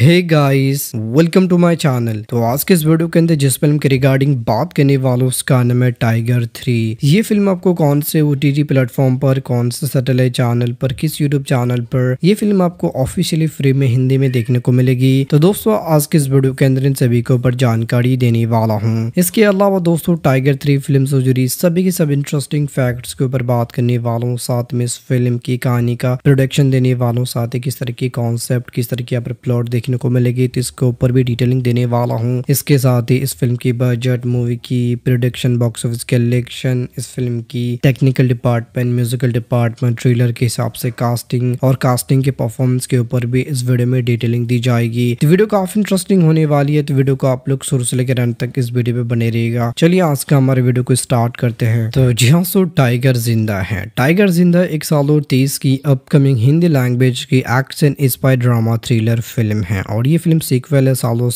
hey guys welcome to my channel तो आज के इस वीडियो के अंदर जिस फिल्म के रिगार्डिंग बात करने वालों उसका नाम है टाइगर थ्री ये फिल्म आपको कौन से ओ टी प्लेटफॉर्म पर कौन से सैटेलाइट चैनल पर किस यूट्यूब चैनल पर ये फिल्म आपको ऑफिशियली फ्री में हिंदी में देखने को मिलेगी तो दोस्तों आज के इस वीडियो के अंदर इन सभी के ऊपर जानकारी देने वाला हूँ इसके अलावा दोस्तों टाइगर थ्री फिल्म से जुड़ी सभी के सब इंटरेस्टिंग फैक्ट्स के ऊपर बात करने वालों साथ में इस फिल्म की कहानी का प्रोडक्शन देने वालों साथ ही किस तरह की कॉन्सेप्ट किस तरह की प्लॉट देखने को मिलेगी तो इसके ऊपर भी डिटेलिंग देने वाला हूँ इसके साथ ही इस फिल्म की बजट मूवी की प्रोडक्शन बॉक्स ऑफिस कलेक्शन इस फिल्म की technical department musical department trailer के हिसाब से कास्टिंग और कास्टिंग के परफॉर्मेंस के ऊपर भी इस वीडियो में डिटेलिंग दी जाएगी तो वीडियो काफी इंटरेस्टिंग होने वाली है तो वीडियो को आप लोग शुरू से लेकर अंत तक इस वीडियो पे बने रहेगा चलिए आज का हमारे वीडियो को स्टार्ट करते हैं तो जी हाँ सो टाइगर जिंदा है टाइगर जिंदा एक साल और तेईस की अपकमिंग हिंदी लैंग्वेज की action inspire drama thriller film है हैं और ये फिल्म सीक्वल है साल दो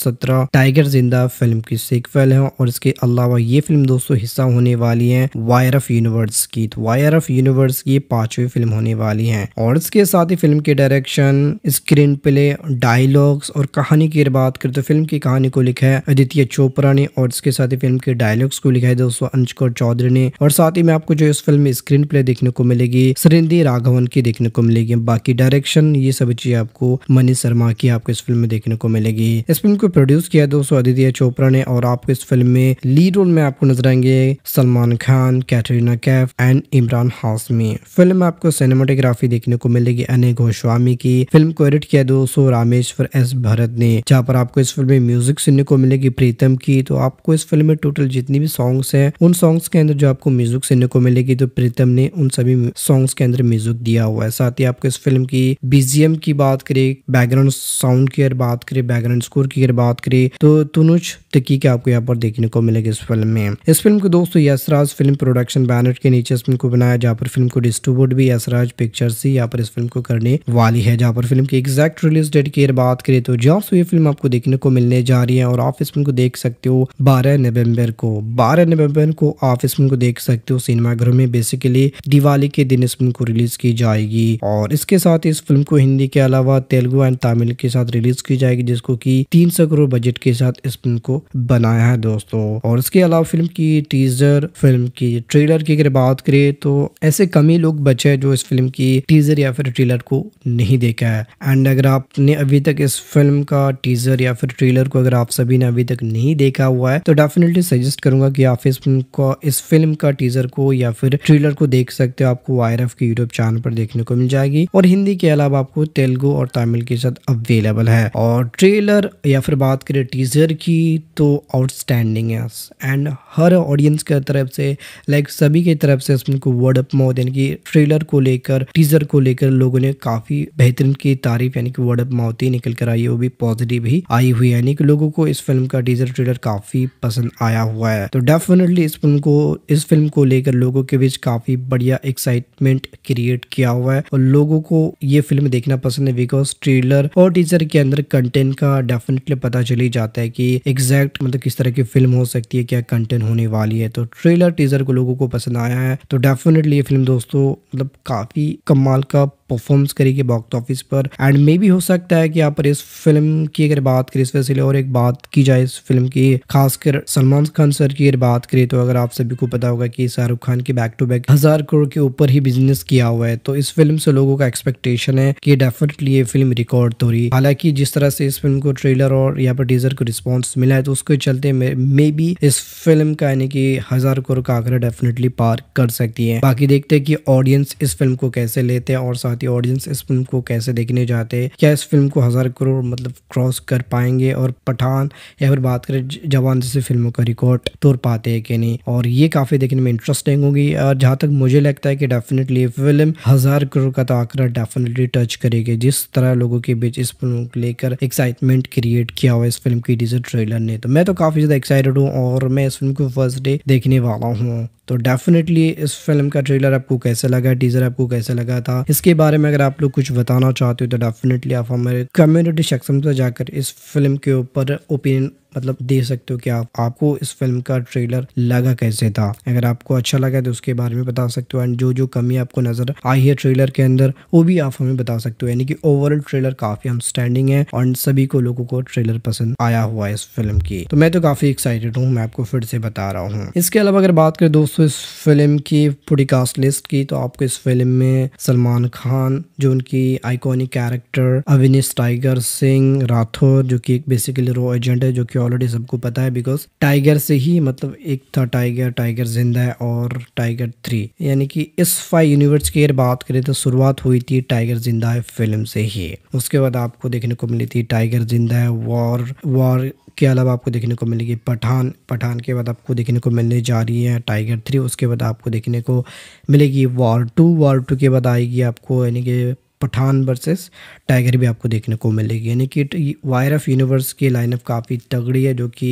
टाइगर जिंदा फिल्म की सीक्वल है और इसके अलावा ये फिल्म दोस्तों हिस्सा होने वाली है वायर ऑफ यूनिवर्स की तो वायर ऑफ यूनिवर्स की पांचवी फिल्म होने वाली है और इसके साथ ही फिल्म के डायरेक्शन स्क्रीन प्ले डायलॉग्स और कहानी की बात करें तो फिल्म की कहानी को लिखा है आदित्य चोपड़ा ने और इसके साथ ही फिल्म के डायलॉग्स को लिखा है दोस्तों अंश कौर चौधरी ने और साथ ही में आपको जो इस फिल्म में स्क्रीन प्ले देखने को मिलेगी सरिंदी राघवन की देखने को मिलेगी बाकी डायरेक्शन ये सभी चीज आपको मनीष शर्मा की आपको इस फिल्म फिल्म देखने को मिलेगी इस फिल्म को प्रोड्यूस किया दोस्तों आदित्य चोपड़ा ने और आपको इस फिल्म में लीड रोल में आपको नजर आएंगे सलमान खान कैटरीना कैफ एंड इमरान हाशमी फिल्म में आपको सिनेमाटोग्राफी देखने को मिलेगी अनय गोस्वामी की फिल्म को एडिट किया दोस्तों रामेश्वर एस भरत ने जहाँ पर आपको इस फिल्म में म्यूजिक सुनने को मिलेगी प्रीतम की तो आपको इस फिल्म में टोटल जितनी भी सॉन्ग्स है उन सॉन्ग्स के अंदर जो आपको म्यूजिक सुनने को मिलेगी तो प्रीतम ने उन सभी सॉन्ग्स के अंदर म्यूजिक दिया हुआ है साथ ही आपको इस फिल्म की बीजीएम की बात करें बैकग्राउंड साउंड की अगर बात करें बैकग्राउंड स्कोर की अगर बात करें तो तुनुज के आपको यहाँ पर देखने को मिलेगा इस फिल्म में इस फिल्म को दोस्तों यसराज फिल्म प्रोडक्शन बैनर के नीचे फिल्म को बनाया जहाँ पर फिल्म को डिस्ट्रीब्यूट भी यसराज पिक्चर ही यहाँ पर इस फिल्म को करने वाली है जहाँ पर फिल्म की एग्जैक्ट रिलीज डेट की अगर बात करें तो जहाँ से फिल्म आपको देखने को मिलने जा रही है और आप इस फिल्म को देख सकते हो बारह नवम्बर को बारह नवम्बर को आप इस फिल्म को देख सकते हो सिनेमा सिनेमाघरों में बेसिकली दिवाली के दिन इस फिल्म को रिलीज की जाएगी और इसके साथ इस फिल्म को हिंदी के अलावा तेलुगु एंड तमिल के साथ रिलीज की जाएगी जिसको की तीन करोड़ बजट के साथ इस फिल्म को बनाया है दोस्तों और इसके अलावा फिल्म की टीजर फिल्म की ट्रेलर की अगर बात करें तो ऐसे कम ही लोग बचे हैं जो इस फिल्म की टीजर या फिर ट्रेलर को नहीं देखा है एंड अगर आपने अभी तक इस फिल्म का टीजर या फिर ट्रेलर को अगर आप सभी ने अभी तक नहीं देखा हुआ है तो डेफिनेटली सजेस्ट करूंगा कि आप इस फिल्म का इस फिल्म का टीजर को या फिर ट्रेलर को देख सकते हो आपको वायर के यूट्यूब चैनल पर देखने को मिल जाएगी और हिंदी के अलावा आपको तेलुगु और तमिल के साथ अवेलेबल है है और ट्रेलर या फिर बात करें टीजर की तो आउटस्टैंडिंग है एंड हर ऑडियंस के तरफ से लाइक सभी के तरफ से उसको वर्ड अप माउथ यानी कि ट्रेलर को लेकर टीजर को लेकर लोगों ने काफी बेहतरीन की तारीफ यानी कि वर्ड अप माउथ ही निकल कर आई है वो भी पॉजिटिव ही आई हुई है यानी कि लोगों को इस फिल्म का टीजर ट्रेलर काफी पसंद आया हुआ है तो डेफिनेटली इस फिल्म को इस फिल्म को लेकर लोगों के बीच काफी बढ़िया एक्साइटमेंट क्रिएट किया हुआ है और लोगों को ये फिल्म देखना पसंद है बिकॉज ट्रेलर और टीजर के अंदर कंटेंट का डेफिनेटली पता चली जाता है कि एग्जैक्ट मतलब किस तरह की फिल्म हो सकती है क्या कंटेंट होने वाली है तो ट्रेलर टीजर को लोगों को पसंद आया है तो डेफिनेटली ये फिल्म दोस्तों मतलब काफ़ी कमाल का परफॉर्मेंस करेगी बॉक्स ऑफिस पर एंड मे भी हो सकता है कि यहाँ पर इस फिल्म की अगर बात करें इस वैसे और एक बात की जाए इस फिल्म की खासकर सलमान खान सर की अगर बात करें तो अगर आप सभी को पता होगा कि शाहरुख खान की बैक टू बैक हजार करोड़ के ऊपर ही बिजनेस किया हुआ है तो इस फिल्म से लोगों का एक्सपेक्टेशन है कि डेफिनेटली ये फिल्म रिकॉर्ड तो रही हालांकि जिस तरह से इस फिल्म को ट्रेलर और यहाँ पर टीजर को रिस्पॉन्स मिला है तो उसके चलते मे बी इस फिल्म का यानी कि हजार करोड़ का आंकड़ा डेफिनेटली पार कर सकती है बाकी देखते हैं कि ऑडियंस इस फिल्म को कैसे लेते हैं और चाहती है ऑडियंस इस फिल्म को कैसे देखने जाते हैं क्या इस फिल्म को हज़ार करोड़ मतलब क्रॉस कर पाएंगे और पठान या फिर बात करें जवान जैसे फिल्मों का रिकॉर्ड तोड़ पाते हैं कि नहीं और ये काफ़ी देखने में इंटरेस्टिंग होगी और जहाँ तक मुझे लगता है कि डेफिनेटली फिल्म हज़ार करोड़ का तो आंकड़ा डेफिनेटली टच करेगी जिस तरह लोगों के बीच इस फिल्म को लेकर एक्साइटमेंट क्रिएट किया हुआ इस फिल्म की डीजर ट्रेलर ने तो मैं तो काफ़ी ज़्यादा एक्साइटेड हूँ और मैं इस फिल्म को फर्स्ट डे देखने वाला हूँ तो डेफिनेटली इस फिल्म का ट्रेलर आपको कैसा लगा टीजर आपको कैसा लगा था इसके बारे में अगर आप लोग कुछ बताना चाहते हो तो डेफिनेटली आप हमारे कम्युनिटी सेक्शन पर जाकर इस फिल्म के ऊपर ओपिनियन मतलब दे सकते हो कि आप आपको इस फिल्म का ट्रेलर लगा कैसे था अगर आपको अच्छा लगा तो उसके बारे में बता सकते हो एंड जो जो कमी आपको नजर आई है ट्रेलर के अंदर वो भी आप हमें बता सकते हो यानी कि ओवरऑल ट्रेलर काफी हम है और सभी को लोगों को ट्रेलर पसंद आया हुआ है इस फिल्म की तो मैं तो काफी एक्साइटेड हूँ मैं आपको फिर से बता रहा हूँ इसके अलावा अगर बात करें दोस्तों इस फिल्म की पूरी कास्ट लिस्ट की तो आपको इस फिल्म में सलमान खान जो उनकी iconic character Avinash Tiger Singh Rathore जो कि एक बेसिकली रो एजेंट है जो कि ऑलरेडी सबको पता है बिकॉज टाइगर से ही मतलब एक था टाइगर टाइगर जिंदा है और टाइगर थ्री यानी कि इस फाइव यूनिवर्स की अगर बात करें तो शुरुआत हुई थी टाइगर जिंदा है फिल्म से ही उसके बाद आपको देखने को मिली थी टाइगर जिंदा है वॉर वॉर के अलावा आपको देखने को मिलेगी पठान पठान के बाद आपको देखने को मिलने जा रही है टाइगर थ्री उसके बाद आपको देखने को मिलेगी वॉर टू वॉर टू के बाद आएगी आपको यानी कि पठान वर्सेस टाइगर भी आपको देखने को मिलेगी यानी कि वायर ऑफ यूनिवर्स की लाइनअप काफ़ी तगड़ी है जो कि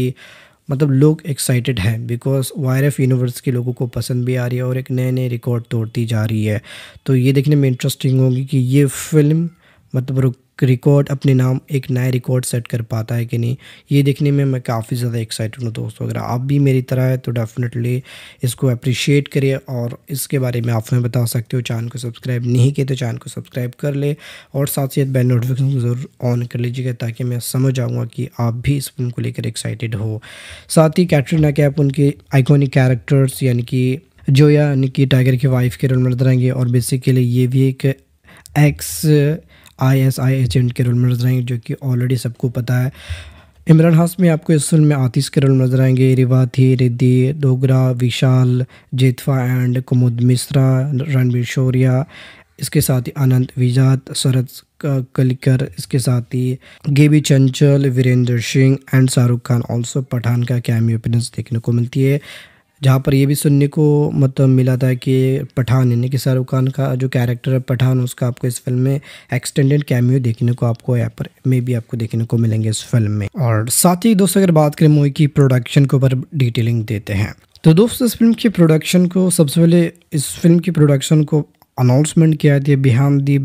मतलब लोग एक्साइटेड हैं बिकॉज वायर ऑफ़ यूनिवर्स के लोगों को पसंद भी आ रही है और एक नए नए रिकॉर्ड तोड़ती जा रही है तो ये देखने में इंटरेस्टिंग होगी कि ये फिल्म मतलब रुक रिकॉर्ड अपने नाम एक नए रिकॉर्ड सेट कर पाता है कि नहीं ये देखने में मैं काफ़ी ज़्यादा एक्साइटेड हूँ दोस्तों अगर आप भी मेरी तरह है तो डेफिनेटली इसको अप्रिशिएट करिए और इसके बारे में आप हमें बता सकते हो चैनल को सब्सक्राइब नहीं किए तो चैनल को सब्सक्राइब कर ले और साथ ही साथ बेल नोटिफिकेशन ज़रूर ऑन कर लीजिएगा ताकि मैं समझ आऊँगा कि आप भी इस फिल्म को लेकर एक्साइटेड हो साथ ही कैटरीना कैप उनके आइकॉनिक कैरेक्टर्स यानी कि जोया यानी कि टाइगर की वाइफ के रोल में नजर आएंगे और बेसिकली ये भी एक एक्स आईएसआई एजेंट के रोल में नजर आएंगे जो कि ऑलरेडी सबको पता है इमरान हास में आपको इस फिल्म में आतिश के रोल नजर आएंगे रिवाथी रिद्धि डोगरा विशाल जेतवा एंड कुमुद मिश्रा रणवीर शौर्या इसके साथ ही अनंत विजात शरद कलिकर इसके साथ ही गेबी चंचल वीरेंद्र सिंह एंड शाहरुख खान ऑल्सो पठान का कैमियो अपीरेंस देखने को मिलती है जहाँ पर ये भी सुनने को मतलब मिला था कि पठान यानी कि शाहरुख खान का जो कैरेक्टर है पठान उसका आपको इस फिल्म में एक्सटेंडेड कैमियो देखने को आपको यहाँ पर मे भी आपको देखने को मिलेंगे इस फिल्म में और साथ ही दोस्तों अगर बात करें मूवी की प्रोडक्शन के ऊपर डिटेलिंग देते हैं तो दोस्तों इस फिल्म की प्रोडक्शन को सबसे पहले इस फिल्म की प्रोडक्शन को अनाउंसमेंट किया थी बिहान दी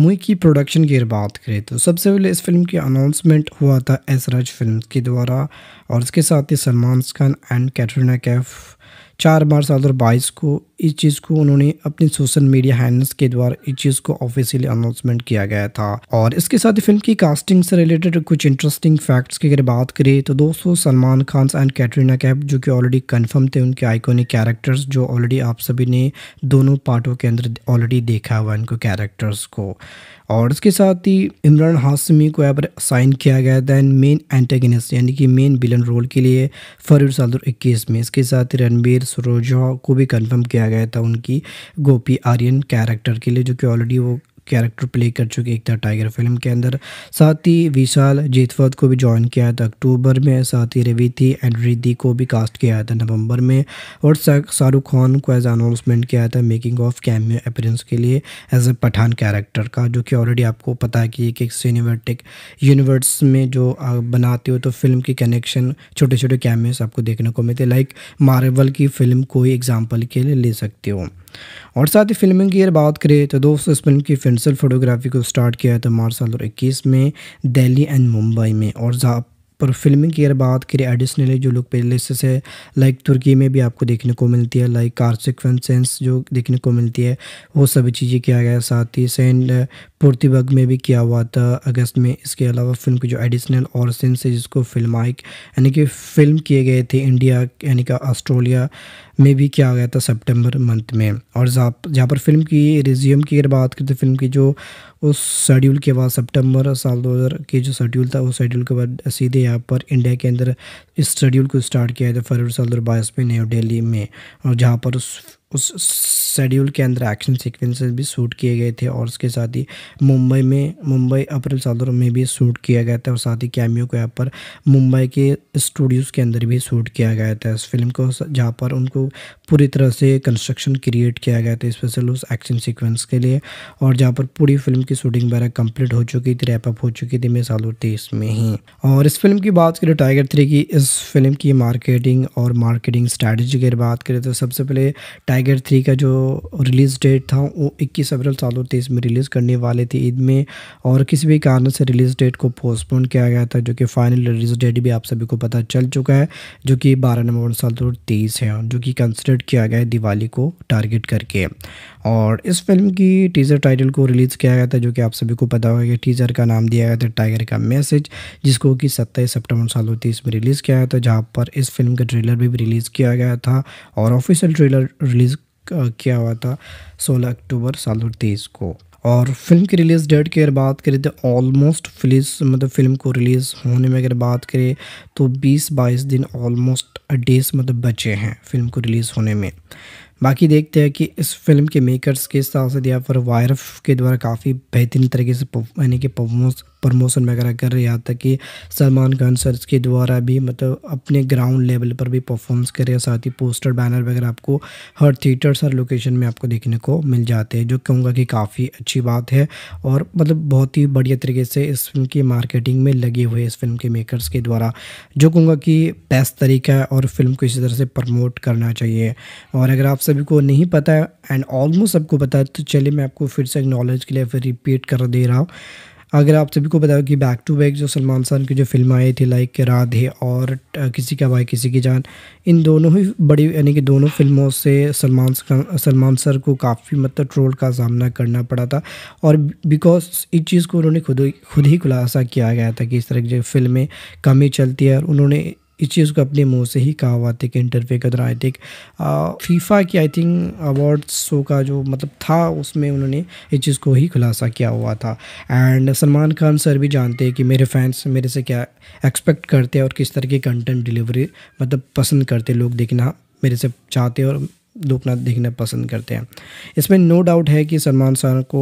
मुई की प्रोडक्शन की बात करें तो सबसे पहले इस फिल्म की अनाउंसमेंट हुआ था एसराज फिल्म के द्वारा और इसके साथ ही सलमान खान एंड कैटरीना कैफ चार मार्च दो को इस चीज़ को उन्होंने अपने सोशल मीडिया हैंडल्स के द्वारा इस चीज़ को ऑफिशियली अनाउंसमेंट किया गया था और इसके साथ फिल्म की कास्टिंग से रिलेटेड कुछ इंटरेस्टिंग फैक्ट्स की अगर बात करें तो दोस्तों सलमान खान एंड कैटरीना कैप जो कि ऑलरेडी कन्फर्म थे उनके आइकोनिक कैरेक्टर्स जो ऑलरेडी आप सभी ने दोनों पार्टों के अंदर ऑलरेडी देखा हुआ इनको कैरेक्टर्स को और इसके साथ ही इमरान हाशमी को यहाँ पर साइन किया गया दैन मेन एंटेगनिस्ट यानी कि मेन विलन रोल के लिए फरवरी साल दो इक्कीस में इसके साथ ही रणबीर सरोजा को भी कंफर्म किया गया था उनकी गोपी आर्यन कैरेक्टर के लिए जो कि ऑलरेडी वो कैरेक्टर प्ले कर चुके एक था टाइगर फिल्म के अंदर साथ ही विशाल जीतवत को भी ज्वाइन किया था अक्टूबर में साथ ही रविथी एंड रिधि को भी कास्ट किया था नवंबर में और शाहरुख खान को एज अनाउंसमेंट किया था मेकिंग ऑफ कैमियो अपीरेंस के लिए एज ए पठान कैरेक्टर का जो कि ऑलरेडी आपको पता है कि एक सिनेमेटिक यूनिवर्स में जो आप बनाते हो तो फिल्म के कनेक्शन छोटे छोटे कैमियोस आपको देखने को मिलते लाइक मार्वल की फिल्म कोई एग्जाम्पल के लिए ले सकते हो और साथ ही फिल्मिंग की अगर बात करें तो दोस्तों इस फिल्म की फिंसल फोटोग्राफी को स्टार्ट किया था तो मार्च साल और इक्कीस में दिल्ली एंड मुंबई में और पर फिल्मिंग की अगर बात करें एडिशनली जो लुक पहले है लाइक तुर्की में भी आपको देखने को मिलती है लाइक कार सिक्वेंसेंस जो देखने को मिलती है वो सभी चीज़ें किया गया साथ ही सेंड पूर्ति बग में भी किया हुआ था अगस्त में इसके अलावा फिल्म के जो एडिशनल और सीन है जिसको फिल्माइक यानी कि फिल्म किए गए थे इंडिया यानी कि ऑस्ट्रेलिया में भी किया गया था सितंबर मंथ में और जहाँ पर फिल्म की रिज्यूम की अगर बात करते तो फिल्म की जो उस शेड्यूल के बाद सितंबर साल हज़ार के जो शेड्यूल था उस शेड्यूल के बाद सीधे यहाँ पर इंडिया के अंदर इस शेड्यूल को स्टार्ट किया था फरवरी साल दो में न्यू दिल्ली में और जहाँ पर उस उस शेड्यूल के अंदर एक्शन सीक्वेंसेस भी शूट किए गए थे और उसके साथ ही मुंबई में मुंबई अप्रैल सालों में भी शूट किया गया था और साथ ही कैमियो को यहाँ पर मुंबई के स्टूडियोज़ के अंदर भी शूट किया गया था इस फिल्म को जहाँ पर उनको पूरी तरह से कंस्ट्रक्शन क्रिएट किया गया था स्पेशल उस एक्शन सीक्वेंस के लिए और जहाँ पर पूरी फिल्म की शूटिंग वगैरह कम्प्लीट हो चुकी थी रैपअप हो चुकी थी मेरे सालों तेईस में ही और इस फिल्म की बात करें टाइगर थ्री की इस फिल्म की मार्केटिंग और मार्केटिंग स्ट्रैटेजी की बात करें तो सबसे पहले टाइगर टाइगर थ्री का जो रिलीज़ डेट था वो इक्कीस अप्रैल साल और तेईस में रिलीज़ करने वाले थे ईद में और किसी भी कारण से रिलीज़ डेट को पोस्टपोन किया गया था जो कि फाइनल रिलीज़ डेट भी आप सभी को पता चल चुका है जो कि बारह नवंबर साल दो है जो कि कंसिडर किया गया है दिवाली को टारगेट करके और इस फिल्म की टीज़र टाइटल को रिलीज़ किया गया था जो कि आप सभी को पता होगा कि टीज़र का नाम दिया गया था टाइगर का मैसेज जिसको कि सत्ताईस सेप्टेम्बर साल दो में रिलीज़ किया गया था जहाँ पर इस फिल्म का ट्रेलर भी रिलीज़ किया गया था और ऑफिशियल ट्रेलर रिलीज़ किया हुआ था 16 अक्टूबर साल दो तेईस को और फिल्म की रिलीज़ डेट की अगर बात करें तो ऑलमोस्ट फिलिस मतलब फिल्म को रिलीज़ होने में अगर बात करें तो 20-22 दिन ऑलमोस्ट डेज मतलब बचे हैं फिल्म को रिलीज़ होने में बाकी देखते हैं कि इस फिल्म के मेकर्स के साथ साथ या फिर वायरफ के द्वारा काफ़ी बेहतरीन तरीके से यानी कि परफॉर्मेंस प्रमोशन वगैरह कर रहे हैं यहाँ तक कि सलमान खान सर के द्वारा भी मतलब अपने ग्राउंड लेवल पर भी परफॉर्मेंस कर रहे हैं साथ ही पोस्टर बैनर वगैरह आपको हर थिएटर्स हर लोकेशन में आपको देखने को मिल जाते हैं जो कहूँगा कि काफ़ी अच्छी बात है और मतलब बहुत ही बढ़िया तरीके से इस फिल्म की मार्केटिंग में लगे हुए इस फिल्म के मेकर्स के द्वारा जो कहूँगा कि बेस्ट तरीका है और फिल्म को इसी तरह से प्रमोट करना चाहिए और अगर आप सभी को नहीं पता है एंड ऑलमोस्ट सबको पता है तो चलिए मैं आपको फिर से नॉलेज के लिए फिर रिपीट कर दे रहा हूँ अगर आप सभी को बताओ कि बैक टू बैक जो सलमान खान की जो फिल्म आई थी लाइक राधे और किसी का भाई किसी की जान इन दोनों ही बड़ी यानी कि दोनों फिल्मों से सलमान सलमान सर को काफ़ी मतलब ट्रोल का सामना करना पड़ा था और बिकॉज इस चीज़ को उन्होंने खुद ही खुद ही खुलासा किया गया था कि इस तरह की जो फिल्में कमी चलती है और उन्होंने इस चीज़ को अपने मुंह से ही कहा हुआ था कि इंटरव्यू के दौरान आई थिंक फीफा की आई थिंक अवार्ड शो का जो मतलब था उसमें उन्होंने इस चीज़ को ही खुलासा किया हुआ था एंड सलमान खान सर भी जानते हैं कि मेरे फैंस मेरे से क्या एक्सपेक्ट करते हैं और किस तरह की कंटेंट डिलीवरी मतलब पसंद करते लोग देखना मेरे से चाहते और लोकनाथ देखना पसंद करते हैं इसमें नो डाउट है कि सलमान खान को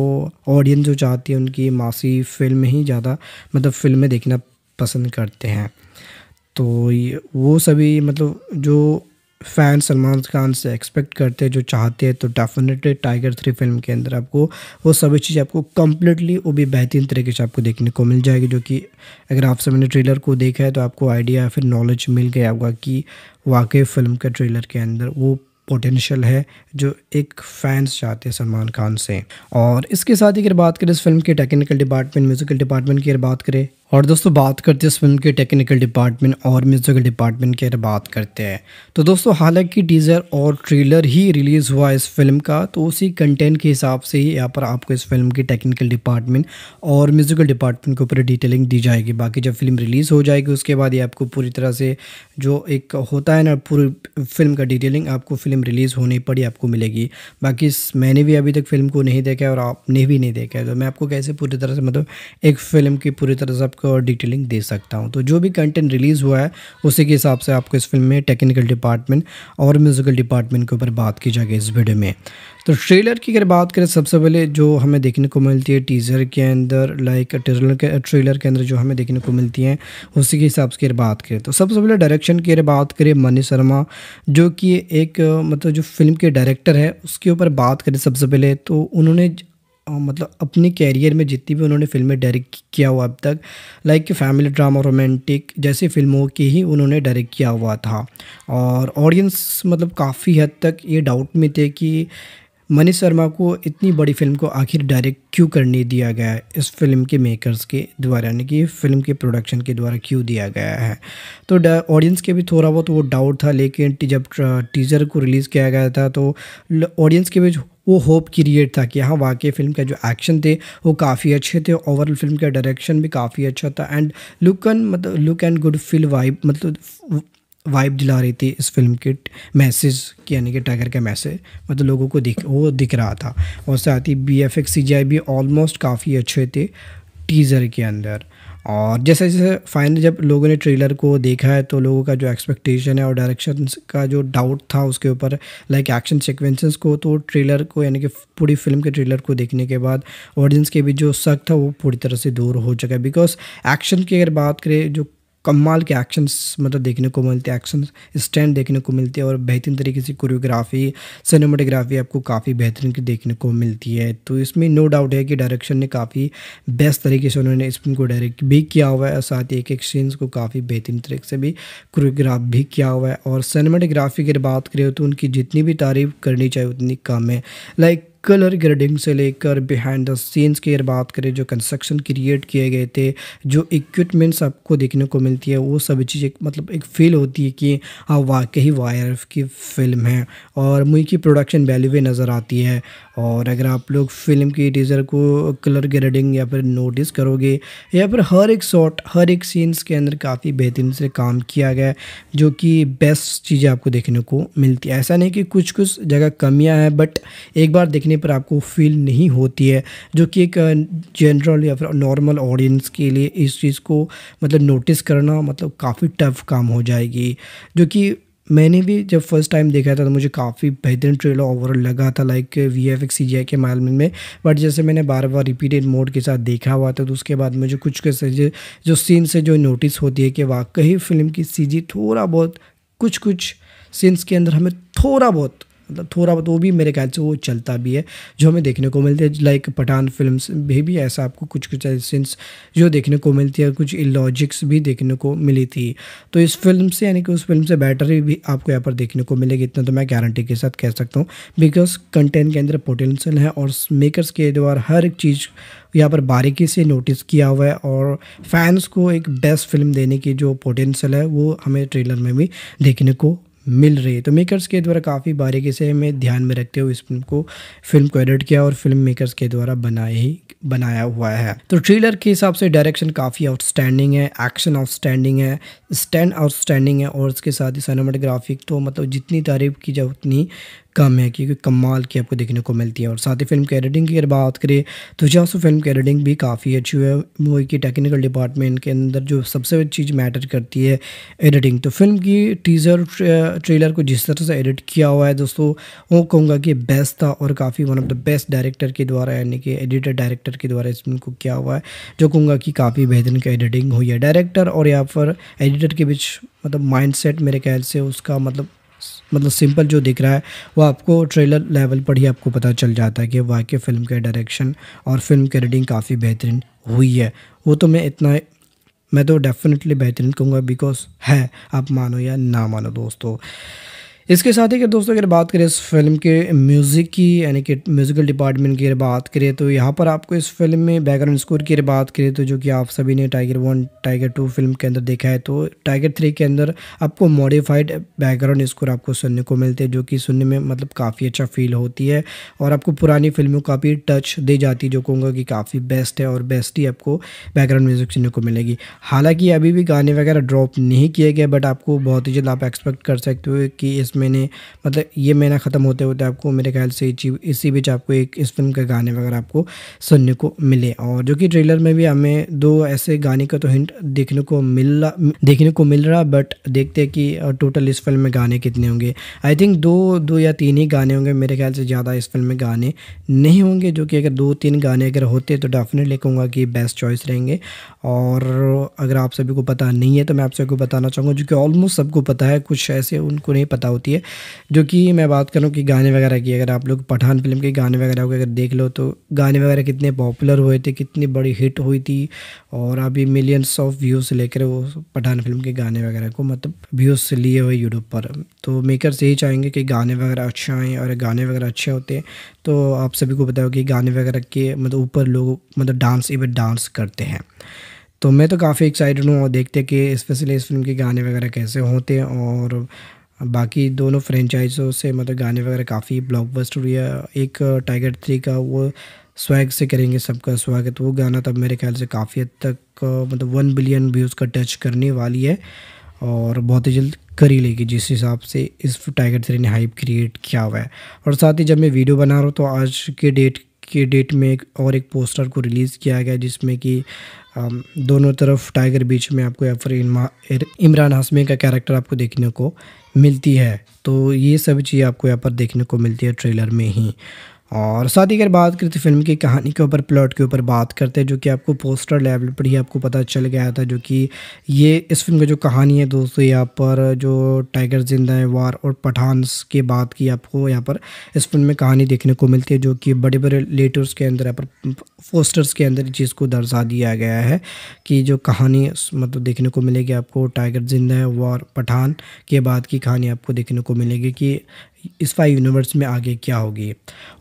ऑडियंस जो चाहती है उनकी मासी फिल्म ही ज़्यादा मतलब फिल्में देखना पसंद करते हैं तो ये वो सभी मतलब जो फ़ैन सलमान खान से एक्सपेक्ट करते हैं जो चाहते हैं तो डेफिनेटली टाइगर थ्री फिल्म के अंदर आपको वो सभी चीज़ें आपको कम्प्लीटली वो भी बेहतरीन तरीके से आपको देखने को मिल जाएगी जो कि अगर आप ने ट्रेलर को देखा है तो आपको आइडिया फिर नॉलेज मिल गया होगा कि वाकई फ़िल्म के ट्रेलर के अंदर वो पोटेंशियल है जो एक फैंस चाहते हैं सलमान खान से और इसके साथ ही अगर बात करें इस फिल्म के टेक्निकल डिपार्टमेंट म्यूज़िकल डिपार्टमेंट की अगर बात करें और दोस्तों बात करते हैं इस फिल्म के टेक्निकल डिपार्टमेंट और म्यूज़िकल डिपार्टमेंट की अगर बात करते हैं तो दोस्तों हालांकि टीज़र और ट्रेलर ही रिलीज़ हुआ इस फिल्म का तो उसी कंटेंट के हिसाब से ही यहाँ पर आपको इस फिल्म की टेक्निकल डिपार्टमेंट और म्यूज़िकल डिपार्टमेंट के ऊपर डिटेलिंग दी जाएगी बाकी जब फिल्म रिलीज़ हो जाएगी उसके बाद ये आपको पूरी तरह से जो एक होता है ना पूरी फिल्म का डिटेलिंग आपको फिल्म रिलीज़ होने पर ही आपको मिलेगी बाकी मैंने भी अभी तक फिल्म को नहीं देखा है और आपने भी नहीं देखा है तो मैं आपको कैसे पूरी तरह से मतलब एक फिल्म की पूरी तरह से आपको डिटेलिंग दे सकता हूँ तो जो भी कंटेंट रिलीज़ हुआ है उसी के हिसाब से आपको इस फिल्म में टेक्निकल डिपार्टमेंट और म्यूज़िकल डिपार्टमेंट के ऊपर बात की जाएगी इस वीडियो में तो ट्रेलर की अगर बात करें सबसे पहले जो हमें देखने को मिलती है टीज़र के अंदर लाइक ट्रेलर के ट्रेलर के अंदर जो हमें देखने को मिलती हैं उसी के हिसाब से अगर बात करें तो सबसे पहले डायरेक्शन की अगर बात करें मनी शर्मा जो कि एक मतलब जो फिल्म के डायरेक्टर है उसके ऊपर बात करें सबसे पहले तो उन्होंने मतलब अपने कैरियर में जितनी भी उन्होंने फिल्में डायरेक्ट किया हुआ अब तक लाइक कि फैमिली ड्रामा रोमांटिक जैसी फिल्मों की ही उन्होंने डायरेक्ट किया हुआ था और ऑडियंस मतलब काफ़ी हद तक ये डाउट में थे कि मनीष शर्मा को इतनी बड़ी फिल्म को आखिर डायरेक्ट क्यों करने दिया गया है इस फिल्म के मेकर्स के द्वारा यानी कि फिल्म के प्रोडक्शन के द्वारा क्यों दिया गया है तो ऑडियंस के भी थोड़ा बहुत वो डाउट था लेकिन जब टीज़र को रिलीज़ किया गया था तो ऑडियंस के बीच वो होप क्रिएट था कि हाँ वाकई फिल्म का जो एक्शन थे वो काफ़ी अच्छे थे ओवरऑल फिल्म का डायरेक्शन भी काफ़ी अच्छा था एंड लुक एंड मतलब look and good feel vibe मतलब वाइब दिला रही थी इस फिल्म के मैसेज की यानी कि टाइगर का मैसेज मतलब लोगों को दिख वो दिख रहा था और साथ ही B F X C G I भी ऑलमोस्ट काफ़ी अच्छे थे टीज़र के अंदर और जैसे जैसे फाइनली जब लोगों ने ट्रेलर को देखा है तो लोगों का जो एक्सपेक्टेशन है और डायरेक्शन का जो डाउट था उसके ऊपर लाइक एक्शन सिक्वेंसेस को तो ट्रेलर को यानी कि पूरी फिल्म के ट्रेलर को देखने के बाद ऑडियंस के भी जो शक था वो पूरी तरह से दूर हो चुका है बिकॉज एक्शन की अगर बात करें जो कमाल के एक्शंस मतलब देखने को मिलते हैं एक्शन स्टैंड देखने को मिलते हैं और बेहतरीन तरीके से कोरियोग्राफी सिनेमाटोग्राफी आपको काफ़ी बेहतरीन की देखने को मिलती है तो इसमें नो डाउट है कि डायरेक्शन ने काफ़ी बेस्ट तरीके से उन्होंने इस फिल्म को डायरेक्ट भी किया हुआ है और साथ ही एक एक सीन्स को काफ़ी बेहतरीन तरीके से भी कोरियोग्राफ भी किया हुआ है और सिनेमाटोग्राफी की बात करें तो उनकी जितनी भी तारीफ करनी चाहिए उतनी कम है लाइक कलर ग्रेडिंग से लेकर बिहाइंड द सीन्स की अगर बात करें जो कंस्ट्रक्शन क्रिएट किए गए थे जो इक्विपमेंट्स आपको देखने को मिलती है वो सभी चीज़ एक मतलब एक फील होती है कि हाँ वाकई वायरफ की फिल्म है और मुई की प्रोडक्शन वैल्यू भी नज़र आती है और अगर आप लोग फिल्म की टीज़र को कलर ग्रेडिंग या फिर नोटिस करोगे या फिर हर एक शॉट हर एक सीन्स के अंदर काफ़ी बेहतरीन से काम किया गया जो कि बेस्ट चीज़ें आपको देखने को मिलती है ऐसा नहीं कि कुछ कुछ जगह कमियां हैं बट एक बार देखने पर आपको फील नहीं होती है जो कि एक जनरल या फिर नॉर्मल ऑडियंस के लिए इस चीज़ को मतलब नोटिस करना मतलब काफ़ी टफ काम हो जाएगी जो कि मैंने भी जब फर्स्ट टाइम देखा था तो मुझे काफ़ी बेहतरीन ट्रेलर ओवरऑल लगा था लाइक वी एफ एक्स सी के माल में बट जैसे मैंने बार बार रिपीटेड मोड के साथ देखा हुआ था तो उसके बाद मुझे कुछ कैसे जो सीन से जो नोटिस होती है कि वाकई फिल्म की सी थोड़ा बहुत कुछ कुछ सीन्स के अंदर हमें थोड़ा बहुत मतलब थोड़ा बहुत वो भी मेरे ख्याल से वो चलता भी है जो हमें देखने को मिलते हैं लाइक पठान फिल्म भी, भी ऐसा आपको कुछ कुछ एसेंस जो देखने को मिलती है कुछ इलॉजिक्स भी देखने को मिली थी तो इस फिल्म से यानी कि उस फिल्म से बैटरी भी आपको यहाँ पर देखने को मिलेगी इतना तो मैं गारंटी के साथ कह सकता हूँ बिकॉज कंटेंट के अंदर पोटेंशियल है और मेकर्स के द्वारा हर एक चीज़ यहाँ पर बारीकी से नोटिस किया हुआ है और फैंस को एक बेस्ट फिल्म देने की जो पोटेंशियल है वो हमें ट्रेलर में भी देखने को मिल रही है तो मेकर्स के द्वारा काफ़ी बारीकी से हमें ध्यान में रखते हुए इस फिल्म को फिल्म को एडिट किया और फिल्म मेकर्स के द्वारा बनाया ही बनाया हुआ है तो ट्रेलर के हिसाब से डायरेक्शन काफ़ी आउटस्टैंडिंग है एक्शन आउटस्टैंडिंग है स्टैंड आउटस्टैंडिंग है और उसके साथ ही साइनोमेटोग्राफिक तो मतलब जितनी तारीफ की जाए उतनी कम है क्योंकि कमाल की आपको देखने को मिलती है और साथ ही फिल्म की एडिटिंग की अगर बात करें तो जहाँ फिल्म की एडिटिंग भी काफ़ी अच्छी है मूवी की टेक्निकल डिपार्टमेंट के अंदर जो सबसे चीज़ मैटर करती है एडिटिंग तो फिल्म की टीज़र ट्रेलर को जिस तरह से एडिट किया हुआ है दोस्तों वो कहूँगा कि बेस्ट था और काफ़ी one of the best director के द्वारा यानी कि एडिटर डायरेक्टर के द्वारा इस फिल्म को किया हुआ है जो कहूँगा कि काफ़ी बेहतरीन का एडिटिंग हुई है डायरेक्टर और यहाँ पर एडिटर के बीच मतलब माइंडसेट मेरे ख्याल से उसका मतलब मतलब सिंपल जो दिख रहा है वो आपको ट्रेलर लेवल पर ही आपको पता चल जाता है कि वाकई फ़िल्म के डायरेक्शन और फिल्म की रीडिंग काफ़ी बेहतरीन हुई है वो तो मैं इतना मैं तो डेफिनेटली बेहतरीन कहूँगा बिकॉज है आप मानो या ना मानो दोस्तों इसके साथ ही अगर दोस्तों अगर बात करें इस फिल्म के म्यूज़िक की यानी कि म्यूज़िकल डिपार्टमेंट की अगर बात करें तो यहाँ पर आपको इस फिल्म में बैकग्राउंड स्कोर की अगर बात करें तो जो कि आप सभी ने Tiger one Tiger two film के अंदर देखा है तो टाइगर थ्री के अंदर आपको मॉडिफाइड बैकग्राउंड स्कोर आपको सुनने को मिलते हैं जो कि सुनने में मतलब काफ़ी अच्छा फील होती है और आपको पुरानी फिल्मों का भी टच दे जाती है जो कहूँगा कि काफ़ी बेस्ट है और बेस्ट ही आपको बैकग्राउंड म्यूज़िक सुनने को मिलेगी हालाँकि अभी भी गाने वगैरह ड्रॉप नहीं किए गए बट आपको बहुत ही जल्द आप एक्सपेक्ट कर सकते हो कि इसमें मैंने मतलब ये महीना ख़त्म होते होते आपको मेरे ख्याल से इसी बीच आपको एक इस फिल्म के गाने वगैरह आपको सुनने को मिले और जो कि ट्रेलर में भी हमें दो ऐसे गाने का तो हिंट देखने को मिल रहा देखने को मिल रहा बट देखते कि टोटल इस फिल्म में गाने कितने होंगे आई थिंक दो दो या तीन ही गाने होंगे मेरे ख्याल से ज़्यादा इस फिल्म में गाने नहीं होंगे जो कि अगर दो तीन गाने अगर होते तो डेफिनेटली कहूँगा कि बेस्ट चॉइस रहेंगे और अगर आप सभी को पता नहीं है तो मैं आप सभी को बताना चाहूँगा जो कि ऑलमोस्ट सबको पता है कुछ ऐसे उनको नहीं पता होता होती है जो कि मैं बात करूँ कि गाने वगैरह की अगर आप लोग पठान फिल्म के गाने वगैरह को अगर देख लो तो गाने वगैरह कितने पॉपुलर हुए थे कितनी बड़ी हिट हुई थी और अभी मिलियंस ऑफ व्यूज़ लेकर वो पठान फिल्म के गाने वगैरह को मतलब व्यूज़ से लिए हुए यूट्यूब पर तो मेकरस यही चाहेंगे कि गाने वगैरह अच्छे आएँ और गाने वगैरह अच्छे होते हैं तो आप सभी को बताओ कि गाने वगैरह के मतलब ऊपर लोग मतलब डांस इवेंट डांस करते हैं तो मैं तो काफ़ी एक्साइटेड हूँ और देखते कि स्पेशली इस फिल्म के गाने वगैरह कैसे होते हैं और बाकी दोनों फ्रेंचाइजों से मतलब गाने वगैरह काफ़ी ब्लॉकबस्टर हुई है एक टाइगर uh, थ्री का वो स्वैग से करेंगे सबका स्वागत वो गाना तब मेरे ख्याल से काफ़ी हद तक uh, मतलब वन बिलियन व्यूज़ का टच करने वाली है और बहुत ही जल्द कर ही लेगी जिस हिसाब से इस टाइगर थ्री ने हाइप क्रिएट किया हुआ है और साथ ही जब मैं वीडियो बना रहा हूँ तो आज के डेट के डेट में एक और एक पोस्टर को रिलीज़ किया गया जिसमें कि um, दोनों तरफ टाइगर बीच में आपको या फिर इमरान हाशमी का कैरेक्टर आपको देखने को मिलती है तो ये सभी चीज़ आपको यहाँ पर देखने को मिलती है ट्रेलर में ही और साथ ही अगर बात करते तो फिल्म की कहानी के ऊपर प्लॉट के ऊपर बात करते हैं जो कि आपको पोस्टर लेवल पर ही आपको पता चल गया था जो कि ये इस फिल्म की जो कहानी है दोस्तों यहाँ पर जो टाइगर जिंदा है वार और पठानस के बाद की आपको यहाँ पर इस फिल्म में कहानी देखने को मिलती है जो कि बड़े बड़े लेटर्स के अंदर यहाँ पर पोस्टर्स के अंदर चीज़ को दर्शा दिया गया है कि जो कहानी मतलब देखने को मिलेगी आपको टाइगर जिंदा है वार पठान के बाद की कहानी आपको देखने को मिलेगी कि इस फाइव यूनिवर्स में आगे क्या होगी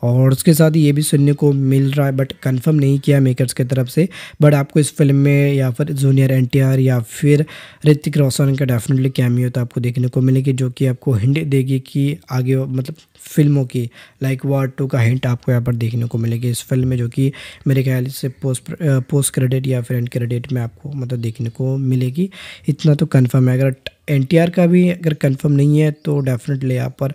और उसके साथ ये भी सुनने को मिल रहा है बट कंफर्म नहीं किया मेकर्स की तरफ से बट आपको इस फिल्म में या फिर जूनियर एन या फिर ऋतिक रोशन का डेफिनेटली कैमियो तो आपको देखने को मिलेगी जो कि आपको हिंट देगी कि आगे मतलब फिल्मों की लाइक वार टू का हिंट आपको यहाँ पर देखने को मिलेगी इस फिल्म में जो कि मेरे ख्याल से पोस्ट पोस्ट क्रेडिट या फिर एंड क्रेडिट में आपको मतलब देखने को मिलेगी इतना तो कन्फर्म है अगर एन का भी अगर कन्फर्म नहीं है तो डेफिनेटली यहाँ पर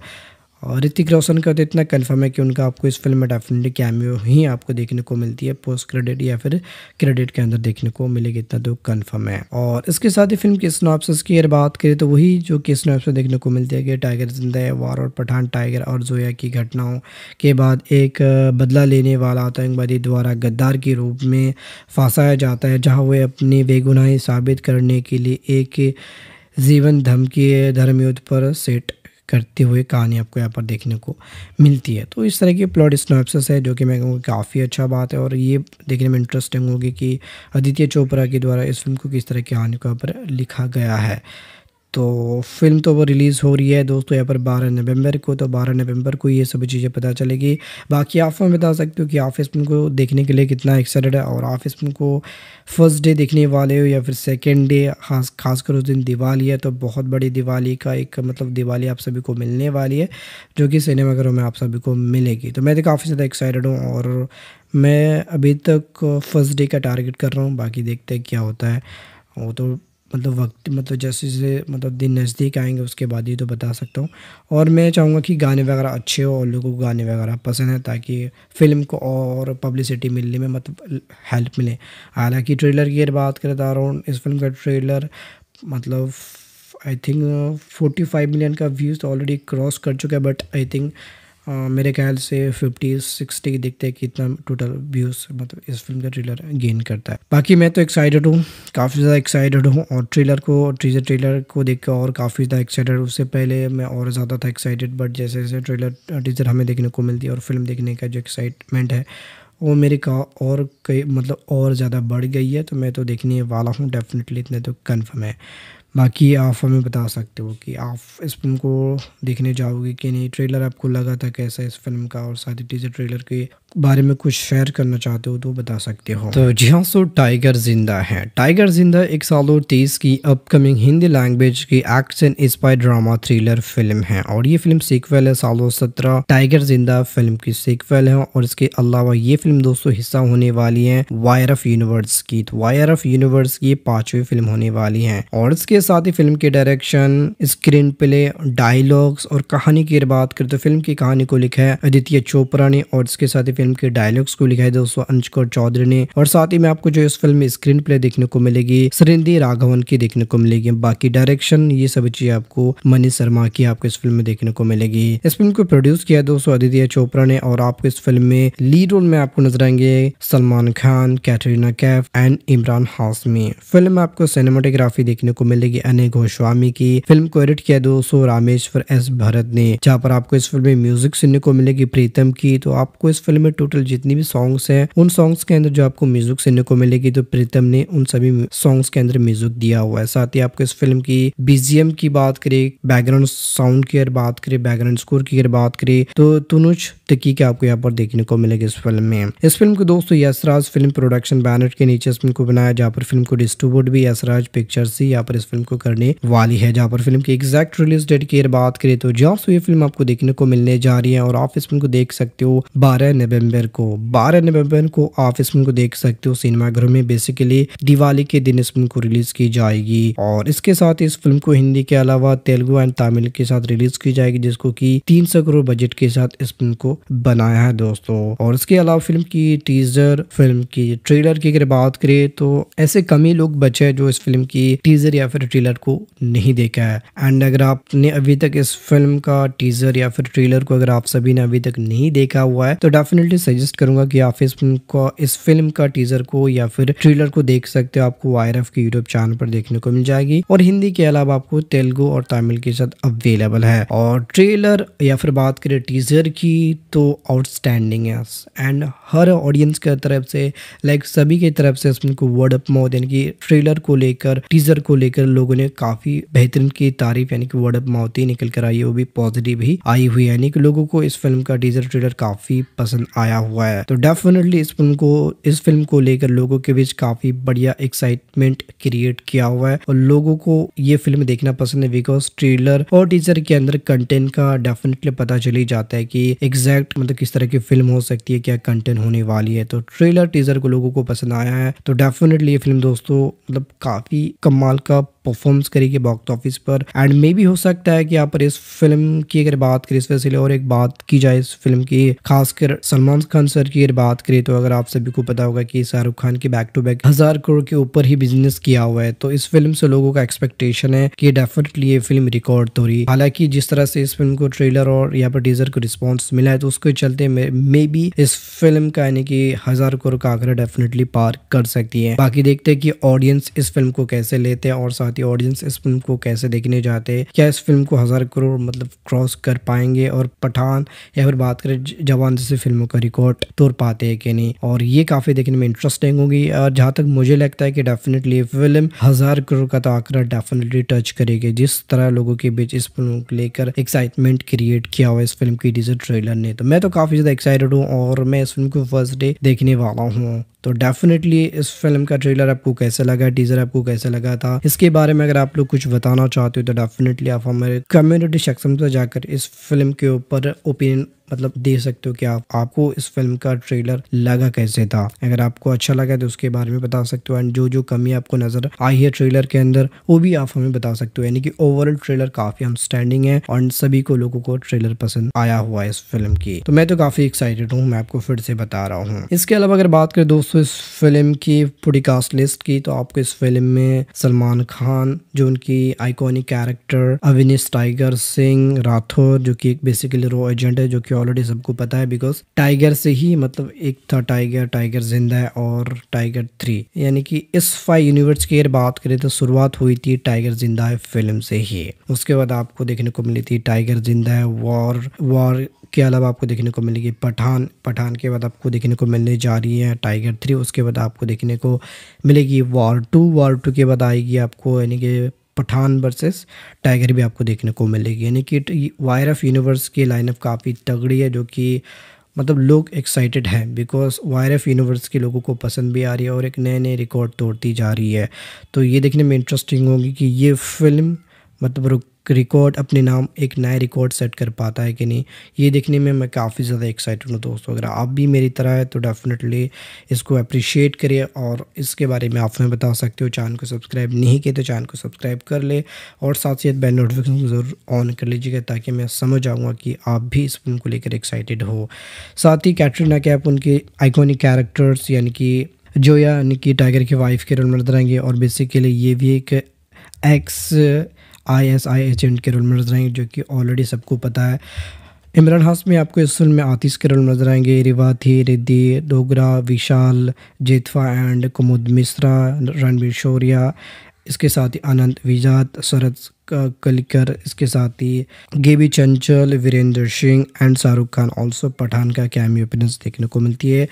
और ऋतिक रोशन का तो इतना कन्फर्म है कि उनका आपको इस फिल्म में डेफिनेटली कैमियो ही आपको देखने को मिलती है पोस्ट क्रेडिट या फिर क्रेडिट के अंदर देखने को मिलेगी इतना तो कन्फर्म है और इसके साथ ही फिल्म की स्नॉपसिस की अगर बात करें तो वही जो कि स्नोप्स देखने को मिलती है कि टाइगर जिंदा है वार और पठान टाइगर और जोया की घटनाओं के बाद एक बदला लेने वाला आतंकवादी द्वारा गद्दार के रूप में फंसाया जाता है जहाँ वह अपनी बेगुनाही साबित करने के लिए एक जीवन धमकी धर्मयुद्ध पर सेट करते हुए कहानी आपको यहाँ पर देखने को मिलती है तो इस तरह की प्लॉट स्नॉप्सिस है जो कि मैं कहूँगा काफ़ी अच्छा बात है और ये देखने में इंटरेस्टिंग होगी कि आदित्य चोपड़ा के द्वारा इस फिल्म को किस तरह की कहानी को यहाँ पर लिखा गया है तो फिल्म तो वो रिलीज़ हो रही है दोस्तों यहाँ पर बारह नवंबर को तो बारह नवंबर को ये सभी चीज़ें पता चलेगी बाकी आप हमें बता सकते हो कि आप इस फिल्म को देखने के लिए कितना एक्साइटेड है और आप इस फिल्म को फर्स्ट डे देखने वाले हो या फिर सेकेंड डे खास खासकर उस दिन दिवाली है तो बहुत बड़ी दिवाली का एक मतलब दिवाली आप सभी को मिलने वाली है जो कि सिनेमाघरों में आप सभी को मिलेगी तो मैं तो काफ़ी ज़्यादा एक्साइटेड हूँ और मैं अभी तक फर्स्ट डे का टारगेट कर रहा हूँ बाकी देखते हैं क्या होता है वो तो मतलब वक्त मतलब जैसे जैसे मतलब दिन नज़दीक आएंगे उसके बाद ही तो बता सकता हूँ और मैं चाहूँगा कि गाने वगैरह अच्छे हो और लोगों को गाने वगैरह पसंद है ताकि फ़िल्म को और पब्लिसिटी मिलने में मतलब हेल्प मिले हालांकि ट्रेलर की अगर बात करें तो अराउंड इस फिल्म का ट्रेलर मतलब I think forty five million का व्यूज़ तो ऑलरेडी क्रॉस कर चुका है बट आई थिंक मेरे ख्याल से फिफ्टी सिक्सटी देखते हैं कितना टोटल व्यूज़ मतलब इस फिल्म का ट्रेलर गेन करता है बाकी मैं तो एक्साइटेड हूँ काफ़ी ज़्यादा एक्साइटेड हूँ और ट्रेलर को ट्रीजर ट्रेलर को देख कर और काफ़ी ज़्यादा एक्साइटेड उससे पहले मैं और ज़्यादा था एक्साइटेड बट जैसे जैसे ट्रेलर टीजर हमें देखने को मिलती है और फिल्म देखने का जो एक्साइटमेंट है वो मेरे का और कई मतलब और ज़्यादा बढ़ गई है तो मैं तो देखने वाला हूँ डेफिनेटली इतने तो कन्फर्म है बाकी आप हमें बता सकते हो कि आप इस फिल्म को देखने जाओगे कि नहीं ट्रेलर आपको लगा था कैसा इस फिल्म का और साथ ही टीजर ट्रेलर के बारे में कुछ शेयर करना चाहते हो तो बता सकते हो तो जी हाँ सो टाइगर जिंदा है टाइगर जिंदा एक साल और तेईस की अपकमिंग हिंदी लैंग्वेज की action inspire drama thriller film है और ये फिल्म सीक्वल है साल और सत्रह टाइगर जिंदा फिल्म की सीक्वल है और इसके अलावा ये फिल्म दोस्तों हिस्सा होने वाली है वायर ऑफ यूनिवर्स की तो वायर ऑफ यूनिवर्स की पांचवी फिल्म होने वाली है और इसके साथ ही फिल्म के डायरेक्शन स्क्रीन प्ले डायलॉग्स और कहानी की बात करते तो फिल्म की कहानी को लिखा है आदित्य चोपड़ा ने और इसके साथ ही फिल्म के डायलॉग्स को लिखा है दोस्तों अंशकोर चौधरी ने और साथ ही में आपको जो इस फिल्म में स्क्रीन प्ले देखने को मिलेगी सरिंदी राघवन की देखने को मिलेगी बाकी डायरेक्शन ये सब चीज आपको मनीष शर्मा की आपको इस फिल्म में देखने को मिलेगी इस फिल्म को प्रोड्यूस किया है दोस्तों आदित्य चोपड़ा ने और आपको इस फिल्म में लीड रोल में आपको नजर आएंगे सलमान खान कैटरीना कैफ एंड इमरान हाशमी फिल्म में आपको सिनेमाटोग्राफी देखने को मिलेगी अनय गोस्वामी की फिल्म को एडिट किया दोस्तों रामेश्वर एस भरत ने जहाँ पर आपको इस फिल्म में म्यूजिक सुनने को मिलेगी प्रीतम की तो आपको इस फिल्म में टोटल जितनी भी सॉन्ग्स हैं उन सॉन्ग्स के अंदर जो आपको म्यूजिक सुनने को मिलेगी तो प्रीतम ने उन सभी सॉन्ग्स के अंदर म्यूजिक दिया हुआ है साथ ही आपको इस फिल्म की बीजीएम की बात करे बैकग्राउंड साउंड की अगर बात करे बैकग्राउंड स्कोर की अगर बात करे तो तुनुज के आपको यहाँ पर देखने को मिलेगी इस फिल्म में इस फिल्म को दोस्तों यसराज फिल्म प्रोडक्शन बैनर के नीचे इस फिल्म को बनाया जहाँ पर फिल्म को डिस्ट्रीब्यूट भी यसराज पिक्चर्स ही यहाँ पर इस फिल्म को करने वाली है जहाँ पर फिल्म की एग्जैक्ट रिलीज डेट की अगर बात करें तो जॉब्स ये फिल्म आपको देखने को मिलने जा रही है और आप इस फिल्म को देख सकते हो बारह नब्बे नवंबर को 12 नवंबर को आप इस फिल्म को देख सकते हो सिनेमाघरों में बेसिकली दिवाली के दिन इस फिल्म को रिलीज की जाएगी और इसके साथ इस फिल्म को हिंदी के अलावा तेलुगु एंड तमिल के साथ रिलीज की जाएगी जिसको की तीन करोड़ बजट के साथ इस फिल्म को बनाया है दोस्तों और इसके अलावा फिल्म की टीजर फिल्म की ट्रेलर की अगर बात करें तो ऐसे कम ही लोग बचे जो इस फिल्म की टीजर या फिर ट्रेलर को नहीं देखा है एंड अगर आपने अभी तक इस फिल्म का टीजर या फिर ट्रेलर को अगर आप सभी ने अभी तक नहीं देखा हुआ है तो डेफिनेटली डेफिनेटली सजेस्ट करूंगा कि आप इस फिल्म को इस फिल्म का टीजर को या फिर ट्रेलर को देख सकते हो आपको एफ के यूट्यूब चैनल पर देखने को मिल जाएगी और हिंदी के अलावा आपको तेलुगु और तमिल के साथ अवेलेबल है और ट्रेलर या फिर बात करें टीजर की तो आउटस्टैंडिंग है एंड हर ऑडियंस की तरफ से लाइक सभी के तरफ से फिल्म को वर्ड ऑफ माउथ यानी कि ट्रेलर को लेकर टीजर को लेकर लोगों ने काफ़ी बेहतरीन की तारीफ यानी कि वर्ड ऑफ माउथ ही निकल कर आई है वो भी पॉजिटिव ही आई हुई है यानी कि लोगों को इस फिल्म का टीजर ट्रेलर काफ़ी पसंद आया हुआ है तो डेफिनेटली इस फिल्म को इस फिल्म को लेकर लोगों के बीच काफ़ी बढ़िया एक्साइटमेंट क्रिएट किया हुआ है और लोगों को ये फिल्म देखना पसंद है बिकॉज ट्रेलर और टीजर के अंदर कंटेंट का डेफिनेटली पता चली जाता है कि एग्जैक्ट मतलब किस तरह की फिल्म हो सकती है क्या कंटेंट होने वाली है तो ट्रेलर टीजर को लोगों को पसंद आया है तो डेफिनेटली ये फिल्म दोस्तों मतलब काफ़ी कमाल का परफॉर्मेंस करेगी बॉक्स ऑफिस पर एंड मे भी हो सकता है कि यहाँ पर इस फिल्म की अगर बात करें इस वैसे और एक बात की जाए इस फिल्म की खासकर सलमान खान सर की अगर बात करें तो अगर आप सभी को पता होगा कि शाहरुख खान की बैक टू बैक हजार करोड़ के ऊपर ही बिजनेस किया हुआ है तो इस फिल्म से लोगों का एक्सपेक्टेशन है कि डेफिनेटली ये फिल्म रिकॉर्ड तो रही हालांकि जिस तरह से इस फिल्म को ट्रेलर और यहाँ पर टीजर को रिस्पॉन्स मिला है तो उसके चलते मे बी इस फिल्म का यानी कि हजार करोड़ का आंकड़ा डेफिनेटली पार कर सकती है बाकी देखते हैं कि ऑडियंस इस फिल्म को कैसे लेते हैं और साथ चाहती है ऑडियंस इस फिल्म को कैसे देखने जाते हैं क्या इस फिल्म को हज़ार करोड़ मतलब क्रॉस कर पाएंगे और पठान या फिर बात करें जवान जैसे फिल्मों का रिकॉर्ड तोड़ पाते हैं कि नहीं और ये काफ़ी देखने में इंटरेस्टिंग होगी और जहाँ तक मुझे लगता है कि डेफिनेटली फिल्म हज़ार करोड़ का तो आंकड़ा डेफिनेटली टच करेगी जिस तरह लोगों के बीच इस फिल्म को लेकर एक्साइटमेंट क्रिएट किया हुआ इस फिल्म की टीजर ट्रेलर ने तो मैं तो काफ़ी ज़्यादा एक्साइटेड हूँ और मैं इस फिल्म को फर्स्ट डे देखने वाला हूँ तो डेफिनेटली इस फिल्म का ट्रेलर आपको कैसा लगा टीजर आपको कैसा लगा था इसके बाद बारे में अगर आप लोग कुछ बताना चाहते हो तो डेफिनेटली आप हमारे कम्युनिटी सेक्शन पर जाकर इस फिल्म के ऊपर ओपिनियन मतलब दे सकते हो कि आप आपको इस फिल्म का ट्रेलर लगा कैसे था अगर आपको अच्छा लगा तो उसके बारे में बता सकते हो एंड जो जो कमी आपको नजर आई है ट्रेलर के अंदर वो भी आप हमें बता सकते हो यानी कि ओवरऑल ट्रेलर काफी हम है और सभी को लोगों को ट्रेलर पसंद आया हुआ है इस फिल्म की तो मैं तो काफी एक्साइटेड हूँ मैं आपको फिर से बता रहा हूँ इसके अलावा अगर बात करें दोस्तों इस फिल्म की पूरी कास्ट लिस्ट की तो आपको इस फिल्म में सलमान खान जो उनकी iconic character Avinash Tiger Singh Rathore जो कि बेसिकली रो एजेंट है जो कि कि ऑलरेडी सबको पता है बिकॉज टाइगर से ही मतलब एक था टाइगर टाइगर जिंदा है और टाइगर थ्री यानी कि इस फाइव यूनिवर्स की अगर बात करें तो शुरुआत हुई थी टाइगर जिंदा है फिल्म से ही उसके बाद आपको देखने को मिली थी टाइगर जिंदा है वॉर वॉर के अलावा आपको देखने को मिलेगी पठान पठान के बाद आपको देखने को मिलने जा रही है टाइगर थ्री उसके बाद आपको देखने को मिलेगी वॉर टू वॉर टू के बाद आएगी आपको यानी कि पठान वर्सेस टाइगर भी आपको देखने को मिलेगी यानी कि वायर ऑफ यूनिवर्स की लाइनअप काफ़ी तगड़ी है जो कि मतलब लोग एक्साइटेड हैं बिकॉज वायर ऑफ़ यूनिवर्स के लोगों को पसंद भी आ रही है और एक नए नए रिकॉर्ड तोड़ती जा रही है तो ये देखने में इंटरेस्टिंग होगी कि ये फिल्म मतलब रुक रिकॉर्ड अपने नाम एक नया रिकॉर्ड सेट कर पाता है कि नहीं ये देखने में मैं काफ़ी ज़्यादा एक्साइटेड हूँ दोस्तों अगर आप भी मेरी तरह है तो डेफिनेटली इसको अप्रिशिएट करिए और इसके बारे में आप हमें बता सकते हो चैनल को सब्सक्राइब नहीं किए तो चैनल को सब्सक्राइब कर ले और साथ ही साथ बैल नोटिफिकेशन ज़रूर ऑन कर लीजिएगा ताकि मैं समझ आऊँगा कि आप भी इस फिल्म को लेकर एक्साइटेड हो साथ ही कैटरीना कैप उनके आइकॉनिक कैरेक्टर्स यानी कि जोया यानी कि टाइगर की वाइफ के रोल में नजर आएंगे और बेसिकली ये भी एक एक्स आईएसआई एजेंट के रोल में नजर आएंगे जो कि ऑलरेडी सबको पता है इमरान हास में आपको इस फिल्म में आतिश के रोल नजर आएंगे रिवाथी रिद्धि डोगरा विशाल जेतवा एंड कुमुद मिश्रा रणबीर शौरिया इसके साथ ही अनंत विजात शरद कलकर इसके साथ ही गेबी चंचल वीरेंद्र सिंह एंड शाहरुख खान ऑल्सो पठान का कैमियो अपीरेंस देखने को मिलती है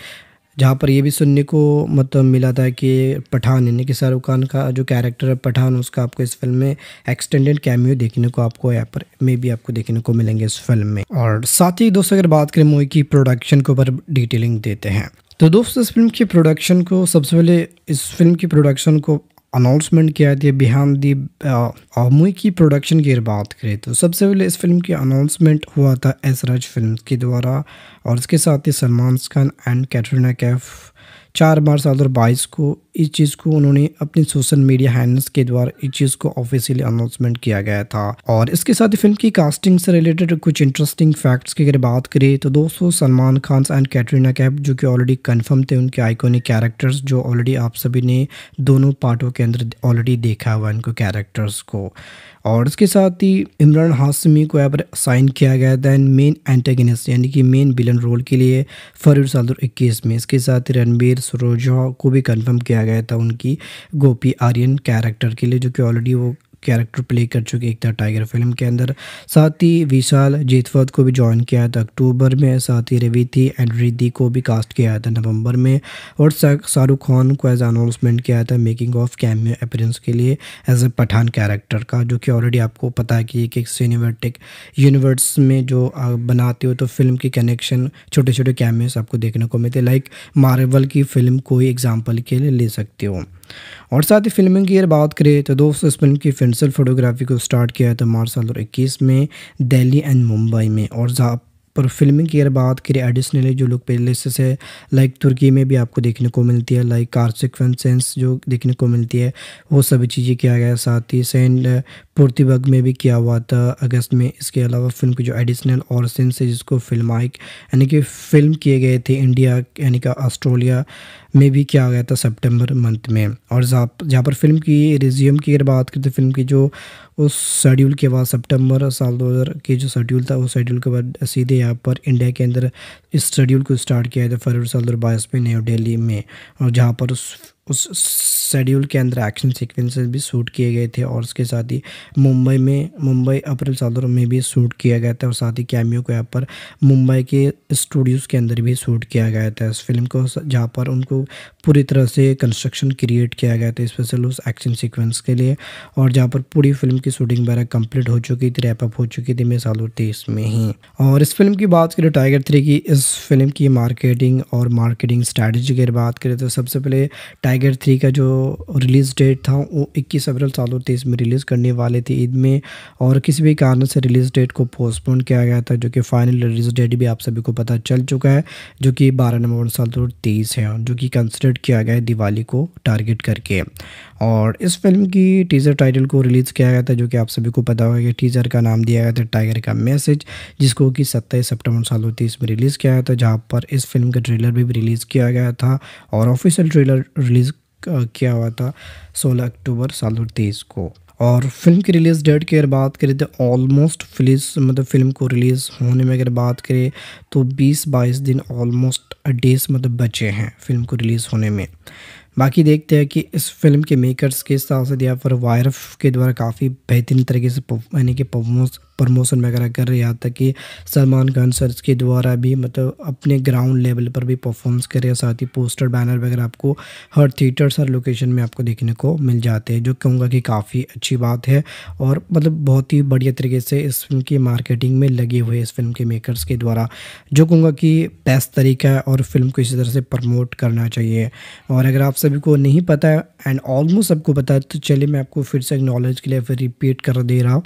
जहाँ पर यह भी सुनने को मतलब मिला था कि पठान यानी कि शाहरुख खान का जो कैरेक्टर है पठान उसका आपको इस फिल्म में एक्सटेंडेड कैमियो देखने को आपको यहाँ पर मे भी आपको देखने को मिलेंगे इस फिल्म में और साथ ही दोस्तों अगर बात करें मूवी की प्रोडक्शन के ऊपर डिटेलिंग देते हैं तो दोस्तों इस फिल्म की प्रोडक्शन को सबसे पहले इस फिल्म की प्रोडक्शन को अनाउंसमेंट किया थी बिहान दी मूवी की प्रोडक्शन की बात करें तो सबसे पहले इस फिल्म की अनाउंसमेंट हुआ था एसराज फिल्म के द्वारा और इसके साथ ही सलमान खान एंड कैटरीना कैफ चार मार्च दो को इस चीज़ को उन्होंने अपने सोशल मीडिया हैंडल्स के द्वारा इस चीज़ को ऑफिशियली अनाउंसमेंट किया गया था और इसके साथ ही फिल्म की कास्टिंग से रिलेटेड कुछ इंटरेस्टिंग फैक्ट्स की अगर बात करें तो दोस्तों सलमान खान एंड कैटरीना कैप जो कि ऑलरेडी कन्फर्म थे उनके आइकोनिक कैरेक्टर्स जो ऑलरेडी आप सभी ने दोनों पार्टों के अंदर ऑलरेडी देखा हुआ इनको कैरेक्टर्स को और इसके साथ ही इमरान हाशमी को यहाँ पर साइन किया गया दैन मेन एंटेगनिस्ट यानी कि मेन विलन रोल के लिए फरवरी साल दो इक्कीस में इसके साथ ही रणबीर सरोजा को भी कन्फर्म किया गया था उनकी गोपी आर्यन कैरेक्टर के लिए जो कि ऑलरेडी वो कैरेक्टर प्ले कर चुके एक था टाइगर फिल्म के अंदर साथ ही विशाल जीतवत को भी ज्वाइन किया था तो अक्टूबर में साथ ही रेविथी एंड रिद्धि को भी कास्ट किया था तो नवंबर में और शाहरुख खान को एज अनाउंसमेंट किया था मेकिंग ऑफ कैमियो अपेरेंस के लिए एज ए पठान कैरेक्टर का जो कि ऑलरेडी आपको पता है कि एक सिनेमेटिक यूनिवर्स में जो बनाते हो तो फिल्म की कनेक्शन छोटे छोटे कैमियोस आपको देखने को मिलते लाइक मार्वल की फिल्म कोई एग्जाम्पल के लिए ले सकते हो और साथ ही फिल्मिंग की अगर बात करें तो दोस्तों इस फिल्म की फिंसल फोटोग्राफी को स्टार्ट किया था तो मार्च साल दो में दिल्ली एंड मुंबई में और पर फिल्मिंग अगर बात करें एडिशनली जो लुक पेलेसेस है लाइक तुर्की में भी आपको देखने को मिलती है लाइक कार सेंस जो देखने को मिलती है वो सभी चीज़ें किया गया साथ ही सेंड पूर्तिबग uh, में भी किया हुआ था अगस्त में इसके अलावा फिल्म के जो एडिशनल और सेंस है जिसको फिल्माइक यानी कि फिल्म किए गए थे इंडिया यानी कि ऑस्ट्रेलिया में भी किया गया था सेप्टेम्बर मंथ में और जहाँ पर फिल्म की रिज्यूम की अगर बात करते तो फिल्म की जो उस शेड्यूल के बाद सितंबर साल 2000 के जो शेड्यूल था उस शेड्यूल के बाद सीधे यहाँ पर इंडिया के अंदर इस शेड्यूल को स्टार्ट किया था फरवरी साल दो में न्यू दिल्ली में और जहाँ पर उस उस शेड्यूल के अंदर एक्शन सीक्वेंसेस भी शूट किए गए थे और उसके साथ ही मुंबई में मुंबई अप्रैल सालों में भी शूट किया गया था और साथ ही कैमियो को यहाँ पर मुंबई के स्टूडियोज़ के अंदर भी शूट किया गया था इस फिल्म को जहाँ पर उनको पूरी तरह से कंस्ट्रक्शन क्रिएट किया गया था स्पेशल उस एक्शन सीक्वेंस के लिए और जहाँ पर पूरी फिल्म की शूटिंग वगैरह कम्प्लीट हो चुकी थी रैपअप हो चुकी थी मे साल तेईस में ही और इस फिल्म की बात करें टाइगर थ्री की इस फिल्म की मार्केटिंग और मार्केटिंग स्ट्रैटेजी की बात करें तो सबसे पहले टाइगर थ्री का जो रिलीज़ डेट था वो इक्कीस अप्रैल साल और तेईस में रिलीज़ करने वाले थे ईद में और किसी भी कारण से रिलीज़ डेट को पोस्टपोन किया गया था जो कि फाइनल रिलीज़ डेट भी आप सभी को पता चल चुका है जो कि बारह नवंबर साल दो है जो कि कंसिडर किया गया है दिवाली को टारगेट करके और इस फिल्म की टीज़र टाइटल को रिलीज़ किया गया था जो कि आप सभी को पता होगा कि टीज़र का नाम दिया गया था टाइगर का मैसेज जिसको कि सत्ताईस सितंबर साल होती में रिलीज़ किया गया था जहाँ पर इस फिल्म का ट्रेलर भी रिलीज़ किया गया था और ऑफिशियल ट्रेलर रिलीज़ किया हुआ था 16 अक्टूबर साल दो तेईस को और फिल्म की रिलीज़ डेट की अगर बात करें तो ऑलमोस्ट फिलीज मतलब फिल्म को रिलीज़ होने में अगर बात करें तो 20-22 दिन ऑलमोस्ट डेज मतलब बचे हैं फिल्म को रिलीज़ होने में बाकी देखते हैं कि इस फिल्म के मेकर्स के साथ साथ या फिर वायरफ के द्वारा काफ़ी बेहतरीन तरीके से यानी कि परफॉर्मेंस प्रमोशन वगैरह कर रहे हैं यहाँ तक कि सलमान खान सर के द्वारा भी मतलब अपने ग्राउंड लेवल पर भी परफॉर्मेंस कर रहे हैं साथ ही पोस्टर बैनर वगैरह आपको हर थिएटर्स हर लोकेशन में आपको देखने को मिल जाते हैं जो कहूँगा कि काफ़ी अच्छी बात है और मतलब बहुत ही बढ़िया तरीके से इस फिल्म की मार्केटिंग में लगे हुए इस फिल्म के मेकर्स के द्वारा जो कहूँगा कि बेस्ट तरीका है और फिल्म को इसी तरह से प्रमोट करना चाहिए और अगर आप सभी को नहीं पता है एंड ऑलमोस्ट सबको पता है तो चलिए मैं आपको फिर से एक्नॉलेज के लिए फिर रिपीट कर दे रहा हूँ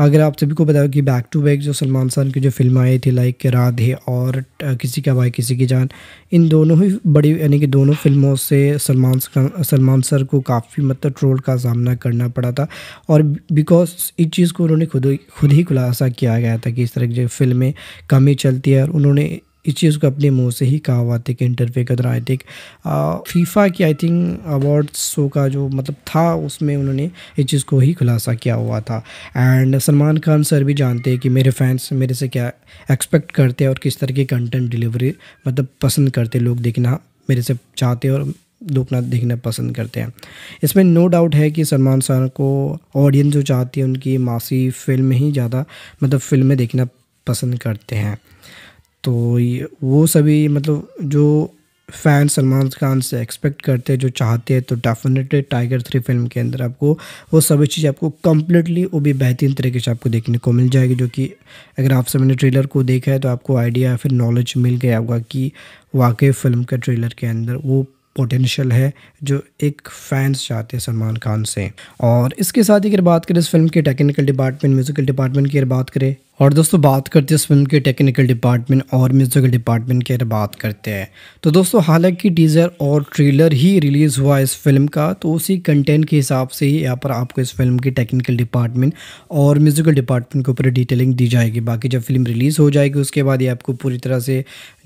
अगर आप सभी को बताओ कि बैक टू बैक जो सलमान खान की जो फिल्म आई थी लाइक राधे और किसी का भाई किसी की जान इन दोनों ही बड़ी यानी कि दोनों फिल्मों से सलमान सलमान सर को काफ़ी मतलब ट्रोल का सामना करना पड़ा था और बिकॉज इस चीज़ को उन्होंने खुद खुद ही खुलासा किया गया था कि इस तरह की जो फिल्में कमी चलती है और उन्होंने इस चीज़ को अपने मुंह से ही कहा हुआ था कि इंटरव्यू के दौरान आई थिंक फीफा की आई थिंक अवार्ड शो का जो मतलब था उसमें उन्होंने इस चीज़ को ही खुलासा किया हुआ था एंड सलमान खान सर भी जानते हैं कि मेरे फैंस मेरे से क्या एक्सपेक्ट करते हैं और किस तरह की कंटेंट डिलीवरी मतलब पसंद करते लोग देखना मेरे से चाहते और लोग देखना पसंद करते हैं इसमें नो डाउट है कि सलमान खान को ऑडियंस जो चाहती है उनकी मासी फिल्म ही ज़्यादा मतलब फिल्में देखना पसंद करते हैं तो ये वो सभी मतलब जो फ़ैन सलमान खान से एक्सपेक्ट करते हैं जो चाहते हैं तो डेफिनेटली टाइगर थ्री फिल्म के अंदर आपको वो सभी चीज़ आपको कम्प्लीटली वो भी बेहतरीन तरीके से आपको देखने को मिल जाएगी जो कि अगर आप ने ट्रेलर को देखा है तो आपको आइडिया फिर नॉलेज मिल गया होगा कि वाकई फिल्म के ट्रेलर के अंदर वो पोटेंशियल है जो एक फैंस चाहते हैं सलमान खान से और इसके साथ ही अगर बात करें इस फिल्म के टेक्निकल डिपार्टमेंट म्यूज़िकल डिपार्टमेंट की अगर बात करें और दोस्तों बात करते हैं इस फिल्म के टेक्निकल डिपार्टमेंट और म्यूज़िकल डिपार्टमेंट के बात करते हैं तो दोस्तों हालांकि टीज़र और ट्रेलर ही रिलीज़ हुआ इस फिल्म का तो उसी कंटेंट के हिसाब से ही यहाँ पर आपको इस फिल्म की टेक्निकल डिपार्टमेंट और म्यूज़िकल डिपार्टमेंट के ऊपर डिटेलिंग दी जाएगी बाकी जब फिल्म रिलीज़ हो जाएगी उसके बाद ये आपको पूरी तरह से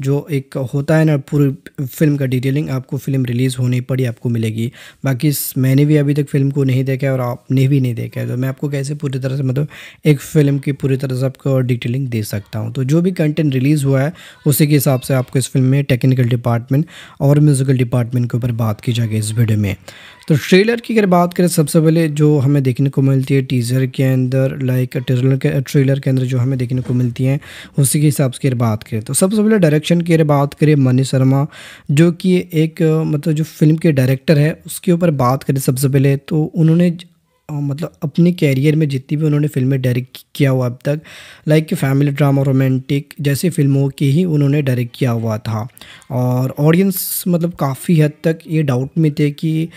जो एक होता है ना पूरी फिल्म का डिटेलिंग आपको फिल्म रिलीज़ होने पर ही आपको मिलेगी बाकी मैंने भी अभी तक फिल्म को नहीं देखा है और आपने भी नहीं देखा है तो मैं आपको कैसे पूरी तरह से मतलब एक फिल्म की पूरी तरह से और डिटेलिंग दे सकता हूँ तो जो भी कंटेंट रिलीज़ हुआ है उसी के हिसाब से आपको इस फिल्म में टेक्निकल डिपार्टमेंट और म्यूज़िकल डिपार्टमेंट के ऊपर बात की जाएगी इस वीडियो में तो ट्रेलर की अगर बात करें सबसे पहले जो हमें देखने को मिलती है टीज़र के अंदर लाइक ट्रेलर के ट्रेलर के अंदर जो हमें देखने को मिलती हैं उसी के हिसाब से अगर बात करें तो सबसे पहले डायरेक्शन की अगर बात करें मनी शर्मा जो कि एक मतलब जो फिल्म के डायरेक्टर है उसके ऊपर बात करें सबसे पहले तो उन्होंने मतलब अपने कैरियर में जितनी भी उन्होंने फिल्में डायरेक्ट किया हुआ अब तक लाइक फैमिली ड्रामा रोमांटिक जैसी फिल्मों की ही उन्होंने डायरेक्ट किया हुआ था और ऑडियंस मतलब काफ़ी हद तक ये डाउट में थे कि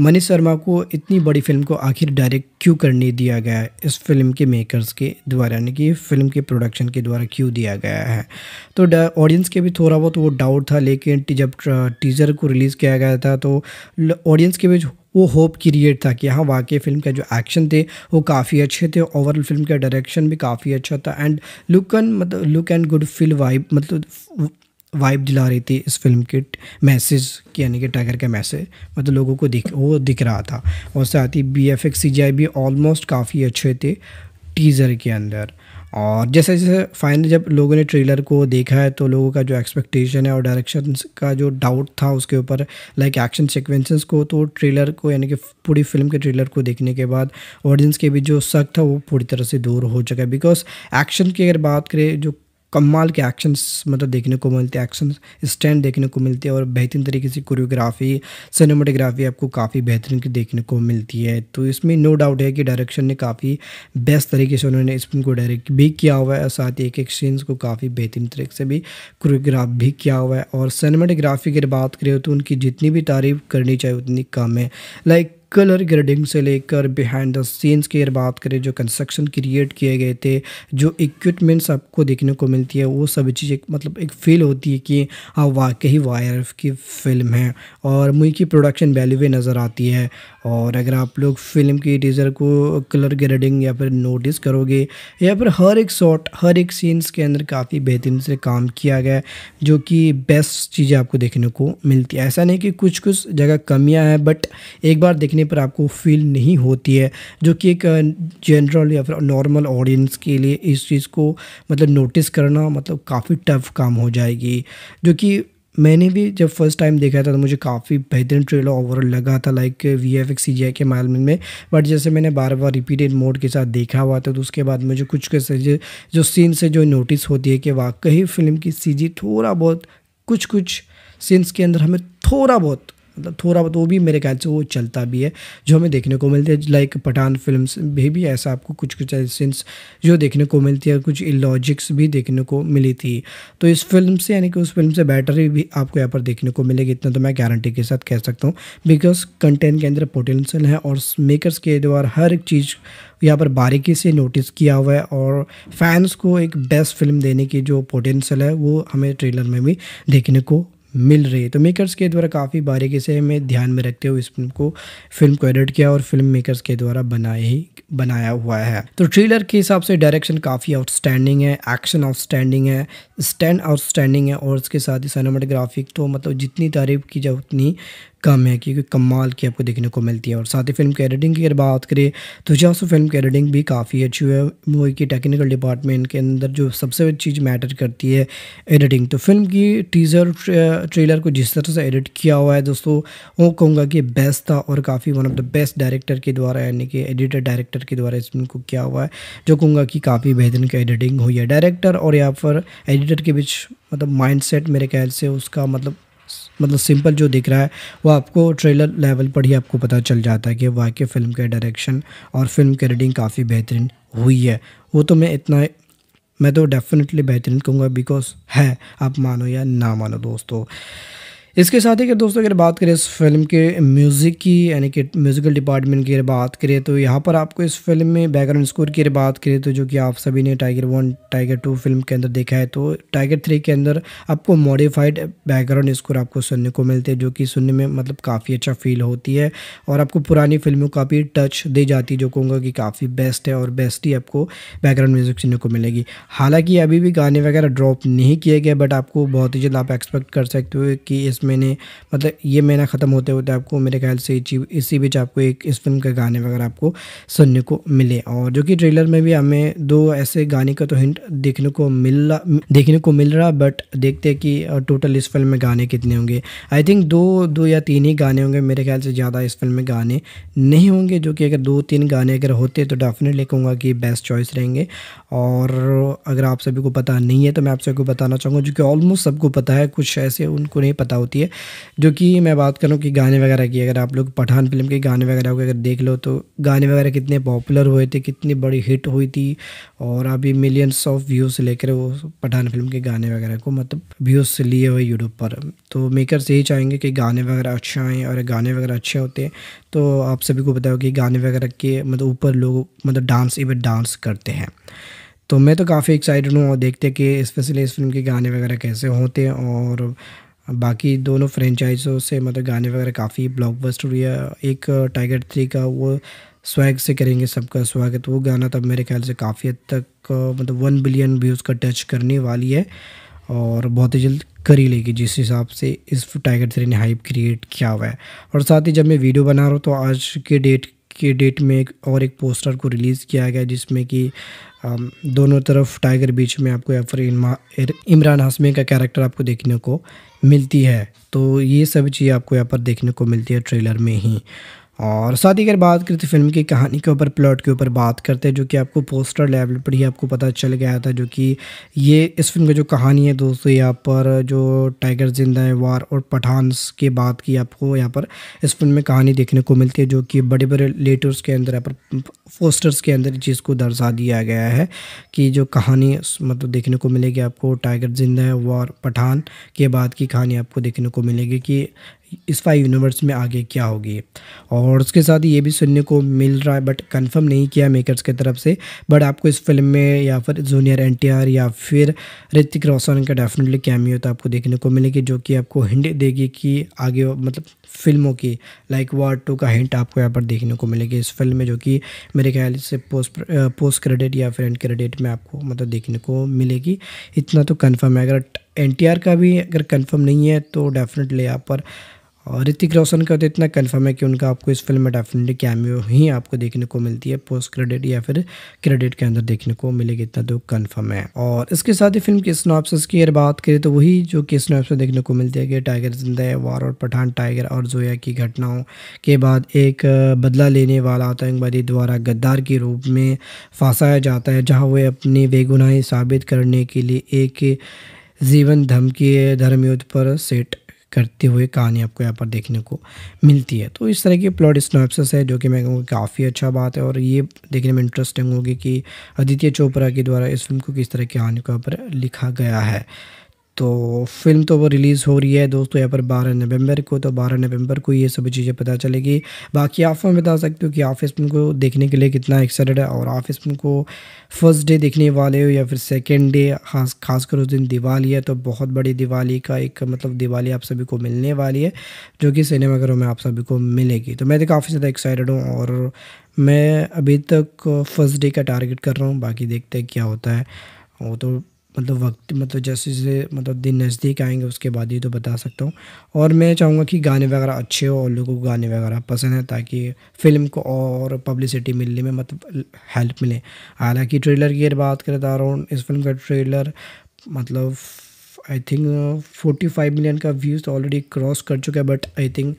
मनीष शर्मा को इतनी बड़ी फिल्म को आखिर डायरेक्ट क्यों करने दिया गया है इस फिल्म के मेकर्स के द्वारा यानी कि फिल्म के प्रोडक्शन के द्वारा क्यों दिया गया है तो ऑडियंस के भी थोड़ा बहुत वो डाउट था लेकिन जब टीजर को रिलीज़ किया गया था तो ऑडियंस के बीच वो होप क्रिएट था कि हाँ वाकई फिल्म का जो एक्शन थे वो काफ़ी अच्छे थे ओवरऑल फिल्म का डायरेक्शन भी काफ़ी अच्छा था एंड लुक एंड मतलब look and good feel vibe मतलब वाइब दिला रही थी इस फिल्म के मैसेज की यानी कि टाइगर का मैसेज मतलब लोगों को दिख वो दिख रहा था और साथ ही B F X C G I भी ऑलमोस्ट काफ़ी अच्छे थे टीज़र के अंदर और जैसे जैसे फाइनली जब लोगों ने ट्रेलर को देखा है तो लोगों का जो एक्सपेक्टेशन है और डायरेक्शन का जो डाउट था उसके ऊपर लाइक एक्शन सिक्वेंसेस को तो ट्रेलर को यानी कि पूरी फिल्म के ट्रेलर को देखने के बाद ऑडियंस के भी जो शक था वो पूरी तरह से दूर हो चुका है बिकॉज एक्शन की अगर बात करें जो कमाल के एक्शंस मतलब देखने को मिलते हैं एक्शन स्टैंड देखने को मिलते हैं और बेहतरीन तरीके से कोरियोग्राफी सिनेमाटोग्राफी आपको काफ़ी बेहतरीन की देखने को मिलती है तो इसमें नो डाउट है कि डायरेक्शन ने काफ़ी बेस्ट तरीके से उन्होंने इस फिल्म को डायरेक्ट भी किया हुआ है और साथ ही एक एक सीन्स को काफ़ी बेहतरीन तरीके से भी कोरियोग्राफ भी किया हुआ है और सिनेमाटोग्राफी की बात करें तो उनकी जितनी भी तारीफ करनी चाहिए उतनी कम है लाइक कलर ग्रेडिंग से लेकर बिहाइंड द सीन्स की अगर बात करें जो कंस्ट्रक्शन क्रिएट किए गए थे जो इक्विपमेंट्स आपको देखने को मिलती है वो सभी चीज़ एक मतलब एक फील होती है कि हाँ वाकई वायरफ की फिल्म है और मुई की प्रोडक्शन वैल्यू भी नज़र आती है और अगर आप लोग फिल्म की टीज़र को कलर ग्रेडिंग या फिर नोटिस करोगे या फिर हर एक शॉट हर एक सीन्स के अंदर काफ़ी बेहतरीन से काम किया गया जो कि बेस्ट चीज़ें आपको देखने को मिलती है ऐसा नहीं कि कुछ कुछ जगह कमियां हैं बट एक बार देखने पर आपको फील नहीं होती है जो कि एक जनरल या फिर नॉर्मल ऑडियंस के लिए इस चीज़ को मतलब नोटिस करना मतलब काफ़ी टफ काम हो जाएगी जो कि मैंने भी जब फर्स्ट टाइम देखा था तो मुझे काफ़ी बेहतरीन ट्रेलर ओवरऑल लगा था लाइक वी एफ एक्स सी के मालूम में बट जैसे मैंने बार बार रिपीटेड मोड के साथ देखा हुआ था तो उसके बाद मुझे कुछ कैसे जो सीन से जो नोटिस होती है कि वाकई फिल्म की सी थोड़ा बहुत कुछ कुछ सीन्स के अंदर हमें थोड़ा बहुत मतलब थोड़ा बहुत तो वो भी मेरे ख्याल से वो चलता भी है जो हमें देखने को मिलती है लाइक पठान फिल्म भी भी ऐसा आपको कुछ कुछ सीन्स जो देखने को मिलती है कुछ इलॉजिक्स भी देखने को मिली थी तो इस फिल्म से यानी कि उस फिल्म से बैटरी भी आपको यहाँ पर देखने को मिलेगी इतना तो मैं गारंटी के साथ कह सकता हूँ बिकॉज कंटेंट के अंदर पोटेंशियल है और मेकर्स के द्वारा हर एक चीज़ यहाँ पर बारीकी से नोटिस किया हुआ है और फैंस को एक बेस्ट फिल्म देने की जो पोटेंशियल है वो हमें ट्रेलर में भी देखने को मिल रही है तो मेकर्स के द्वारा काफ़ी बारीकी से हमें ध्यान में रखते हुए इस फिल्म को फिल्म को एडिट किया और फिल्म मेकर्स के द्वारा बनाए ही बनाया हुआ है तो ट्रेलर के हिसाब से डायरेक्शन काफ़ी आउटस्टैंडिंग है एक्शन आउटस्टैंडिंग है स्टैंड आउटस्टैंडिंग है और इसके साथ ही साइनामाटोग्राफिक तो मतलब जितनी तारीफ की जाए उतनी कम है क्योंकि कमाल की आपको देखने को मिलती है और साथ ही फिल्म की एडिटिंग की अगर बात करें तो जासू फिल्म की एडिटिंग भी काफ़ी अच्छी है मूवी की टेक्निकल डिपार्टमेंट के अंदर जो सबसे चीज़ मैटर करती है एडिटिंग तो फिल्म की टीज़र ट्रेलर को जिस तरह से एडिट किया हुआ है दोस्तों वो कहूँगा कि बेस्ट था और काफ़ी one of the best director के द्वारा यानी कि एडिटर डायरेक्टर के द्वारा इसमें को किया हुआ है जो कहूँगा कि काफ़ी बेहतरीन का एडिटिंग हुई है डायरेक्टर और यहाँ पर एडिटर के बीच मतलब माइंडसेट मेरे ख्याल से उसका मतलब मतलब सिंपल जो दिख रहा है वो आपको ट्रेलर लेवल पर ही आपको पता चल जाता है कि वाकई फ़िल्म के डायरेक्शन और फिल्म की रीडिंग काफ़ी बेहतरीन हुई है वो तो मैं इतना मैं तो डेफिनेटली बेहतरीन कहूँगा बिकॉज है आप मानो या ना मानो दोस्तों इसके साथ ही अगर दोस्तों अगर बात करें इस फिल्म के म्यूज़िक की यानी कि म्यूज़िकल डिपार्टमेंट की अगर बात करें तो यहाँ पर आपको इस फिल्म में बैकग्राउंड स्कोर की अगर बात करें तो जो कि आप सभी ने Tiger one Tiger two film के अंदर देखा है तो टाइगर थ्री के अंदर आपको मॉडिफाइड बैकग्राउंड स्कोर आपको सुनने को मिलते हैं जो कि सुनने में मतलब काफ़ी अच्छा फील होती है और आपको पुरानी फिल्मों का भी टच दी जाती है जो कहूँगा कि काफ़ी बेस्ट है और बेस्ट ही आपको बैकग्राउंड म्यूज़िक सुनने को मिलेगी हालाँकि अभी भी गाने वगैरह ड्रॉप नहीं किए गए बट आपको बहुत ही जल्द आप एक्सपेक्ट कर सकते हो कि इस मैंने मतलब ये महीना ख़त्म होते होते आपको मेरे ख्याल से इसी बीच आपको एक इस फिल्म के गाने वगैरह आपको सुनने को मिले और जो कि ट्रेलर में भी हमें दो ऐसे गाने का तो हिंट देखने को मिल रहा देखने को मिल रहा बट देखते हैं कि टोटल इस फिल्म में गाने कितने होंगे आई थिंक दो दो या तीन ही गाने होंगे मेरे ख्याल से ज़्यादा इस फिल्म में गाने नहीं होंगे जो कि अगर दो तीन गाने अगर होते तो डेफिनेटली कहूँगा कि बेस्ट चॉइस रहेंगे और अगर आप सभी को पता नहीं है तो मैं आप सभी को बताना चाहूँगा जो कि ऑलमोस्ट सबको पता है कुछ ऐसे उनको नहीं पता होती है जो कि मैं बात करूँ कि गाने वगैरह की अगर आप लोग पठान फिल्म के गाने वगैरह को अगर देख लो तो गाने वगैरह कितने पॉपुलर हुए थे कितनी बड़ी हिट हुई थी और अभी मिलियंस ऑफ व्यूज़ लेकर वो पठान फिल्म के गाने वगैरह को मतलब व्यूज़ लिए हुए यूट्यूब पर तो मेकर्स यही चाहेंगे कि गाने वगैरह अच्छे आएँ और गाने वगैरह अच्छे होते हैं तो आप सभी को बताओ कि गाने वगैरह के मतलब ऊपर लोग मतलब डांस इवेंट डांस करते हैं तो मैं तो काफ़ी एक्साइटेड हूँ और देखते कि स्पेशली इस फिल्म के गाने वगैरह कैसे होते हैं और बाकी दोनों फ्रेंचाइजों से मतलब गाने वगैरह काफ़ी ब्लॉकबस्टर हुई है एक टाइगर uh, थ्री का वो स्वैग से करेंगे सबका स्वागत वो गाना तब मेरे ख्याल से काफ़ी हद तक uh, मतलब वन बिलियन व्यूज़ का टच करने वाली है और बहुत ही जल्द कर ही लेगी जिस हिसाब से इस टाइगर थ्री ने हाइप क्रिएट किया हुआ है और साथ ही जब मैं वीडियो बना रहा हूँ तो आज के डेट के डेट में एक और एक पोस्टर को रिलीज़ किया गया जिसमें कि um, दोनों तरफ टाइगर बीच में आपको या फिर इमरान हाशमी का कैरेक्टर आपको देखने को मिलती है तो ये सब चीज़ आपको यहाँ पर देखने को मिलती है ट्रेलर में ही और साथ ही अगर बात करते तो फिल्म की कहानी के ऊपर प्लॉट के ऊपर बात करते हैं जो कि आपको पोस्टर लेवल पर ही आपको पता चल गया था जो कि ये इस फिल्म की जो कहानी है दोस्तों यहाँ पर जो टाइगर जिंदा है वार और पठानस के बाद की आपको यहाँ पर इस फिल्म में कहानी देखने को मिलती है जो कि बड़े बड़े लेटर्स के अंदर यहाँ पर पोस्टर्स के अंदर चीज़ को दर्शा दिया गया है कि जो कहानी मतलब देखने को मिलेगी आपको टाइगर जिंदा है वार पठान के बाद की कहानी आपको देखने को मिलेगी कि इस फाइव यूनिवर्स में आगे क्या होगी और उसके साथ ये भी सुनने को मिल रहा है बट कंफर्म नहीं किया मेकर्स की तरफ से बट आपको इस फिल्म में या फिर जूनियर एन या फिर ऋतिक रोशन का डेफिनेटली कैमियो तो आपको देखने को मिलेगी जो कि आपको हिंट देगी कि आगे मतलब फिल्मों की लाइक वार टू का हिंट आपको यहाँ पर देखने को मिलेगी इस फिल्म में जो कि मेरे ख्याल से पोस्ट पोस्ट क्रेडिट या फिर एंड क्रेडिट में आपको मतलब देखने को मिलेगी इतना तो कन्फर्म है अगर एन का भी अगर कन्फर्म नहीं है तो डेफिनेटली यहाँ पर और ऋतिक रोशन का तो इतना कन्फर्म है कि उनका आपको इस फिल्म में डेफिनेटली कैमियो ही आपको देखने को मिलती है पोस्ट क्रेडिट या फिर क्रेडिट के अंदर देखने को मिलेगी इतना तो कन्फर्म है और इसके साथ ही फिल्म के स्नॉपसिस की अगर बात करें तो वही जो कि स्नॉप्सिस देखने को मिलती है कि टाइगर जिंदा है वार और पठान टाइगर और जोया की घटनाओं के बाद एक बदला लेने वाला आतंकवादी द्वारा गद्दार के रूप में फंसाया जाता है जहाँ वह अपनी बेगुनाही साबित करने के लिए एक जीवन धमकी धर्मयुद्ध पर सेट करते हुए कहानी आपको यहाँ पर देखने को मिलती है तो इस तरह की प्लॉट स्नोपसिस है जो कि मैं कहूँगा काफ़ी अच्छा बात है और ये देखने में इंटरेस्टिंग होगी कि आदित्य चोपड़ा के द्वारा इस फिल्म को किस तरह की कहानी को यहाँ पर लिखा गया है तो फिल्म तो वो रिलीज़ हो रही है दोस्तों यहाँ पर बारह नवंबर को तो बारह नवंबर को ये सब चीज़ें पता चलेगी बाकी आप हमें बता सकते हो कि आप इस फिल्म को देखने के लिए कितना एक्साइटेड है और आप इस फिल्म को फर्स्ट डे देखने वाले हो या फिर सेकेंड डे हाँ खासकर उस दिन दिवाली है तो बहुत बड़ी दिवाली का एक मतलब दिवाली आप सभी को मिलने वाली है जो कि सिनेमाघरों में आप सभी को मिलेगी तो मैं तो काफ़ी ज़्यादा एक्साइटेड हूँ और मैं अभी तक फर्स्ट डे का टारगेट कर रहा हूँ बाकी देखते हैं क्या होता है वो तो मतलब वक्त मतलब जैसे जैसे मतलब दिन नज़दीक आएंगे उसके बाद ही तो बता सकता हूँ और मैं चाहूँगा कि गाने वगैरह अच्छे हो और लोगों को गाने वगैरह पसंद है ताकि फ़िल्म को और पब्लिसिटी मिलने में मतलब हेल्प मिले हालांकि ट्रेलर की अगर बात करें तो अराउंड इस फिल्म का ट्रेलर मतलब I think forty five million का व्यूज़ तो ऑलरेडी क्रॉस कर चुका है बट आई थिंक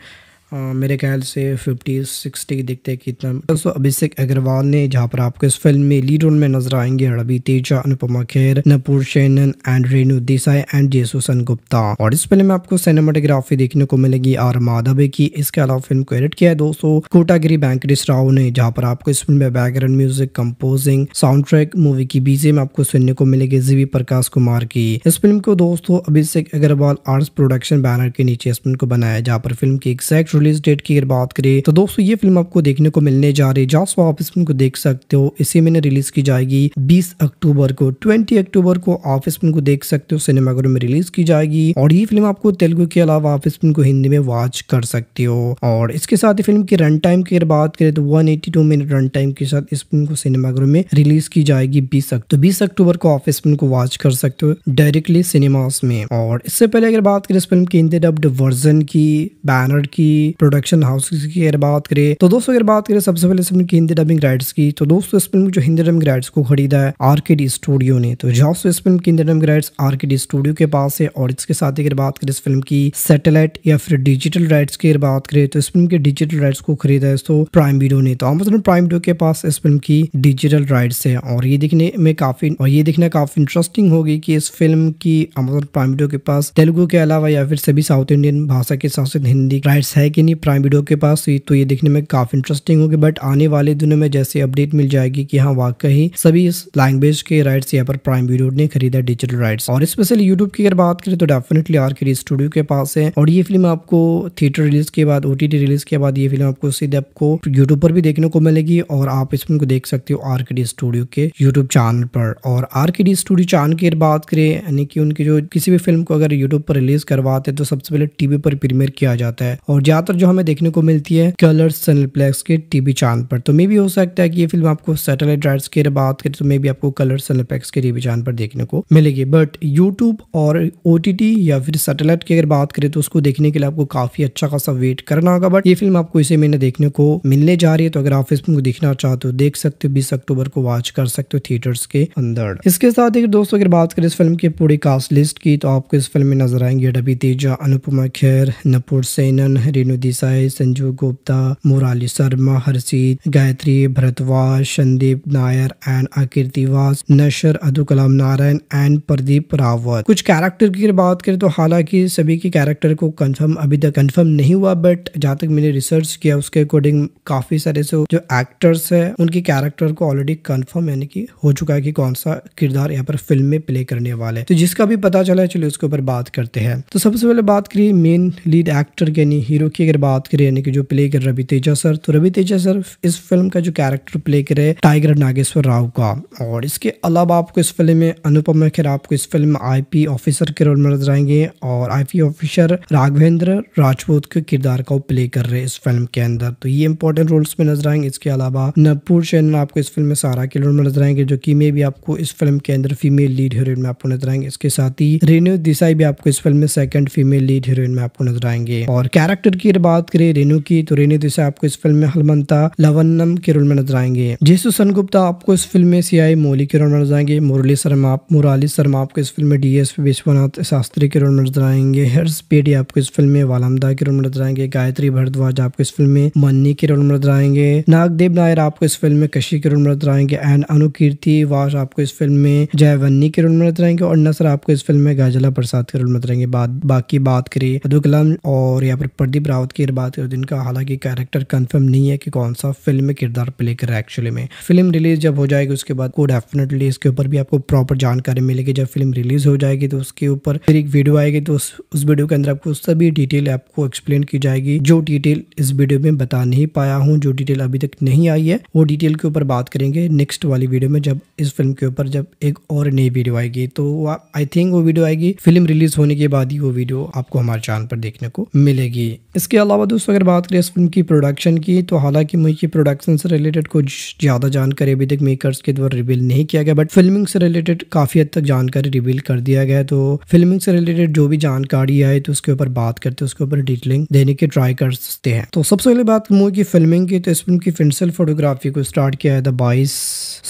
मेरे ख्याल से फिफ्टी सिक्सटी देखते कि दोस्तों अभिषेक अग्रवाल ने जहाँ पर आपको इस फिल्म में लीड रोल में नजर आएंगे रवि तेजा अनुपमा खेर नपुर शेनन एंड रेणु देसाई एंड जेसुसन गुप्ता और इस फिल्म में आपको सिनेमाटोग्राफी देखने को मिलेगी आर माधवे की इसके अलावा फिल्म को एडिट किया है दोस्तों कोटागिरी बैंकरिस राव ने जहाँ पर आपको इस फिल्म में background music composing soundtrack movie की बीजे में आपको सुनने को मिलेगी जीवी प्रकाश कुमार की इस फिल्म को दोस्तों Abhishek Agarwal arts production banner के नीचे इस फिल्म को बनाया जहाँ पर फिल्म की एग्जैक्ट रिलीज डेट की अगर बात करें तो दोस्तों ये फिल्म आपको देखने को मिलने जा रही है जहाँ आप इस फिल्म को देख सकते हो इसी महीने रिलीज की जाएगी बीस अक्टूबर को ट्वेंटी अक्टूबर को आप इस फिल्म को देख सकते हो सिनेमाघरों में रिलीज की जाएगी और ये फिल्म आपको तेलुगु के अलावा आप इस फिल्म को हिंदी में वॉच कर सकते हो और इसके साथ ही फिल्म की रन टाइम की अगर बात करें तो वन मिनट रन टाइम के साथ इस फिल्म को सिनेमाघरों में रिलीज की जाएगी बीस अक्टूबर तो बीस अक्टूबर को आप इस फिल्म को वॉच कर सकते हो डायरेक्टली सिनेमास में और इससे पहले अगर बात करें इस फिल्म की हिंदी डब्ड वर्जन की बैनर की प्रोडक्शन हाउस की अगर बात करें तो दोस्तों अगर बात करें सबसे पहले फिल्म की हिंदी डबिंग राइट्स की तो दोस्तों इस फिल्म जो हिंदी डबिंग राइट्स को खरीदा है आर स्टूडियो ने तो दोस्तों इस फिल्म की Hindi dubbing rights R studio के पास है और इसके साथ ही अगर बात करें इस फिल्म की सैटेलाइट या फिर डिजिटल राइट्स की अगर बात करें तो इस फिल्म के डिजिटल राइट्स को खरीदा है तो प्राइम वीडियो ने तो अमेजन प्राइम वीडियो के पास इस फिल्म की डिजिटल राइट्स है और ये देखने में काफी और ये देखना काफी इंटरेस्टिंग होगी कि इस फिल्म की अमेजन प्राइम वीडियो के पास तेलुगु के अलावा या फिर सभी साउथ इंडियन भाषा के साथ साथ हिंदी राइट्स है कि नहीं प्राइम वीडियो के पास हुई तो, तो ये देखने में काफ़ी इंटरेस्टिंग होगी बट आने वाले दिनों में जैसे अपडेट मिल जाएगी कि हाँ वाकई सभी इस लैंग्वेज के राइट्स यहाँ पर प्राइम वीडियो ने खरीदा डिजिटल राइट्स और स्पेशली यूट्यूब की अगर बात करें तो डेफिनेटली आर के स्टूडियो के पास है और ये फिल्म आपको थिएटर रिलीज के बाद ओटीटी रिलीज के बाद ये फिल्म आपको सीधे आपको यूट्यूब पर भी देखने को मिलेगी और आप इस फिल्म को देख सकते हो आर स्टूडियो के यूट्यूब चैनल पर और आर स्टूडियो चैनल की बात करें यानी कि उनकी जो किसी भी फिल्म को अगर यूट्यूब पर रिलीज करवाते तो सबसे पहले टीवी पर प्रीमियर किया जाता है और ज्यादा ज्यादातर जो हमें देखने को मिलती है कलर सनप्लेक्स के टीवी चांद पर तो मे भी हो सकता है कि ये फिल्म आपको सैटेलाइट राइट्स के बात करें तो मे भी आपको कलर सनप्लेक्स के टीवी चांद पर देखने को मिलेगी बट यूट्यूब और ओ या फिर सैटेलाइट की अगर बात करें तो उसको देखने के लिए आपको काफी अच्छा खासा वेट करना होगा बट ये फिल्म आपको इसे महीने देखने को मिलने जा रही है तो अगर आप इस फिल्म को देखना चाहते हो देख सकते हो बीस अक्टूबर को वॉच कर सकते हो थिएटर्स के अंदर इसके साथ एक दोस्तों अगर बात करें इस फिल्म की पूरी कास्ट लिस्ट की तो आपको इस फिल्म में नजर आएंगे डबी तेजा अनुपमा खेर नपुर सेनन रेनू मीनू देसाई संजू गुप्ता मुराली शर्मा हर्षित गायत्री भरतवास संदीप नायर एंड अकीर्तिवास नशर अदु कलाम नारायण एंड प्रदीप रावत कुछ कैरेक्टर की बात करें तो हालांकि सभी के कैरेक्टर को कंफर्म अभी तक कंफर्म नहीं हुआ बट जहाँ तक मैंने रिसर्च किया उसके अकॉर्डिंग काफी सारे से जो एक्टर्स है उनके कैरेक्टर को ऑलरेडी कंफर्म यानी कि हो चुका है कि कौन सा किरदार यहाँ पर फिल्म में प्ले करने वाले तो जिसका भी पता चला है चलिए उसके ऊपर बात करते हैं तो सबसे पहले बात करिए मेन लीड एक्टर यानी हीरो के की अगर बात करें यानी कि जो प्ले कर रवि तेजा सर तो रवि तेजा सर इस फिल्म का जो कैरेक्टर प्ले करे टाइगर नागेश्वर राव का और इसके अलावा आपको इस फिल्म में अनुपम खेर आपको इस फिल्म में आई ऑफिसर के रोल में नजर आएंगे और आई ऑफिसर राघवेंद्र राजपूत के किरदार का प्ले कर रहे इस फिल्म के अंदर तो ये इंपॉर्टेंट रोल्स में नजर आएंगे इसके अलावा नवपुर चैनल आपको इस फिल्म में सारा के रोल में नजर आएंगे जो की मे भी आपको इस फिल्म के अंदर फीमेल लीड हीरोइन में आपको नजर आएंगे इसके साथ ही रेनु दिसाई भी आपको इस फिल्म में सेकंड फीमेल लीड हीरोइन में आपको नजर आएंगे और कैरेक्टर की अगर बात करें रेनू की तो रेनू देसाई आपको इस फिल्म में हलमंता लवन्नम के रोल में नजर आएंगे जेसु सन गुप्ता आपको इस फिल्म में सी आई मोली के रोल में नजर आएंगे मुरली शर्मा मुरली शर्मा आपको इस फिल्म में डीएसपी विश्वनाथ शास्त्री के रोल में नजर आएंगे हर्ष पेटी आपको इस फिल्म में वालमदा के रोल में नजर आएंगे गायत्री भरद्वाज आपको इस फिल्म में मन्नी के रोल में नजर आएंगे नागदेव नायर आपको इस फिल्म में कशी के रोल में नजर आएंगे एंड अनुकीर्ति वाश आपको इस फिल्म में जयवन्नी के रोल में नजर आएंगे और नसर आपको इस फिल्म में गाजला प्रसाद के रोल में नजर आएंगे बाकी बात करें अदुकलम और यहाँ पर प्रदीप राव दाऊद की इरबात और जिनका हालांकि कैरेक्टर कंफर्म नहीं है कि कौन सा फिल्म में किरदार प्ले करा एक्चुअली में फिल्म रिलीज जब हो जाएगी उसके बाद को डेफिनेटली इसके ऊपर भी आपको प्रॉपर जानकारी मिलेगी जब फिल्म रिलीज हो जाएगी तो उसके ऊपर फिर एक वीडियो आएगी तो उस उस वीडियो के अंदर आपको सभी डिटेल आपको एक्सप्लेन की जाएगी जो डिटेल इस वीडियो में बता नहीं पाया हूँ जो डिटेल अभी तक नहीं आई है वो डिटेल के ऊपर बात करेंगे नेक्स्ट वाली वीडियो में जब इस फिल्म के ऊपर जब एक और नई वीडियो आएगी तो आई थिंक वो वीडियो आएगी फिल्म रिलीज होने के बाद ही वो वीडियो आपको हमारे चैनल पर देखने को मिलेगी इसके इसके अलावा दोस्तों अगर बात करें इस फिल्म की प्रोडक्शन की तो हालांकि मुझे प्रोडक्शन से रिलेटेड कुछ ज़्यादा जानकारी अभी तक मेकर्स के द्वारा रिवील नहीं किया गया बट फिल्मिंग से रिलेटेड काफ़ी हद तक जानकारी रिवील कर दिया गया तो फिल्मिंग से रिलेटेड जो भी जानकारी आए तो उसके ऊपर बात करते हैं उसके ऊपर डिटेलिंग देने की ट्राई कर सकते हैं तो सबसे पहले बात मूवी की फिल्मिंग की तो इस फिल्म की फिंसल फोटोग्राफी को स्टार्ट किया है बाईस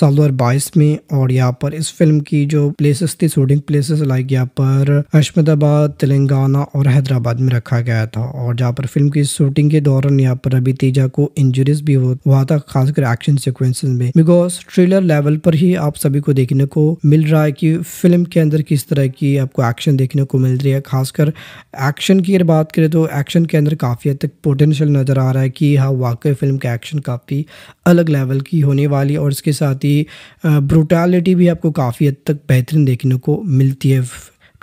साल दो में और यहाँ पर इस फिल्म की जो प्लेसेस थी शूटिंग प्लेसेस लाइक यहाँ पर अहमदाबाद तेलंगाना और हैदराबाद में रखा गया था और जहाँ पर फिल्म की शूटिंग के दौरान यहाँ पर अभी तेजा को इंजुरीज भी हुआ था खासकर एक्शन सिक्वेंस में बिकॉज ट्रेलर लेवल पर ही आप सभी को देखने को मिल रहा है कि फिल्म के अंदर किस तरह की आपको एक्शन देखने को मिल रही है खासकर एक्शन की अगर बात करें तो एक्शन के अंदर काफ़ी हद तक पोटेंशियल नज़र आ रहा है कि हाँ वाकई फिल्म का एक्शन काफ़ी अलग लेवल की होने वाली और इसके साथ ही ब्रूटैलिटी भी आपको काफ़ी हद तक बेहतरीन देखने को मिलती है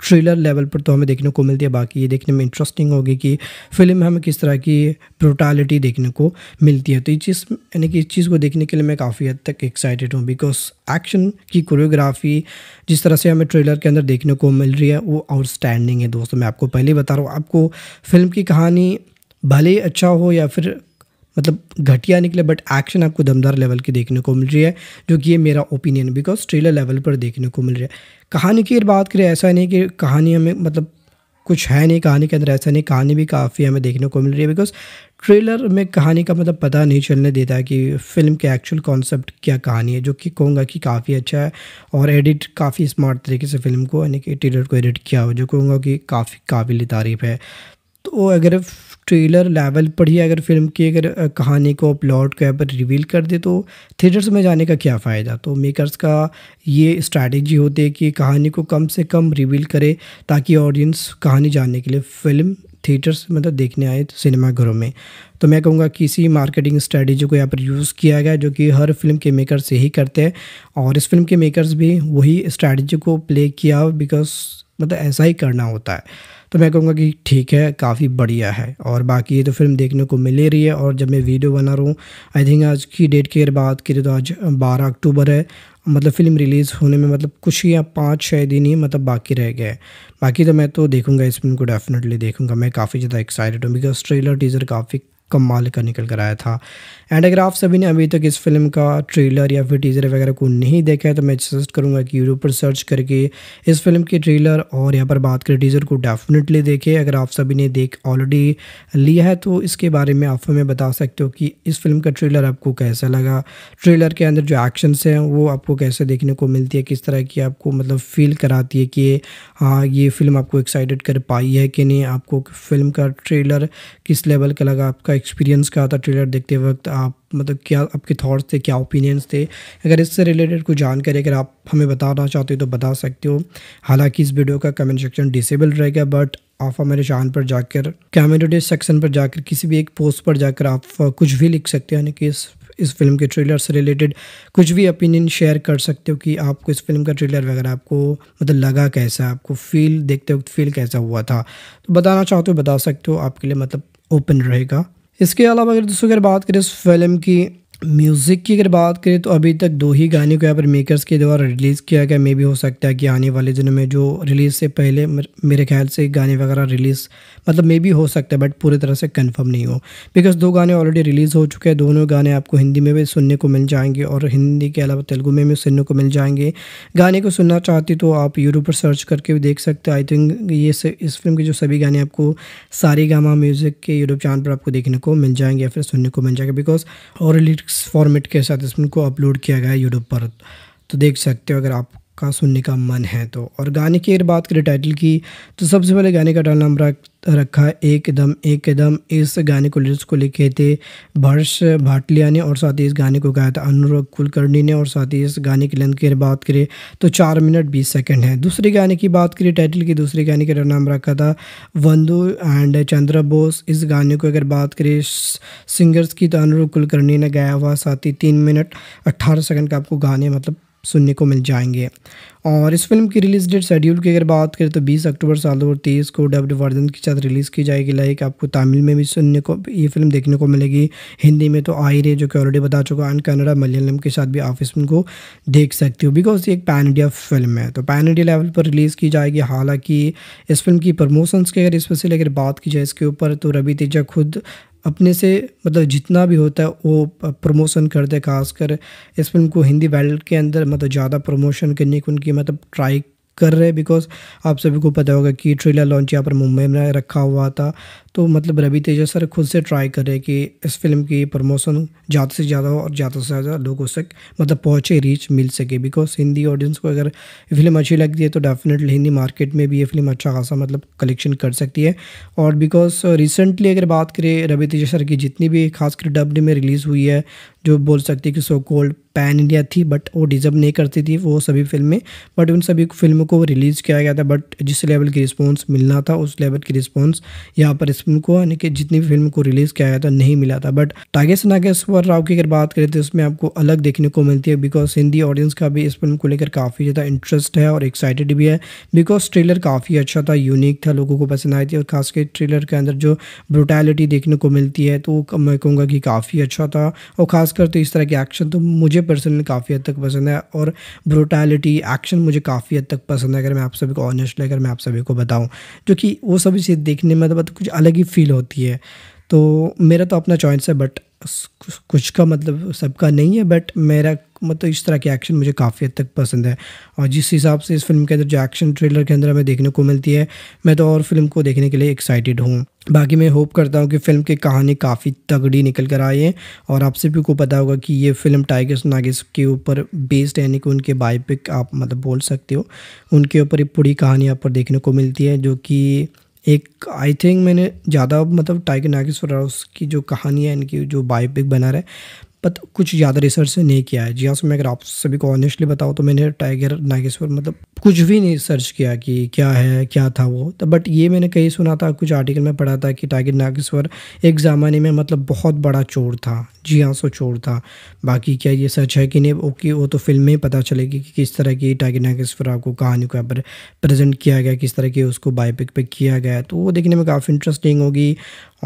ट्रेलर लेवल पर तो हमें देखने को मिलती है बाकी ये देखने में इंटरेस्टिंग होगी कि फिल्म में हमें किस तरह की प्रोटालिटी देखने को मिलती है तो ये चीज़ यानी कि इस चीज़ को देखने के लिए मैं काफ़ी हद तक एक्साइटेड हूँ बिकॉज एक्शन की कोरियोग्राफी जिस तरह से हमें ट्रेलर के अंदर देखने को मिल रही है वो आउटस्टैंडिंग है दोस्तों मैं आपको पहले बता रहा हूँ आपको फिल्म की कहानी भले अच्छा हो या फिर मतलब घटिया निकले बट एक्शन आपको दमदार लेवल की देखने को मिल रही है जो कि ये मेरा ओपिनियन बिकॉज ट्रेलर लेवल पर देखने को मिल रहा है कहानी की अगर बात करें ऐसा नहीं कि कहानी हमें मतलब कुछ है नहीं कहानी के अंदर ऐसा नहीं कहानी भी काफ़ी हमें देखने को मिल रही है बिकॉज ट्रेलर में कहानी का मतलब पता नहीं चलने देता है कि फिल्म के एक्चुअल कॉन्सेप्ट क्या कहानी है जो कि कहूँगा कि काफ़ी अच्छा है और एडिट काफ़ी स्मार्ट तरीके से फिल्म को यानी कि ट्रेलर को एडिट किया हो जो कहूँगा कि काफ़ी काबिल तारीफ़ है तो अगर ट्रेलर लेवल पर ही अगर फिल्म की अगर कहानी को प्लॉट को अगर रिवील कर दे तो थिएटर्स में जाने का क्या फ़ायदा तो मेकर्स का ये स्ट्रैटेजी होती है कि कहानी को कम से कम रिवील करे ताकि ऑडियंस कहानी जानने के लिए फिल्म थिएटर्स मतलब देखने आए तो सिनेमा घरों में तो मैं कहूँगा कि इसी मार्केटिंग स्ट्रेटजी को यहाँ पर यूज़ किया गया जो कि हर फिल्म के मेकर्स यही करते हैं और इस फिल्म के मेकर्स भी वही स्ट्रैटेजी को प्ले किया बिकॉज मतलब ऐसा ही करना होता है तो मैं कहूँगा कि ठीक है काफ़ी बढ़िया है और बाकी ये तो फिल्म देखने को मिल ही रही है और जब मैं वीडियो बना रहा हूँ आई थिंक आज की डेट की अगर बात करें तो आज बारह अक्टूबर है मतलब फ़िल्म रिलीज़ होने में मतलब कुछ या पाँच छः दिन ही मतलब बाकी रह गए बाकी तो मैं तो देखूंगा इस फिल्म को डेफिनेटली देखूंगा मैं काफ़ी ज़्यादा एक्साइटेड हूँ बिकॉज ट्रेलर टीज़र काफ़ी कमाल का निकल कर आया था एंड अगर आप सभी ने अभी तक इस फिल्म का ट्रेलर या फिर टीज़र वगैरह को नहीं देखा है तो मैं सजेस्ट करूँगा कि यूट्यूब पर सर्च करके इस फिल्म के ट्रेलर और यहाँ पर बात करें टीज़र को डेफिनेटली देखें अगर आप सभी ने देख ऑलरेडी लिया है तो इसके बारे में आप हमें बता सकते हो कि इस फिल्म का ट्रेलर आपको कैसा लगा ट्रेलर के अंदर जो एक्शंस हैं वो आपको कैसे देखने को मिलती है किस तरह की आपको मतलब फील कराती है कि हाँ ये फिल्म आपको एक्साइटेड कर पाई है कि नहीं आपको फिल्म का ट्रेलर किस लेवल का लगा आपका एक्सपीरियंस क्या था ट्रेलर देखते वक्त आप मतलब क्या आपके थॉट्स थे क्या ओपिनियंस थे अगर इससे रिलेटेड कोई जानकारी अगर आप हमें बताना चाहते हो तो बता सकते हो हालांकि इस वीडियो का कमेंट सेक्शन डिसेबल रहेगा बट आप हमारे चैनल पर जाकर कमेंट सेक्शन पर जाकर किसी भी एक पोस्ट पर जाकर आप कुछ भी लिख सकते हो यानी कि इस इस फिल्म के ट्रेलर से रिलेटेड कुछ भी ओपिनियन शेयर कर सकते हो कि आपको इस फिल्म का ट्रेलर वगैरह आपको मतलब लगा कैसा आपको फील देखते वक्त फील कैसा हुआ था तो बताना चाहते हो तो बता सकते हो आपके लिए मतलब ओपन रहेगा इसके अलावा अगर दोस्तों अगर बात करें इस फिल्म की म्यूज़िक की अगर बात करें तो अभी तक दो ही गाने को यहाँ पर मेकर्स के द्वारा रिलीज़ किया गया मे भी हो सकता है कि आने वाले दिनों में जो रिलीज़ से पहले मेरे ख्याल से गाने वगैरह रिलीज़ मतलब मे भी हो सकता है बट पूरी तरह से कन्फर्म नहीं हो बिकॉज दो गाने ऑलरेडी रिलीज़ हो चुके हैं दोनों गाने आपको हिंदी में भी सुनने को मिल जाएंगे और हिंदी के अलावा तेलुगू में भी सुनने को मिल जाएंगे गाने को सुनना चाहती तो आप यूट्यूब पर सर्च करके भी देख सकते हैं आई थिंक ये इस फिल्म के जो सभी गाने आपको सारी गामा म्यूज़िक के यूट्यूब चैनल पर आपको देखने को मिल जाएंगे या फिर सुनने को मिल जाएगा बिकॉज और लिरिक्स फॉर्मेट के साथ इस फिल्म को अपलोड किया गया है यूट्यूब पर तो देख सकते हो अगर आप आपका सुनने का मन है तो और गाने की अगर बात करें टाइटल की तो सबसे पहले गाने का टाइटल नाम रखा एक एकदम एक एकदम इस गाने को लिरिक्स को लिखे थे भर्ष भाटलिया ने और साथ ही इस गाने को गाया था अनुराग कुलकर्णी ने और साथ ही इस गाने की लेंथ की अगर बात करें तो चार मिनट बीस सेकेंड है दूसरे गाने की बात करें टाइटल की दूसरे गाने का नाम रखा था वंदू एंड चंद्र बोस इस गाने को अगर बात करें सिंगर्स की तो अनुराग कुलकर्णी ने गाया हुआ साथ ही तीन मिनट अट्ठारह सेकेंड का आपको गाने मतलब सुनने को मिल जाएंगे और इस फिल्म की रिलीज़ डेट शेड्यूल की अगर बात करें तो 20 अक्टूबर साल दो तेईस को डब्ड वर्धन के साथ रिलीज़ की जाएगी लाइक आपको तमिल में भी सुनने को ये फिल्म देखने को मिलेगी हिंदी में तो आई रे जो कि ऑलरेडी बता चुका है एंड कन्नड़ा मलयालम के साथ भी आप इस फिल्म को देख सकते हो बिकॉज ये एक पैन इंडिया फिल्म है तो पैन इंडिया लेवल पर रिलीज़ की जाएगी हालाँकि इस फिल्म की प्रमोशंस की अगर स्पेशली अगर बात की जाए इसके ऊपर तो रवि तेजा खुद अपने से मतलब जितना भी होता है वो प्रमोशन करते हैं खासकर इस फिल्म को हिंदी वर्ल्ड के अंदर मतलब ज़्यादा प्रमोशन करने की उनकी मतलब ट्राई कर रहे हैं बिकॉज आप सभी को पता होगा कि ट्रेलर लॉन्च यहाँ पर मुंबई में रखा हुआ था तो मतलब रवि तेजा सर खुद से ट्राई कर रहे कि इस फिल्म की प्रमोशन ज़्यादा से ज़्यादा हो और ज़्यादा से ज़्यादा लोगों तक मतलब पहुँचे रीच मिल सके बिकॉज हिंदी ऑडियंस को अगर फिल्म अच्छी लगती है तो डेफिनेटली हिंदी मार्केट में भी ये फिल्म अच्छा खासा मतलब कलेक्शन कर सकती है और बिकॉज रिसेंटली अगर बात करें रवि तेजा सर की जितनी भी खासकर डब्ड में रिलीज़ हुई है जो बोल सकती है कि सो कोल्ड पैन इंडिया थी बट वो डिजर्व नहीं करती थी वो सभी फिल्में बट उन सभी फिल्मों को रिलीज़ किया गया था बट जिस लेवल की रिस्पॉन्स मिलना था उस लेवल की रिस्पॉन्स यहाँ पर इस फिल्म को यानी कि जितनी भी फिल्म को रिलीज़ किया गया था नहीं मिला था बट टागेश नागेश्वर राव की अगर बात करें तो इसमें आपको अलग देखने को मिलती है बिकॉज हिंदी ऑडियंस का भी इस फिल्म को लेकर काफ़ी ज़्यादा इंटरेस्ट है और एक्साइटेड भी है बिकॉज ट्रेलर काफ़ी अच्छा था यूनिक था लोगों को पसंद आई थी और खासकर ट्रेलर के अंदर जो ब्रोटैलिटी देखने को मिलती है तो मैं कहूँगा कि काफ़ी अच्छा था और खासकर तो इस तरह के एक्शन तो मुझे पर्सनली काफ़ी हद तक पसंद है और ब्रोटैलिटी एक्शन मुझे काफ़ी हद तक पसंद है अगर मैं आप सभी को ऑनेस्ट लेकर मैं आप सभी को बताऊँ जो कि वो सभी चीज़ देखने में मतलब कुछ अलग अलग ही फील होती है तो मेरा तो अपना चॉइस है बट कुछ का मतलब सबका नहीं है बट मेरा मतलब इस तरह के एक्शन मुझे काफ़ी हद तक पसंद है और जिस हिसाब से इस फिल्म के अंदर जो एक्शन ट्रेलर के अंदर हमें देखने को मिलती है मैं तो और फिल्म को देखने के लिए एक्साइटेड हूँ बाकी मैं होप करता हूँ कि फ़िल्म की कहानी काफ़ी तगड़ी निकल कर आई है और आपसे भी को पता होगा कि ये फिल्म टाइगर्स नागिस के ऊपर बेस्ड यानी कि उनके बायोपिक आप मतलब बोल सकते हो उनके ऊपर एक पूरी कहानी आप पर देखने को मिलती है जो कि एक आई थिंक मैंने ज़्यादा मतलब टाइगर नागेश्वर राव की जो कहानी है इनकी जो बायोपिक बना रहा है बट तो कुछ ज़्यादा रिसर्च नहीं किया है जी हाँ सर मैं अगर आप सभी को ऑनेस्टली बताऊँ तो मैंने टाइगर नागेश्वर मतलब कुछ भी नहीं सर्च किया कि क्या है क्या था वो तो बट ये मैंने कहीं सुना था कुछ आर्टिकल में पढ़ा था कि टाइगर नागेश्वर एक ज़माने में मतलब बहुत बड़ा चोर था जी हाँ सो चोर था बाकी क्या ये सच है कि नहीं ओके वो तो फिल्म में ही पता चलेगी कि किस तरह की टाइगर नागेश्वर आपको कहानी को पर प्रेजेंट किया गया किस तरह की उसको बायोपिक पे किया गया तो वो देखने में काफ़ी इंटरेस्टिंग होगी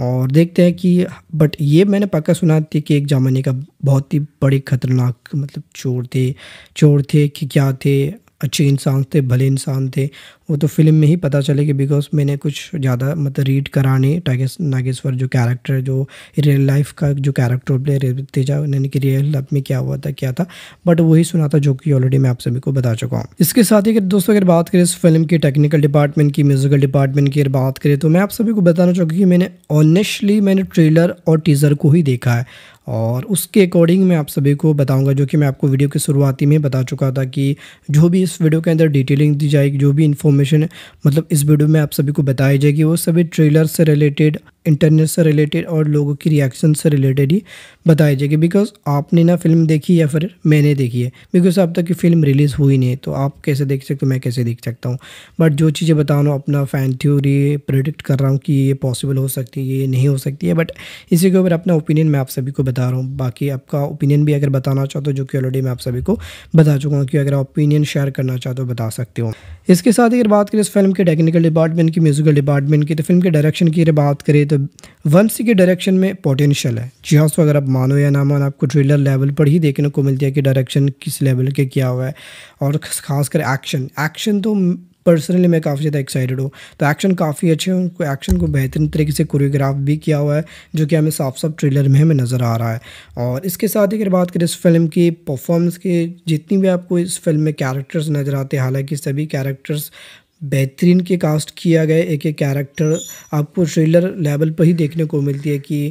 और देखते हैं कि बट ये मैंने पक्का सुना थी कि एक जमाने का बहुत ही बड़े ख़तरनाक मतलब चोर थे चोर थे कि क्या थे अच्छे इंसान थे भले इंसान थे वो तो फिल्म में ही पता चले कि बिकॉज मैंने कुछ ज़्यादा मतलब रीड कराने टाइगर नागेश्वर जो कैरेक्टर है जो रियल लाइफ का जो कैरेक्टर प्ले तेजा यानी कि रियल लाइफ में क्या हुआ था क्या था बट वही सुना था जो कि ऑलरेडी मैं आप सभी को बता चुका हूँ इसके साथ ही दोस्तों अगर बात करें इस फिल्म की टेक्निकल डिपार्टमेंट की म्यूजिकल डिपार्टमेंट की अगर बात करें तो मैं आप सभी को बताना चाहूँगी कि मैंने ऑनेस्टली मैंने ट्रेलर और टीज़र को ही देखा है और उसके अकॉर्डिंग मैं आप सभी को बताऊंगा जो कि मैं आपको वीडियो की शुरुआती में बता चुका था कि जो भी इस वीडियो के अंदर डिटेलिंग दी जाएगी जो भी इन्फॉर्मेशन मतलब इस वीडियो में आप सभी को बताई जाएगी वो सभी ट्रेलर से रिलेटेड इंटरनेट से रिलेटेड और लोगों की रिएक्शन से रिलेटेड ही बताई जाएगी बिकॉज आपने ना फिल्म देखी या फिर मैंने देखी है बिकॉज अब तक की फिल्म रिलीज़ हुई नहीं तो आप कैसे देख सकते हो मैं कैसे देख सकता हूँ बट जो चीज़ें बता रहा हूँ अपना फ़ैन थ्योरी प्रोडिक्ट कर रहा हूँ कि ये पॉसिबल हो सकती है ये नहीं हो सकती है बट इसी के ऊपर अपना ओपिनियन मैं आप सभी को बता बता रहा हूँ बाकी आपका ओपिनियन भी अगर बताना चाहते हो तो जो कि ऑलरेडी मैं आप सभी को बता चुका हूँ कि अगर आप ओपिनियन शेयर करना चाहते हो तो बता सकते हो इसके साथ अगर बात करें इस फिल्म के टेक्निकल डिपार्टमेंट की म्यूज़िकल डिपार्टमेंट की तो फिल्म के डायरेक्शन की अगर बात करें तो वंशी के डायरेक्शन में पोटेंशियल है जी हाँ सो अगर आप मानो या ना मानो आपको ट्रेलर लेवल पर ही देखने को मिलती है कि डायरेक्शन किस लेवल के क्या हुआ है और खासकर एक्शन एक्शन तो पर्सनली मैं काफ़ी ज़्यादा एक्साइटेड हूँ तो एक्शन काफ़ी अच्छे हैं उनको एक्शन को बेहतरीन तरीके से कोरियोग्राफ भी किया हुआ है जो कि हमें साफ साफ ट्रेलर में हमें नज़र आ रहा है और इसके साथ ही अगर बात करें इस फिल्म की परफॉर्मेंस की जितनी भी आपको इस फिल्म में कैरेक्टर्स नज़र आते हैं हालांकि सभी कैरेक्टर्स बेहतरीन के कास्ट किया गया एक एक कैरेक्टर आपको ट्रेलर लेवल पर ही देखने को मिलती है कि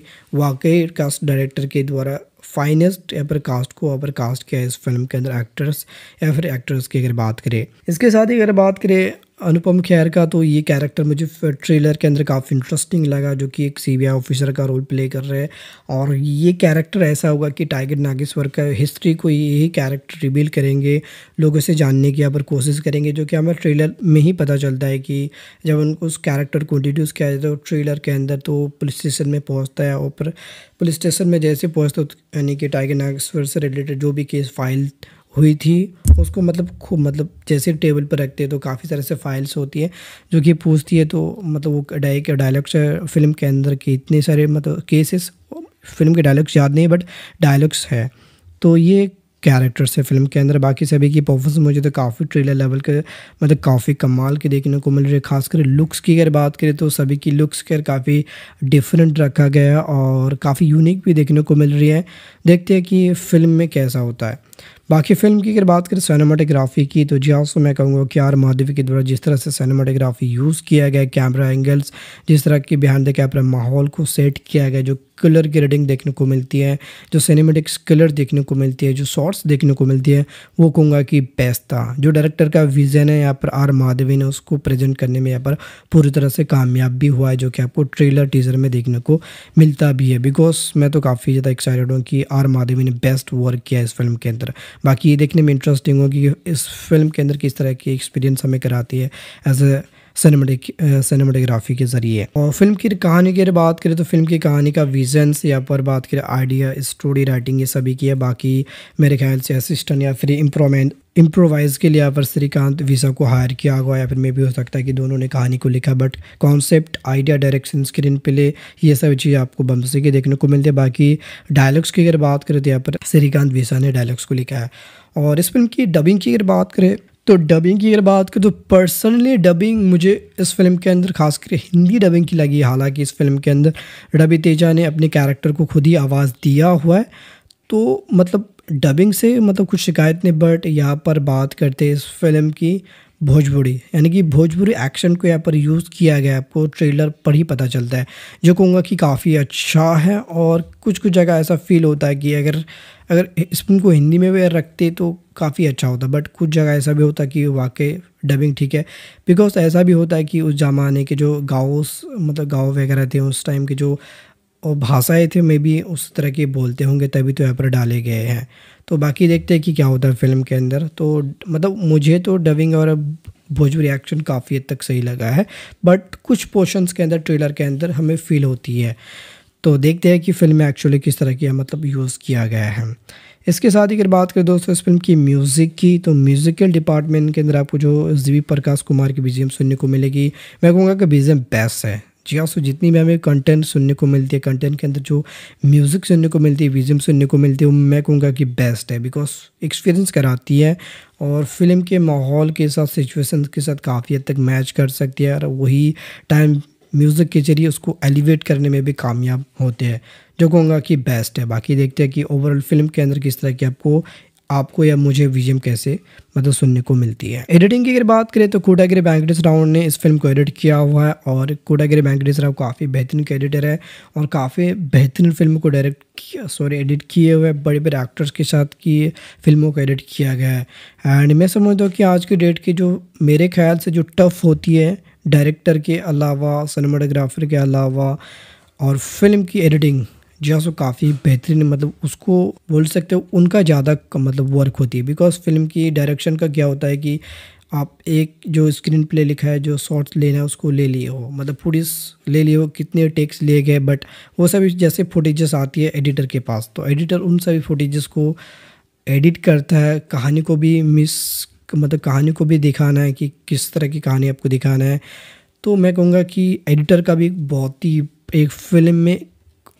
वाकई कास्ट डायरेक्टर के द्वारा फाइनेस्ट अपर कास्ट को अपर कास्ट किया इस फिल्म के अंदर एक्टर्स या फिर एक्ट्रेस की अगर बात करें इसके साथ ही अगर बात करें अनुपम खैर का तो ये कैरेक्टर मुझे ट्रेलर के अंदर काफ़ी इंटरेस्टिंग लगा जो कि एक सीबीआई ऑफिसर का रोल प्ले कर रहे हैं और ये कैरेक्टर ऐसा होगा कि टाइगर नागेश्वर का हिस्ट्री को यही कैरेक्टर रिवील करेंगे लोगों से जानने की यहाँ पर कोशिश करेंगे जो कि हमें ट्रेलर में ही पता चलता है कि जब उनको उस कैरेक्टर को इंट्रोड्यूस किया जाता है ट्रेलर तो के अंदर तो पुलिस स्टेशन में पहुँचता है और पुलिस स्टेशन में जैसे पहुँचता तो यानी कि टाइगर नागेश्वर से रिलेटेड जो भी केस फाइल हुई थी उसको मतलब खूब मतलब जैसे टेबल पर रखते हैं तो काफ़ी सारे से फाइल्स होती है जो कि पूछती है तो मतलब वो डायक डायलॉग्स फिल्म के अंदर के इतने सारे मतलब केसेस फिल्म के डायलॉग्स याद नहीं बट डायलॉग्स है तो ये कैरेक्टर्स है फिल्म के अंदर बाकी सभी की परफॉर्मेंस मुझे तो काफ़ी ट्रेलर लेवल के मतलब काफ़ी कमाल के देखने को मिल रही है खासकर लुक्स की अगर बात करें तो सभी की लुक्स कर काफ़ी डिफरेंट रखा गया है और काफ़ी यूनिक भी देखने को मिल रही है देखते हैं कि फिल्म में कैसा होता है बाकी फिल्म की अगर बात करें सैनमाटोग्राफी की तो जी हाँ, से मैं कहूँगा कि आर माधवी के द्वारा जिस तरह से सैनमाटोग्राफी यूज़ किया गया कैमरा एंगल्स जिस तरह की बिहान द कैमरा माहौल को सेट किया गया जो कलर की रेडिंग देखने को मिलती है जो सिनेमेटिक्स कलर देखने को मिलती है जो शॉर्ट्स देखने को मिलती है वो कहूँगा कि बेस्ट था जो डायरेक्टर का विज़न है यहाँ पर आर माधवी ने उसको प्रेजेंट करने में यहाँ पर पूरी तरह से कामयाब भी हुआ है जो कि आपको ट्रेलर टीज़र में देखने को मिलता भी है बिकॉज मैं तो काफ़ी ज़्यादा एक्साइटेड हूँ कि आर माधवी ने बेस्ट वर्क किया इस फिल्म के अंदर बाकी ये देखने में इंटरेस्टिंग होगी कि इस फिल्म के अंदर किस तरह की एक्सपीरियंस हमें कराती है एज ए सिनेमाटोग्राफी uh, के ज़रिए और फिल्म की कहानी की अगर बात करें तो फिल्म की कहानी का विजन्स या पर बात करें आइडिया स्टोरी राइटिंग ये सभी की है बाकी मेरे ख्याल से असिस्टेंट या फिर इम्प्रोमेंट इम्प्रोवाइज़ के लिए यहाँ पर श्रीकांत वीसा को हायर किया हुआ या फिर मे भी हो सकता है कि दोनों ने कहानी को लिखा but concept idea direction screen play ये सब चीज़ आपको बमसे के देखने को मिलती है बाकी डायलॉग्स की अगर बात करें तो यहाँ पर श्रीकांत वीसा ने डायलॉग्स को लिखा है और इस फिल्म की डबिंग की अगर बात करें तो डबिंग की अगर बात करें तो पर्सनली डबिंग मुझे इस फिल्म के अंदर खासकर हिंदी डबिंग की लगी हालांकि इस फिल्म के अंदर रवि तेजा ने अपने कैरेक्टर को खुद ही आवाज़ दिया हुआ है तो मतलब डबिंग से मतलब कुछ शिकायत नहीं बट यहाँ पर बात करते इस फिल्म की भोजपुरी यानी कि भोजपुरी एक्शन को यहाँ पर यूज़ किया गया आपको ट्रेलर पर ही पता चलता है जो कहूँगा कि काफ़ी अच्छा है और कुछ कुछ जगह ऐसा फील होता है कि अगर अगर इसमें को हिंदी में भी रखते तो काफ़ी अच्छा होता बट कुछ जगह ऐसा भी होता कि वाकई डबिंग ठीक है बिकॉज ऐसा भी होता है कि उस जमाने के जो गाँव मतलब गाँव वगैरह थे उस टाइम के जो और भाषाएं थी मे बी उस तरह के बोलते होंगे तभी तो यहाँ पर डाले गए हैं तो बाकी देखते हैं कि क्या होता है फिल्म के अंदर तो मतलब मुझे तो डबिंग और भोजपुरी एक्शन काफ़ी हद तक सही लगा है बट कुछ पोर्शंस के अंदर ट्रेलर के अंदर हमें फील होती है तो देखते हैं कि फिल्म में एक्चुअली किस तरह की मतलब यूज़ किया गया है इसके साथ ही अगर बात करें दोस्तों इस फिल्म की म्यूज़िक की तो म्यूज़िकल डिपार्टमेंट के अंदर आपको जो जी प्रकाश कुमार की बीजीएम सुनने को मिलेगी मैं कहूँगा कि बीजीएम बेस्ट है जी हाँ सो जितनी भी हमें कंटेंट सुनने को मिलती है कंटेंट के अंदर जो म्यूज़िक सुनने को मिलती है विजम सुनने को मिलती है वो मैं कहूँगा कि बेस्ट है बिकॉज एक्सपीरियंस कराती है और फिल्म के माहौल के साथ सिचुएशन के साथ काफ़ी हद तक मैच कर सकती है और वही टाइम म्यूज़िक के जरिए उसको एलिवेट करने में भी कामयाब होते हैं जो कहूँगा कि बेस्ट है बाकी देखते हैं कि ओवरऑल फिल्म के अंदर किस तरह की आपको आपको या मुझे वीजीएम कैसे मतलब सुनने को मिलती है एडिटिंग की अगर बात करें तो कोटागिरी वेंकटेश राव ने इस फिल्म को एडिट किया हुआ है और कोटागिरी वेंकटेश राव काफ़ी बेहतरीन के एडिटर है और काफ़ी बेहतरीन फिल्म को डायरेक्ट किया सॉरी एडिट किए हुए बड़े बड़े एक्टर्स के साथ की फिल्मों को एडिट किया गया है एंड मैं समझता हूँ कि आज की डेट की जो मेरे ख्याल से जो टफ़ होती है डायरेक्टर के अलावा सिनेमाटोग्राफर के अलावा और फिल्म की एडिटिंग जो है सो काफ़ी बेहतरीन मतलब उसको बोल सकते हो उनका ज़्यादा मतलब वर्क होती है बिकॉज फिल्म की डायरेक्शन का क्या होता है कि आप एक जो स्क्रीन प्ले लिखा है जो शॉर्ट्स लेना है उसको ले लिए हो मतलब फुटेज ले लिए हो कितने टेक्स लिए गए बट वो सभी जैसे फुटेजेस आती है एडिटर के पास तो एडिटर उन सभी फुटेजेस को एडिट करता है कहानी को भी मिस मतलब कहानी को भी दिखाना है कि किस तरह की कहानी आपको दिखाना है तो मैं कहूँगा कि एडिटर का भी बहुत ही एक फिल्म में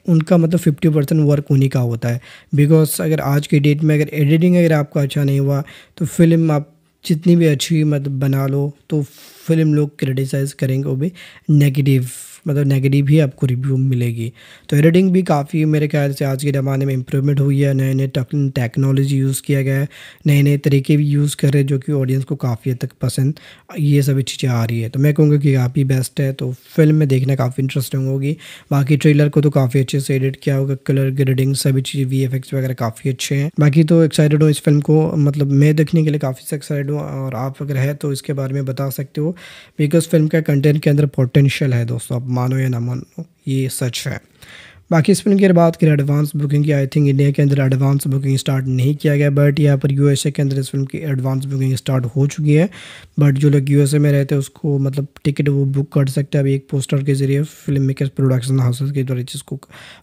उनका मतलब फिफ्टी परसेंट वर्क उन्हीं का होता है बिकॉज अगर आज के डेट में अगर एडिटिंग अगर आपका अच्छा नहीं हुआ तो फिल्म आप जितनी भी अच्छी मतलब बना लो तो फिल्म लोग क्रिटिसाइज़ करेंगे वो भी नेगेटिव मतलब नेगेटिव ही आपको रिव्यू मिलेगी तो एडिटिंग भी काफ़ी मेरे ख्याल से आज के ज़माने में इम्प्रूवमेंट हुई है नए नए टेक्नोलॉजी यूज़ किया गया है नए नए तरीके भी यूज़ कर रहे हैं जो कि ऑडियंस को काफ़ी हद तक पसंद ये सभी चीज़ें आ रही है तो मैं कहूँगा कि काफ़ी बेस्ट है तो फिल्म में देखना काफ़ी इंटरेस्टिंग होगी बाकी ट्रेलर को तो काफ़ी अच्छे से एडिट किया होगा कलर ग्रेडिंग सभी चीज़ वी वगैरह काफ़ी अच्छे हैं बाकी तो एक्साइटेड हूँ इस फिल्म को मतलब मैं देखने के लिए काफ़ी एक्साइटेड हूँ और आप अगर है तो इसके बारे में बता सकते हो बिकॉज फिल्म का कंटेंट के अंदर पोटेंशियल है दोस्तों आप मानो या ना मानो ये सच है बाकी इस फिल्म की बात करें एडवांस बुकिंग की आई थिंक इंडिया के अंदर एडवांस बुकिंग स्टार्ट नहीं किया गया बट यहाँ पर यूएसए के अंदर इस फिल्म की एडवांस बुकिंग स्टार्ट हो चुकी है बट जो लोग यूएसए में रहते हैं उसको मतलब टिकट वो बुक कर सकते हैं अभी एक पोस्टर के जरिए फिल्म मेकर प्रोडक्शन हाउसेज के द्वारा जिसको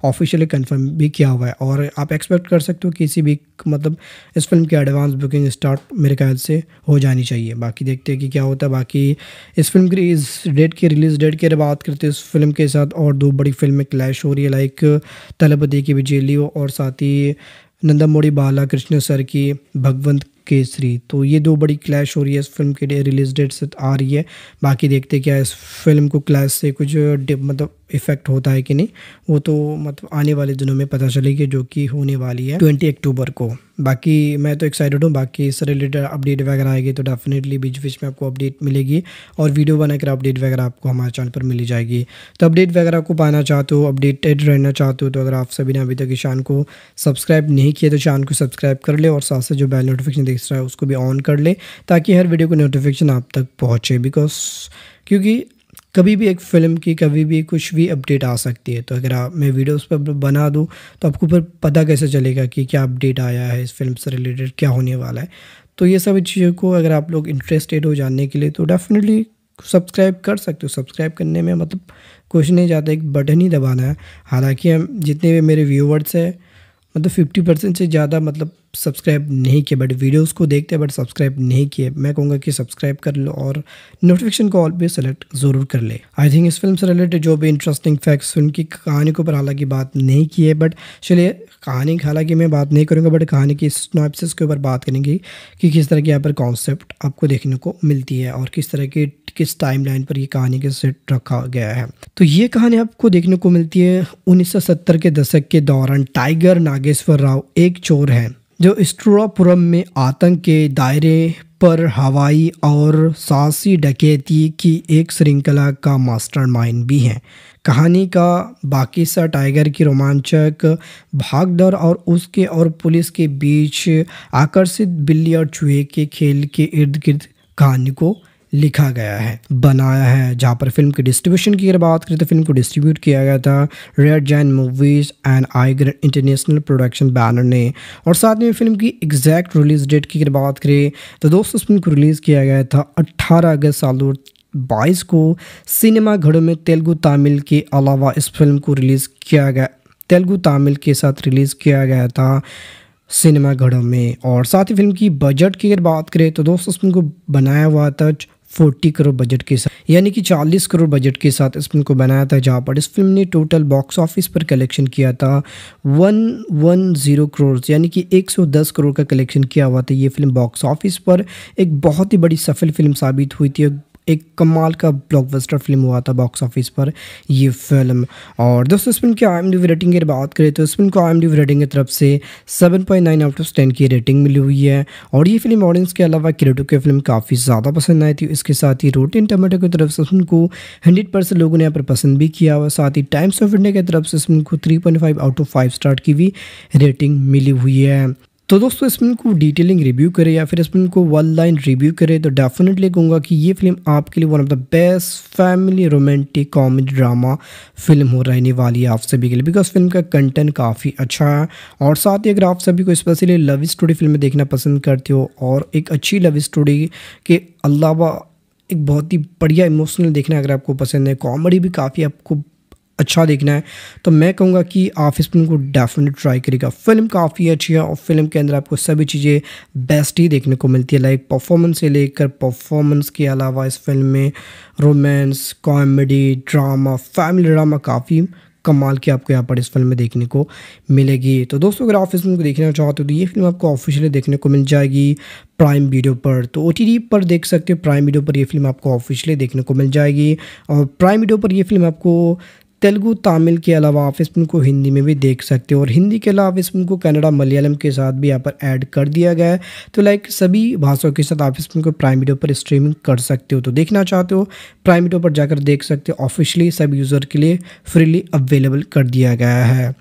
ऑफिशियली कन्फर्म भी किया हुआ है और आप एक्सपेक्ट कर सकते हो किसी भी मतलब इस फिल्म की एडवांस बुकिंग स्टार्ट मेरे ख्याल से हो जानी चाहिए बाकी देखते हैं कि क्या होता है बाकी इस फिल्म की इस डेट की रिलीज डेट की बात करते हैं इस फिल्म के साथ और दो बड़ी फिल्में क्लैश हो रही है लाइक लाइक तलपति की बिजेली और साथ ही नंदामोड़ी बाला कृष्ण सर की भगवंत केसरी तो ये दो बड़ी क्लैश हो रही है इस फिल्म के रिलीज डेट से आ रही है बाकी देखते क्या इस फिल्म को क्लैश से कुछ मतलब इफेक्ट होता है कि नहीं वो तो मतलब आने वाले दिनों में पता चलेगी जो कि होने वाली है ट्वेंटी अक्टूबर को बाकी मैं तो एक्साइटेड हूँ बाकी इससे रिलेटेड अपडेट वगैरह आएगी तो डेफिनेटली बीच बीच में आपको अपडेट मिलेगी और वीडियो बनाकर अपडेट वगैरह आपको हमारे चैनल पर मिली जाएगी तो अपडेट वगैरह आपको पाना चाहते हो अपडेटेड रहना चाहते हो तो अगर आप सभी ने अभी तक ईशान को सब्सक्राइब नहीं किया तो ईशान को सब्सक्राइब कर ले और साथ से जो बैल नोटिफिकेशन देख रहा है उसको भी ऑन कर ले ताकि हर वीडियो को नोटिफिकेशन आप तक पहुँचे बिकॉज क्योंकि कभी भी एक फ़िल्म की कभी भी कुछ भी अपडेट आ सकती है तो अगर आप मैं वीडियो उस पर बना दूँ तो आपको फिर पता कैसे चलेगा कि क्या अपडेट आया है इस फिल्म से रिलेटेड क्या होने वाला है तो ये सभी चीज़ों को अगर आप लोग इंटरेस्टेड हो जानने के लिए तो डेफिनेटली सब्सक्राइब कर सकते हो सब्सक्राइब करने में मतलब कुछ नहीं जाता एक बटन ही दबाना है हालांकि हम जितने भी मेरे व्यूवर्स हैं मतलब फिफ्टी परसेंट से ज़्यादा मतलब सब्सक्राइब नहीं किया बट वीडियोस को देखते हैं बट सब्सक्राइब नहीं किए मैं कहूँगा कि सब्सक्राइब कर लो और नोटिफिकेशन को ऑल पे सेलेक्ट ज़रूर कर ले आई थिंक इस फिल्म से रिलेटेड जो भी इंटरेस्टिंग फैक्ट्स फिल्म की कहानी के ऊपर हालांकि बात नहीं की है बट चलिए कहानी हालांकि मैं बात नहीं करूँगा बट कहानी की स्नोपिस के ऊपर बात करेंगे कि किस तरह की यहाँ पर कॉन्सेप्ट आपको देखने को मिलती है और किस तरह की किस टाइमलाइन पर ये कहानी के सेट रखा गया है तो ये कहानी आपको देखने को मिलती है 1970 के दशक के दौरान टाइगर नागेश्वर राव एक चोर है जो स्ट्रोरापुरम में आतंक के दायरे पर हवाई और साहसी डकैती की एक श्रृंखला का मास्टरमाइंड भी हैं कहानी का बाकीसा टाइगर की रोमांचक भागदौड़ और उसके और पुलिस के बीच आकर्षित बिल्ली और चूहे के खेल के इर्द गिर्द कहानी को लिखा गया है बनाया है जहाँ पर फिल्म की डिस्ट्रीब्यूशन की अगर बात करें तो फिल्म को डिस्ट्रीब्यूट किया गया था रेड जैन मूवीज़ एंड आइगर इंटरनेशनल प्रोडक्शन बैनर ने और साथ में फिल्म की एग्जैक्ट रिलीज डेट की अगर बात करें तो दोस्तों इस फिल्म को रिलीज़ किया गया था अट्ठारह अगस्त साल दो बाईस को सिनेमा घरों में तेलुगु तमिल के अलावा इस फिल्म को रिलीज़ किया गया तेलुगु तमिल के साथ रिलीज़ किया गया था सिनेमा घरों में और साथ ही फिल्म की बजट की अगर बात करें तो दोस्तों इस फिल्म को बनाया हुआ था 40 करोड़ बजट के साथ यानी कि 40 करोड़ बजट के साथ इस फिल्म को बनाया था जहाँ पर इस फिल्म ने टोटल बॉक्स ऑफिस पर कलेक्शन किया था 110 करोड़ यानी कि 110 करोड़ का कलेक्शन किया हुआ था ये फिल्म बॉक्स ऑफिस पर एक बहुत ही बड़ी सफल फिल्म साबित हुई थी एक कमाल का ब्लॉकबस्टर फिल्म हुआ था बॉक्स ऑफिस पर ये फिल्म और दोस्तों इस फिल्म की आई एम डी रेटिंग की बात करें तो इस फिल्म को आई एम डी रेटिंग की तरफ से seven point nine out of ten की रेटिंग मिली हुई है और ये फिल्म ऑडियंस के अलावा क्रिएटो की फिल्म काफ़ी ज़्यादा पसंद आई थी इसके साथ ही एंड टमाटो की तरफ से फिल्म को हंड्रेड परसेंट लोगों ने यहाँ पर पसंद भी किया और साथ ही टाइम्स ऑफ इंडिया की तरफ से इस फिल्म को three point five out of five star की भी रेटिंग मिली हुई है तो दोस्तों इस फिल्म को डिटेलिंग रिव्यू करें या फिर इस फिल्म को वन लाइन रिव्यू करें तो डेफिनेटली कहूँगा कि ये फिल्म आपके लिए one of the best family romantic comedy drama film हो रहने वाली है आप सभी के लिए बिकॉज फिल्म का कंटेंट काफ़ी अच्छा है और साथ ही अगर आप सभी को स्पेशली लव स्टोरी फिल्में देखना पसंद करते हो और एक अच्छी लव स्टोरी के अलावा एक बहुत ही बढ़िया इमोशनल देखना अगर आपको पसंद है कॉमेडी भी काफ़ी आपको अच्छा देखना है तो मैं कहूँगा कि आप इस फिल्म को डेफिनेट ट्राई करेगा फिल्म काफ़ी अच्छी है और फिल्म के अंदर आपको सभी चीज़ें बेस्ट ही देखने को मिलती है लाइक परफॉर्मेंस से लेकर परफॉर्मेंस के अलावा इस फिल्म में romance comedy drama family drama काफ़ी कमाल की आपको यहाँ पर इस फिल्म में देखने को मिलेगी तो दोस्तों अगर आप इस फिल्म को देखना चाहते हो तो ये फिल्म आपको ऑफिशियली देखने को मिल जाएगी प्राइम वीडियो पर तो ओ पर देख सकते हो प्राइम वीडियो पर ये फिल्म आपको ऑफिशियली देखने को मिल जाएगी और प्राइम वीडियो पर ये फिल्म आपको तेलुगु तमिल के अलावा आप इस फिल्म को हिंदी में भी देख सकते हो और हिंदी के अलावा इस फिल्म को कन्नड़ा मलयालम के साथ भी यहाँ पर ऐड कर दिया गया है तो लाइक सभी भाषाओं के साथ आप इस फिल्म को प्राइम वीडियो पर स्ट्रीमिंग कर सकते हो तो देखना चाहते हो प्राइम वीडियो पर जाकर देख सकते हो ऑफिशियली सब यूज़र के लिए फ्रीली अवेलेबल कर दिया गया है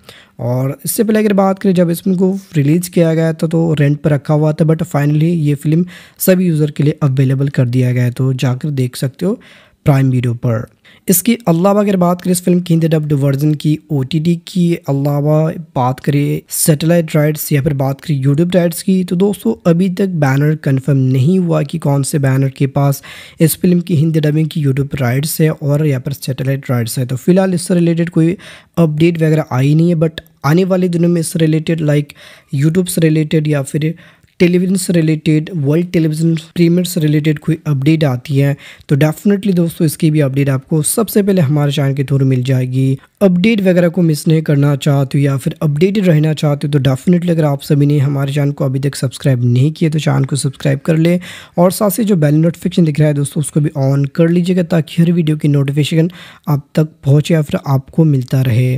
और इससे पहले अगर बात करें जब इस फिल्म को रिलीज़ किया गया था तो रेंट पर रखा हुआ था बट फाइनली ये फिल्म सभी यूज़र के लिए अवेलेबल कर दिया गया है तो जाकर देख सकते हो प्राइम वीडियो पर इसके अलावा अगर बात करें इस फिल्म की हिंदी डब्ड वर्जन की ओ की अलावा बात करें सेटेलाइट राइट्स या फिर बात करें यूट्यूब राइट्स की तो दोस्तों अभी तक बैनर कन्फर्म नहीं हुआ कि कौन से बैनर के पास इस फिल्म की हिंदी डबिंग की यूट्यूब राइट्स है और यहाँ पर सेटेलाइट राइट्स है तो फिलहाल इससे रिलेटेड कोई अपडेट वगैरह आई नहीं है बट आने वाले दिनों में इससे रिलेटेड लाइक यूट्यूब से रिलेटेड या फिर टेलीविजन से रिलेटेड वर्ल्ड टेलीविजन प्रीमियर से रिलेटेड कोई अपडेट आती है तो डेफिनेटली दोस्तों इसकी भी अपडेट आपको सबसे पहले हमारे चैनल के थ्रू मिल जाएगी अपडेट वगैरह को मिस नहीं करना चाहते हो या फिर अपडेटेड रहना चाहते हो तो डेफिनेटली अगर आप सभी ने हमारे चैनल को अभी तक सब्सक्राइब नहीं किया तो चैनल को सब्सक्राइब कर ले और साथ ही जो बेल नोटिफिकेशन दिख रहा है दोस्तों उसको भी ऑन कर लीजिएगा ताकि हर वीडियो की नोटिफिकेशन आप तक पहुँचे या फिर आपको मिलता रहे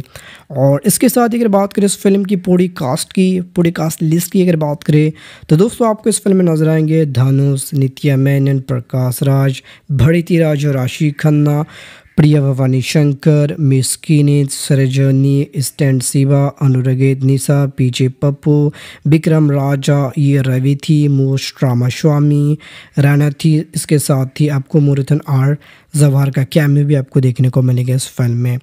और इसके साथ ही अगर बात करें इस फिल्म की पूरी कास्ट की पूरी कास्ट लिस्ट की अगर बात करें तो दोस्तों आपको इस फिल्म में नजर आएंगे धनुष नित्या मैनन प्रकाश राज भड़िती राज और आशी खन्ना प्रिया भवानी शंकर मिस्किनित सरजनी स्टैंड सिवा अनुरगेत निशा पीजे पप्पू विक्रम राजा ये रवि थी मोस्ट रामा स्वामी राना थी इसके साथ थी आपको मुरथन आर जवार का कैमियो भी आपको देखने को मिलेगा इस फिल्म में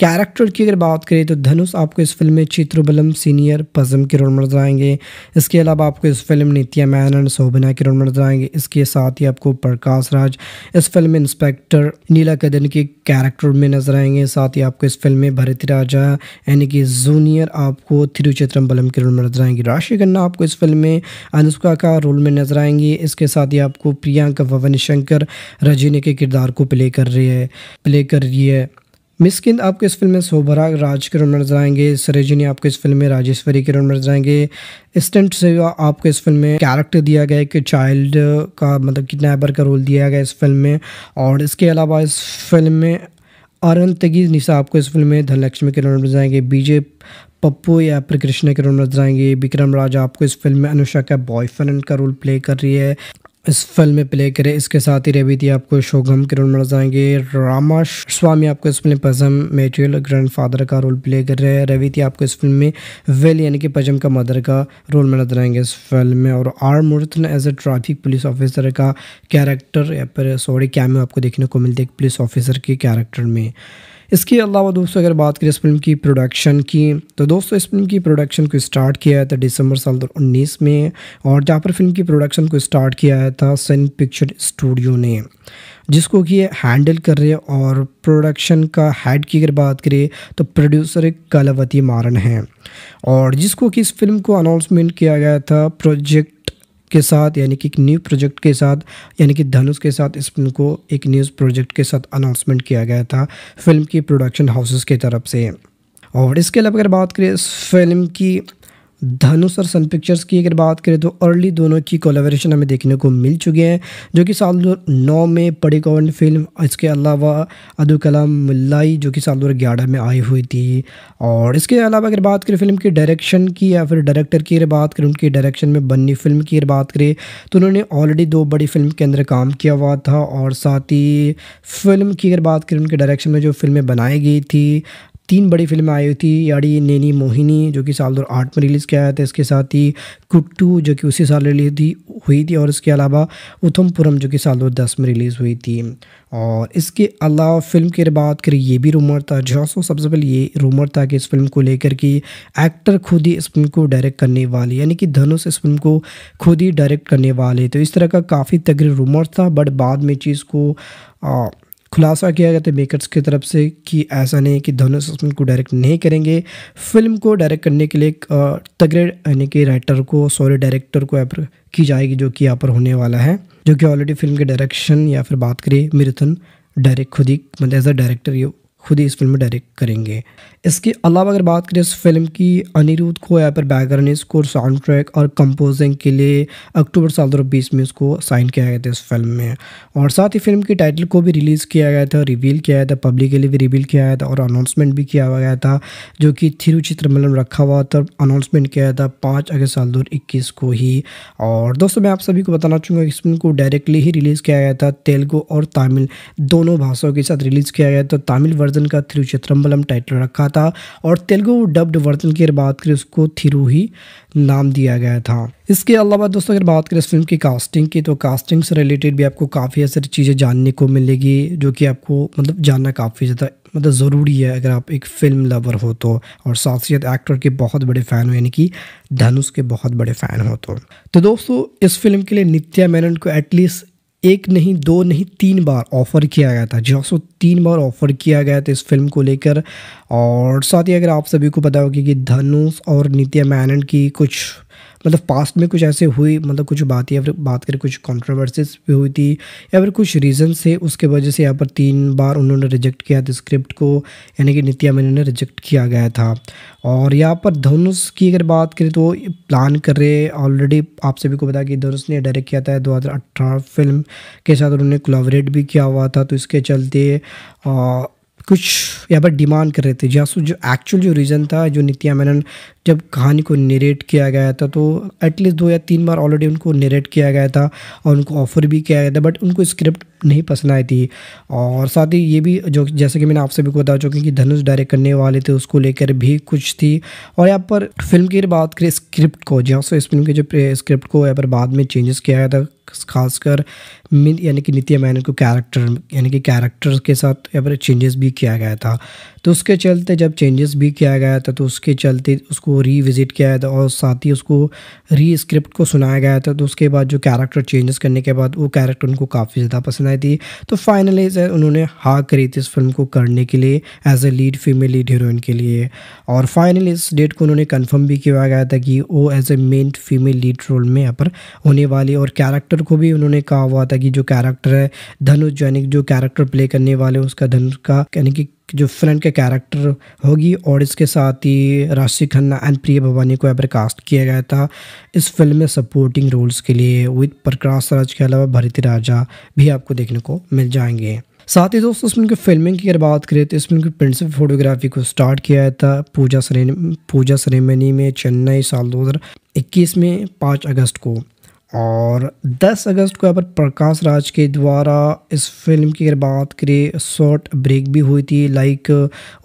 कैरेक्टर की अगर बात करें तो धनुष आपको इस फिल्म में चित्रबलम सीनियर पजम के रोल में नजर आएंगे इसके अलावा आपको इस फिल्म में नित्या मैनन शोभना के रोल में नजर आएंगे इसके साथ ही आपको प्रकाश राज इस फिल्म में इंस्पेक्टर नीला कदन के कैरेक्टर में नजर आएंगे साथ ही आपको इस फिल्म में भरत राजा यानी कि जूनियर आपको बलम के रोल में नजर आएंगे राशि खन्ना आपको इस फिल्म में अनुष्का का रोल में नजर आएंगे इसके साथ ही आपको प्रियंका भवन शंकर रजनी के किरदार को प्ले कर रही है प्ले कर रही है मिसकिन आपको इस फिल्म में सोभरा राज के रोल नजर आएंगे सरेजनी आपको इस फिल्म में राजेश्वरी के रोल नजर आएंगे स्टेंट से आपको इस फिल्म में कैरेक्टर दिया गया कि चाइल्ड का मतलब किडनैपर का रोल दिया गया इस फिल्म में और इसके अलावा इस फिल्म में अरन तगी निशा आपको इस फिल्म में धनलक्ष्मी के रोल नजर आएंगे बीजे पप्पू या प्रकृष्ण के रोल नजर आएंगे विक्रम राज आपको इस फिल्म में अनुषा का बॉयफ्रेंड का रोल प्ले कर रही है इस फिल्म में प्ले करे इसके साथ ही रेविदी आपको शोगम किरण जाएंगे रामा स्वामी आपको इस फिल्म पजम मेटेरियल ग्रैंड फादर का रोल प्ले कर रहे हैं रेविदी आपको इस फिल्म में वेल यानी कि पजम का मदर का रोल में नजर आएंगे इस फिल्म में और आर मूर्तन as a traffic police officer का कैरेक्टर या फिर सॉरी कैमियो आपको देखने को मिलते है पुलिस ऑफिसर के कैरेक्टर में इसके अलावा दोस्तों अगर बात करें इस फिल्म की प्रोडक्शन की तो दोस्तों इस फिल्म की प्रोडक्शन को स्टार्ट किया था दिसंबर साल दो उन्नीस में और जहाँ पर फिल्म की प्रोडक्शन को स्टार्ट किया था सन पिक्चर स्टूडियो ने जिसको कि ये हैंडल कर रहे हैं और प्रोडक्शन का हेड की अगर बात करें तो प्रोड्यूसर कलावती मारन हैं और जिसको कि इस फिल्म को अनाउंसमेंट किया गया था प्रोजेक्ट के साथ यानी कि एक न्यू प्रोजेक्ट के साथ यानी कि धनुष के साथ इस फिल्म को एक न्यूज़ प्रोजेक्ट के साथ अनाउंसमेंट किया गया था फिल्म की प्रोडक्शन हाउसेस की तरफ से और इसके अलावा अगर बात करें इस फिल्म की धनुष और सन पिक्चर्स की अगर बात करें तो अर्ली दोनों की कोलेबोरेशन हमें देखने को मिल चुके हैं जो कि साल दो नौ में पड़ी कौन फिल्म इसके अलावा अदू कलाम मिल्लाई जो कि साल दो ग्यारह में आई हुई थी और इसके अलावा अगर बात करें फिल्म की डायरेक्शन की या फिर डायरेक्टर की अगर बात करें उनकी डायरेक्शन में बनी फिल्म की अगर बात करें तो उन्होंने ऑलरेडी दो बड़ी फिल्म के अंदर काम किया हुआ था और साथ ही फिल्म की अगर बात करें उनके डायरेक्शन में जो फिल्में बनाई गई थी तीन बड़ी फिल्में आई हुई थी याड़ी नैनी मोहिनी जो कि साल दो आठ में रिलीज़ किया था इसके साथ ही कुट्टू जो कि उसी साल रिलीज थी हुई थी और इसके अलावा उथमपुरम जो कि साल दो दस में रिलीज़ हुई थी और इसके अलावा फिल्म की बात करें ये भी रूमर था जो सो सबसे पहले ये रूमर था कि इस फिल्म को लेकर कि एक्टर खुद ही इस फिल्म को डायरेक्ट करने वाले यानी कि धनुष इस फिल्म को खुद ही डायरेक्ट करने वाले तो इस तरह का काफ़ी तगड़ी रूमर था बट बाद में चीज़ को आ, खुलासा किया गया था मेकर्स की तरफ से कि ऐसा नहीं कि धनुष उसमें को डायरेक्ट नहीं करेंगे फिल्म को डायरेक्ट करने के लिए एक तगड़े यानी कि राइटर को सॉरी डायरेक्टर को यहाँ की जाएगी जो कि यहाँ पर होने वाला है जो कि ऑलरेडी फिल्म के डायरेक्शन या फिर बात करें मिरथन डायरेक्ट खुद ही मतलब एज अ डायरेक्टर ये खुद ही इस फिल्म में डायरेक्ट करेंगे इसके अलावा अगर बात करें इस फिल्म की अनिरुद्ध को यहाँ पर बैकग्राउंड इसको साउंड ट्रैक और कंपोजिंग के लिए अक्टूबर साल दो में इसको साइन किया गया था इस फिल्म में और साथ ही फिल्म की टाइटल को भी रिलीज़ किया गया था रिवील किया गया था पब्लिक के लिए भी रिवील किया गया था और अनाउंसमेंट भी किया गया था जो कि थिरुचित्रमलम रखा हुआ था अनाउंसमेंट किया गया था पाँच अगस्त साल दो को ही और दोस्तों मैं आप सभी को बताना चाहूँगा इस फिल्म को डायरेक्टली ही रिलीज़ किया गया था तेलुगु और तमिल दोनों भाषाओं के साथ रिलीज़ किया गया था तमिल वर्जन वर्जन का थिरु चित्रम्बलम टाइटल रखा था और तेलुगु डब्ड वर्जन की बात करें उसको थिरु ही नाम दिया गया था इसके अलावा दोस्तों अगर बात करें इस फिल्म की कास्टिंग की तो कास्टिंग से रिलेटेड भी आपको काफ़ी ऐसी चीज़ें जानने को मिलेगी जो कि आपको मतलब जानना काफ़ी ज़्यादा मतलब ज़रूरी है अगर आप एक फ़िल्म लवर हो तो और साथ ही साथ एक्टर के बहुत बड़े फ़ैन हो यानी कि धनुष के बहुत बड़े फ़ैन हो तो तो दोस्तों इस फिल्म के लिए नित्या मेनन को एटलीस्ट एक नहीं दो नहीं तीन बार ऑफ़र किया गया था जी सो तीन बार ऑफ़र किया गया था इस फिल्म को लेकर और साथ ही अगर आप सभी को पता होगी कि धनुष और नित्या मैनन की कुछ मतलब पास्ट में कुछ ऐसे हुई मतलब कुछ बात या फिर बात करें कुछ कॉन्ट्रोवर्सीज भी हुई थी या फिर कुछ रीजन से उसके वजह से यहाँ पर तीन बार उन्होंने रिजेक्ट किया था स्क्रिप्ट को यानी कि नित्या मैनन ने रिजेक्ट किया गया था और यहाँ पर धनुष की अगर बात करें तो प्लान कर रहे ऑलरेडी आप सभी को बताया कि धनुष ने डायरेक्ट किया था दो फिल्म के साथ उन्होंने कोलाबरेट भी किया हुआ था तो इसके चलते आ, कुछ यहाँ पर डिमांड कर रहे थे जहाँ जो एक्चुअल जो रीज़न था जो नित्या मेनन जब कहानी को नरेट किया गया था तो एटलीस्ट दो या तीन बार ऑलरेडी उनको नरेट किया गया था और उनको ऑफ़र भी किया गया था बट उनको स्क्रिप्ट नहीं पसंद आई थी और साथ ही ये भी जो जैसे कि मैंने आपसे भी बता चुकी कि धनुष डायरेक्ट करने वाले थे उसको लेकर भी कुछ थी और यहाँ पर फिल्म की बात करें स्क्रिप्ट को जी हाँ सो इस फिल्म के जो स्क्रिप्ट को यहाँ पर बाद में चेंजेस किया गया था खासकर यानी कि नित्या मैन को कैरेक्टर यानी कि कैरेक्टर के साथ यहाँ पर चेंजेस भी किया गया था तो उसके चलते जब चेंजेस भी किया गया था तो उसके चलते उसको रीविज़िट किया गया था और साथ ही उसको री स्क्रिप्ट को सुनाया गया था तो उसके बाद जो कैरेक्टर चेंजेस करने के बाद वो कैरेक्टर उनको काफ़ी ज़्यादा पसंद आई थी तो फाइनली उन्होंने हाँ करी थी इस फिल्म को करने के लिए as a lead female lead heroine के लिए और फाइनली इस डेट को उन्होंने कन्फर्म भी किया गया था कि वो as a main female lead role में यहाँ पर होने वाली और कैरेक्टर को भी उन्होंने कहा हुआ था कि जो कैरेक्टर है धनुष जैनिक जो कैरेक्टर प्ले करने वाले उसका धनुष का यानी कि जो फिल्म के कैरेक्टर होगी और इसके साथ ही राशि खन्ना एंड प्रिय भवानी को यहाँ कास्ट किया गया था इस फिल्म में सपोर्टिंग रोल्स के लिए विद प्रकाश राज के अलावा भरती राजा भी आपको देखने को मिल जाएंगे साथ ही दोस्तों इसमें की फिल्मिंग की अगर बात करें तो इसमें की प्रिंसिपल फोटोग्राफी को स्टार्ट किया था पूजा सरे पूजा सेरेमनी में चेन्नई साल दो में पाँच अगस्त को और 10 अगस्त को यहाँ पर प्रकाश राज के द्वारा इस फिल्म की अगर बात करें शॉर्ट ब्रेक भी हुई थी लाइक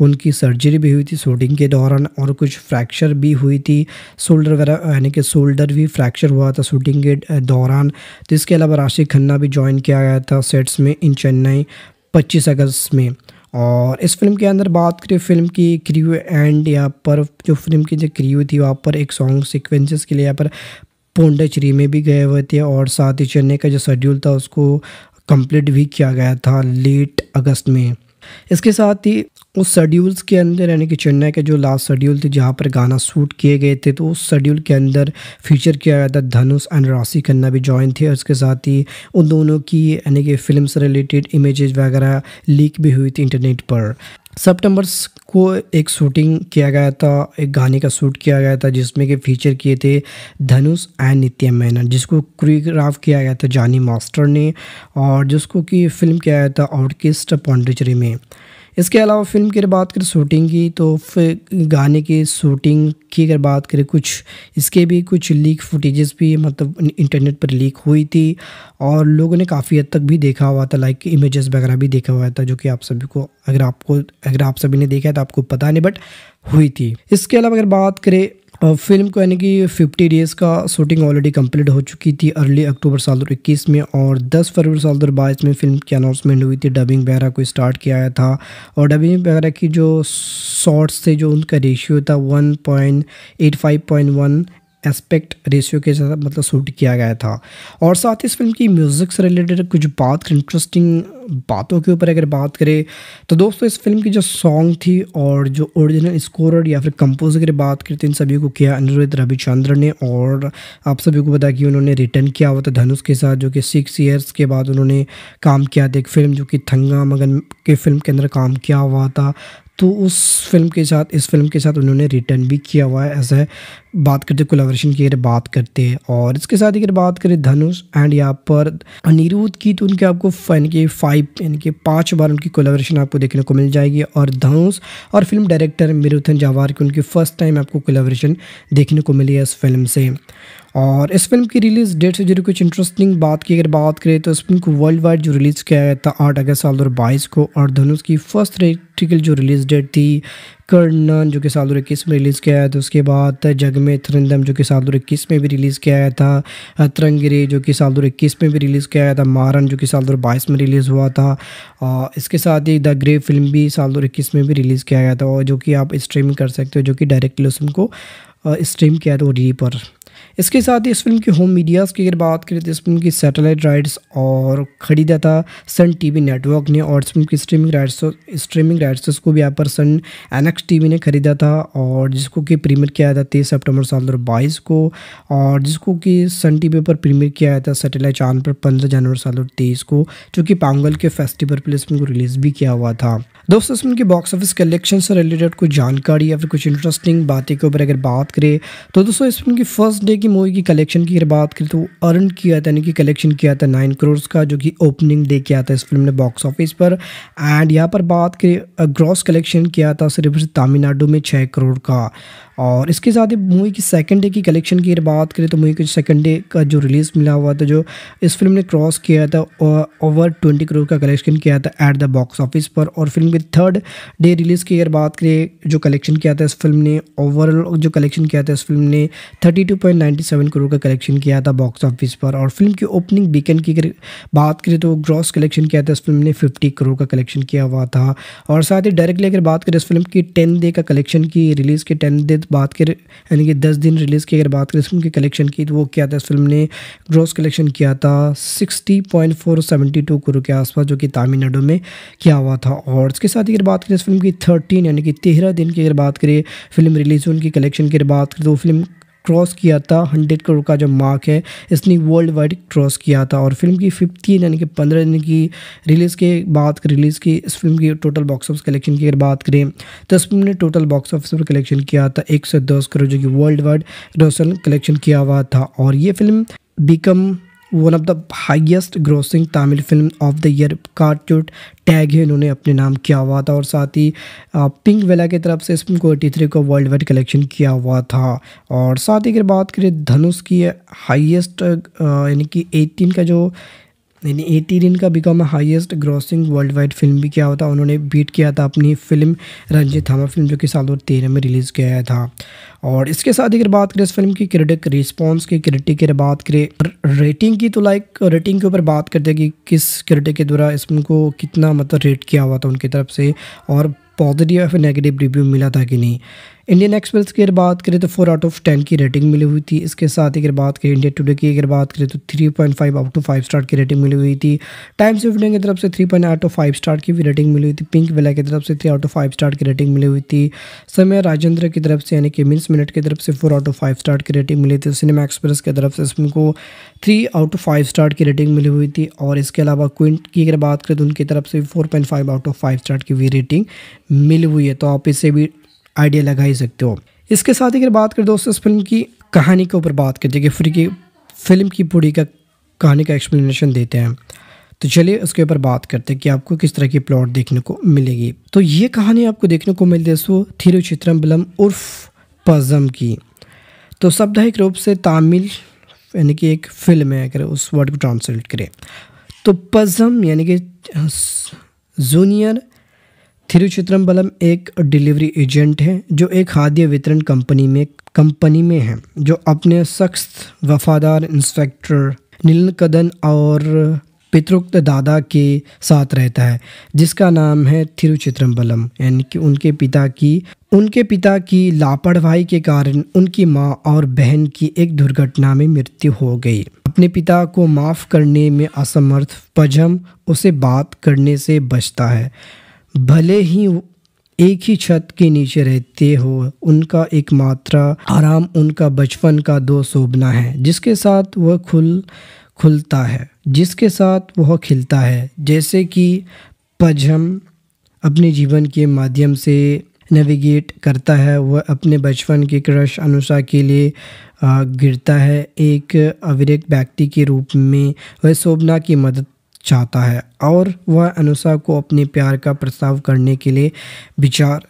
उनकी सर्जरी भी हुई थी शूटिंग के दौरान और कुछ फ्रैक्चर भी हुई थी शोल्डर वगैरह यानी कि शोल्डर भी फ्रैक्चर हुआ था शूटिंग के दौरान तो इसके अलावा राशि खन्ना भी ज्वाइन किया गया था सेट्स में इन चेन्नई पच्चीस अगस्त में और इस फिल्म के अंदर बात करें फिल्म की क्रियो एंड यहाँ पर जो फिल्म की जो क्रियो थी वहाँ पर एक सॉन्ग सीक्वेंसेस के लिए यहाँ पर पोंडाचेरी में भी गए हुए थे और साथ ही चेन्नई का जो शेड्यूल था उसको कंप्लीट भी किया गया था लेट अगस्त में इसके साथ ही उस शेड्यूल्स के अंदर यानी कि चेन्नई के जो लास्ट शेड्यूल थे जहाँ पर गाना शूट किए गए थे तो उस शेड्यूल के अंदर फीचर किया गया था धनुष एंड राशि खन्ना भी ज्वाइन थे और इसके साथ ही उन दोनों की यानी कि फिल्म से रिलेटेड इमेजेस वगैरह लीक भी हुई थी इंटरनेट पर सितंबर को एक शूटिंग किया गया था एक गाने का शूट किया गया था जिसमें के फीचर किए थे धनुष एंड नित्या मैनन जिसको क्रियोग्राफ किया गया था जानी मास्टर ने और जिसको कि फिल्म किया गया था आउटकेस्ट पॉन्डिचरी में इसके अलावा फिल्म की अगर बात करें शूटिंग की तो गाने की शूटिंग की अगर बात करें कुछ इसके भी कुछ लीक फुटेजेस भी मतलब इंटरनेट पर लीक हुई थी और लोगों ने काफ़ी हद तक भी देखा हुआ था लाइक इमेजेस वगैरह भी देखा हुआ था जो कि आप सभी को अगर आपको अगर आप सभी ने देखा है तो आपको पता नहीं बट हुई थी इसके अलावा अगर बात करें फिल्म को यानी कि 50 डेज़ का शूटिंग ऑलरेडी कंप्लीट हो चुकी थी अर्ली अक्टूबर साल दो इक्कीस में और 10 फरवरी साल दो बाईस में फिल्म की अनाउंसमेंट हुई थी डबिंग वगैरह को स्टार्ट किया था और डबिंग वगैरह की जो शॉर्ट्स थे जो उनका रेशियो था one point eight five point one aspect ratio के साथ मतलब शूट किया गया था और साथ ही इस फिल्म की म्यूज़िक से रिलेटेड कुछ बात इंटरेस्टिंग बातों के ऊपर अगर बात करें तो दोस्तों इस फिल्म की जो सॉन्ग थी और जो ओरिजिनल स्कोर या फिर कंपोज अगर बात करते इन सभी को किया अनिरुद्ध रविचंद्र ने और आप सभी को बताया कि उन्होंने रिटर्न किया हुआ था धनुष के साथ जो कि सिक्स ईयर्स के बाद उन्होंने काम किया था एक फिल्म जो कि थंगा मगन के फिल्म के अंदर काम किया हुआ था तो उस फिल्म के साथ इस फिल्म के साथ उन्होंने रिटर्न भी किया हुआ है ऐसा है बात करते कोलाब्रेशन की अगर बात करते हैं और इसके साथ अगर बात करें धनुष एंड यहाँ पर अनिरुद्ध की तो उनके आपको यानी कि फाइव यानी कि पाँच बार उनकी कोलाब्रेशन आपको देखने को मिल जाएगी और धनुष और फिल्म डायरेक्टर मिरुथन जावार की उनकी फ़र्स्ट टाइम आपको कोलाब्रेशन देखने को मिली है इस फिल्म से और इस फिल्म की रिलीज़ डेट से जुड़ी कुछ इंटरेस्टिंग बात की अगर बात करें तो इस फिल्म को वर्ल्ड वाइड जो रिलीज़ किया गया था आठ अगस्त साल दो को और धनुष की फर्स्ट रेटिकल जो रिलीज़ डेट थी कर्णन जो कि साल दो इक्कीस में रिलीज़ किया गया था उसके बाद जग में थ्रिंदम जो कि साल दो इक्कीस में भी रिलीज़ किया गया था तरंगिरे जो कि साल दो इक्कीस में भी रिलीज़ किया गया था मारन जो कि साल दो बाईस में रिलीज़ हुआ था और इसके साथ ही द ग्रे फिल्म भी साल दो इक्कीस में भी रिलीज़ किया गया था और जो कि आप स्ट्रीमिंग कर सकते हो जो कि डायरेक्टली उसको स्ट्रीम किया था री पर इसके साथ ही इस फिल्म की होम मीडियाज़ की अगर बात करें तो इस फिल्म की सैटेलाइट राइट्स और ख़रीदा था सन टीवी नेटवर्क ने और इस फिल्म की स्ट्रीमिंग राइट्स स्ट्रीमिंग राइट्स को भी यहाँ पर सन एनएक्स टीवी ने ख़रीदा था और जिसको कि प्रीमियर किया था तेईस सेप्टेम्बर साल दो को और जिसको कि सन टी पर प्रीमियर किया था सैटेलाइट चांद पर पंद्रह जनवरी साल दो को जो कि पांगल के फेस्टिवल पर इस फिल्म को रिलीज़ भी किया हुआ था दोस्तों इसमें की बॉक्स ऑफिस कलेक्शन से रिलेटेड कुछ जानकारी या फिर कुछ इंटरेस्टिंग बातें के ऊपर अगर बात करें तो दोस्तों इस फिल्म की फर्स्ट डे की मूवी की कलेक्शन की अगर बात करें तो अर्न किया था यानी कि कलेक्शन किया था नाइन करोड़ का जो कि ओपनिंग डे किया था इस फिल्म ने बॉक्स ऑफिस पर एंड यहाँ पर बात करें ग्रॉस कलेक्शन किया था सिर्फ तमिलनाडु में छः करोड़ का और इसके साथ ही मूवी की सेकंड डे की कलेक्शन की अगर बात करें तो मूवी के सेकंड डे का जो रिलीज़ मिला हुआ था जो इस फिल्म ने क्रॉस किया था ओवर ट्वेंटी करोड़ का कलेक्शन किया था एट द बॉक्स ऑफिस पर और फिल्म के थर्ड डे रिलीज़ की अगर बात करें जो कलेक्शन किया था इस फिल्म ने ओवरऑल जो कलेक्शन किया था इस फिल्म ने thirty two point ninety seven crore का कलेक्शन किया था बॉक्स ऑफिस पर और फिल्म की ओपनिंग वीकेंड की अगर बात करें तो ग्रॉस कलेक्शन किया था इस फिल्म ने फिफ्टी करोड़ का कलेक्शन किया हुआ था और साथ ही डायरेक्टली अगर बात करें इस फिल्म की टेन डे का कलेक्शन की रिलीज़ के टेन डे बात करें यानी कि दस दिन रिलीज़ की अगर बात करें इस फिल्म के कलेक्शन की तो वो क्या था इस फिल्म ने ग्रॉस कलेक्शन किया था sixty point four seventy two crore के आसपास जो कि तमिलनाडु में किया हुआ था और इसके साथ ही अगर बात करें इस फिल्म की थर्टीन यानी कि तेरह दिन की अगर बात करें फिल्म रिलीज़ उनकी कलेक्शन की अगर बात करें तो फिल्म क्रॉस किया था हंड्रेड करोड़ का जो मार्क है इसने वर्ल्ड वाइड क्रॉस किया था और फिल्म की फिफ्टीन यानी कि पंद्रह दिन की रिलीज़ के बाद रिलीज़ की इस फिल्म की टोटल बॉक्स ऑफिस कलेक्शन की अगर बात करें तो इस फिल्म ने टोटल बॉक्स ऑफिस पर कलेक्शन किया था एक करोड़ जो कि वर्ल्ड वाइड रोशन कलेक्शन किया हुआ था और ये film become one of the highest grossing Tamil film of the year कार्ट जो टैग है इन्होंने अपने नाम किया हुआ था और साथ ही पिंक वेला की तरफ से इस फिल्म को एटी थ्री को वर्ल्ड वाइड कलेक्शन किया हुआ था और साथ ही अगर बात करें धनुष की हाइएस्ट यानी कि एटीन का जो यानी एटीन का become highest grossing worldwide film भी क्या होता उन्होंने बीट किया था अपनी फिल्म रंजित थामा फिल्म जो कि साल दो तेरह में रिलीज़ किया था और इसके साथ अगर बात करें इस फिल्म की क्रिटिक रिस्पॉन्स की क्रिटिक की बात करें रेटिंग की तो लाइक रेटिंग के ऊपर बात करते हैं कि किस क्रिटिक के द्वारा इस फिल्म को कितना मतलब रेट किया हुआ था उनकी तरफ से और पॉजिटिव या फिर नेगेटिव रिव्यू मिला था कि नहीं इंडियन एक्सप्रेस की अगर बात करें तो फोर आउट ऑफ टेन की रेटिंग मिली हुई थी इसके साथ ही अगर बात करें इंडिया टुडे की अगर बात करें तो three point five out of five star की रेटिंग मिली हुई थी टाइम्स ऑफ इंडिया की तरफ से three point out of five star की भी रेटिंग मिली हुई थी पिंक वेला की तरफ से three out of five star की रेटिंग मिली हुई थी समय राजेंद्र की तरफ से यानी कि मिन्स मिनट की तरफ से four out of five star की रेटिंग मिली थी सिनेमा एक्सप्रेस की तरफ से इसमें को three out of five star की रेटिंग मिली हुई थी और इसके अलावा क्विंट की अगर बात करें तो उनकी तरफ से four point five out of five star की भी रेटिंग मिली हुई है तो आप इसे भी आइडिया लगा ही सकते हो इसके साथ ही अगर बात करें दोस्तों इस फिल्म की कहानी के ऊपर बात करते हैं कि फ्री की फिल्म की पूरी का कहानी का एक्सप्लेनेशन देते हैं तो चलिए उसके ऊपर बात करते हैं कि आपको किस तरह की प्लॉट देखने को मिलेगी तो ये कहानी आपको देखने को मिलती है सो थिरुचित्रम्बलम उर्फ पजम की तो साप्ताहिक रूप से तामिल यानी कि एक फिल्म है अगर उस वर्ड को ट्रांसलेट करें तो पजम यानी कि जूनियर थिरुचित्रम्बलम एक डिलीवरी एजेंट हैं जो एक खाद्य वितरण कंपनी में कंपनी में हैं जो अपने सख्त वफादार इंस्पेक्टर नीलकदन और पितृक्त दादा के साथ रहता है जिसका नाम है थिरुचित्रम्बलम यानी कि उनके पिता की उनके पिता की लापरवाही के कारण उनकी माँ और बहन की एक दुर्घटना में मृत्यु हो गई अपने पिता को माफ़ करने में असमर्थ पजम उसे बात करने से बचता है भले ही एक ही छत के नीचे रहते हो उनका एक मात्रा आराम उनका बचपन का दो शोभना है जिसके साथ वह खुल खुलता है जिसके साथ वह खिलता है जैसे कि पजम अपने जीवन के माध्यम से नेविगेट करता है वह अपने बचपन के क्रश अनुसार के लिए गिरता है एक अविरक व्यक्ति के रूप में वह शोभना की मदद चाहता है और वह अनुषा को अपने प्यार का प्रस्ताव करने के लिए विचार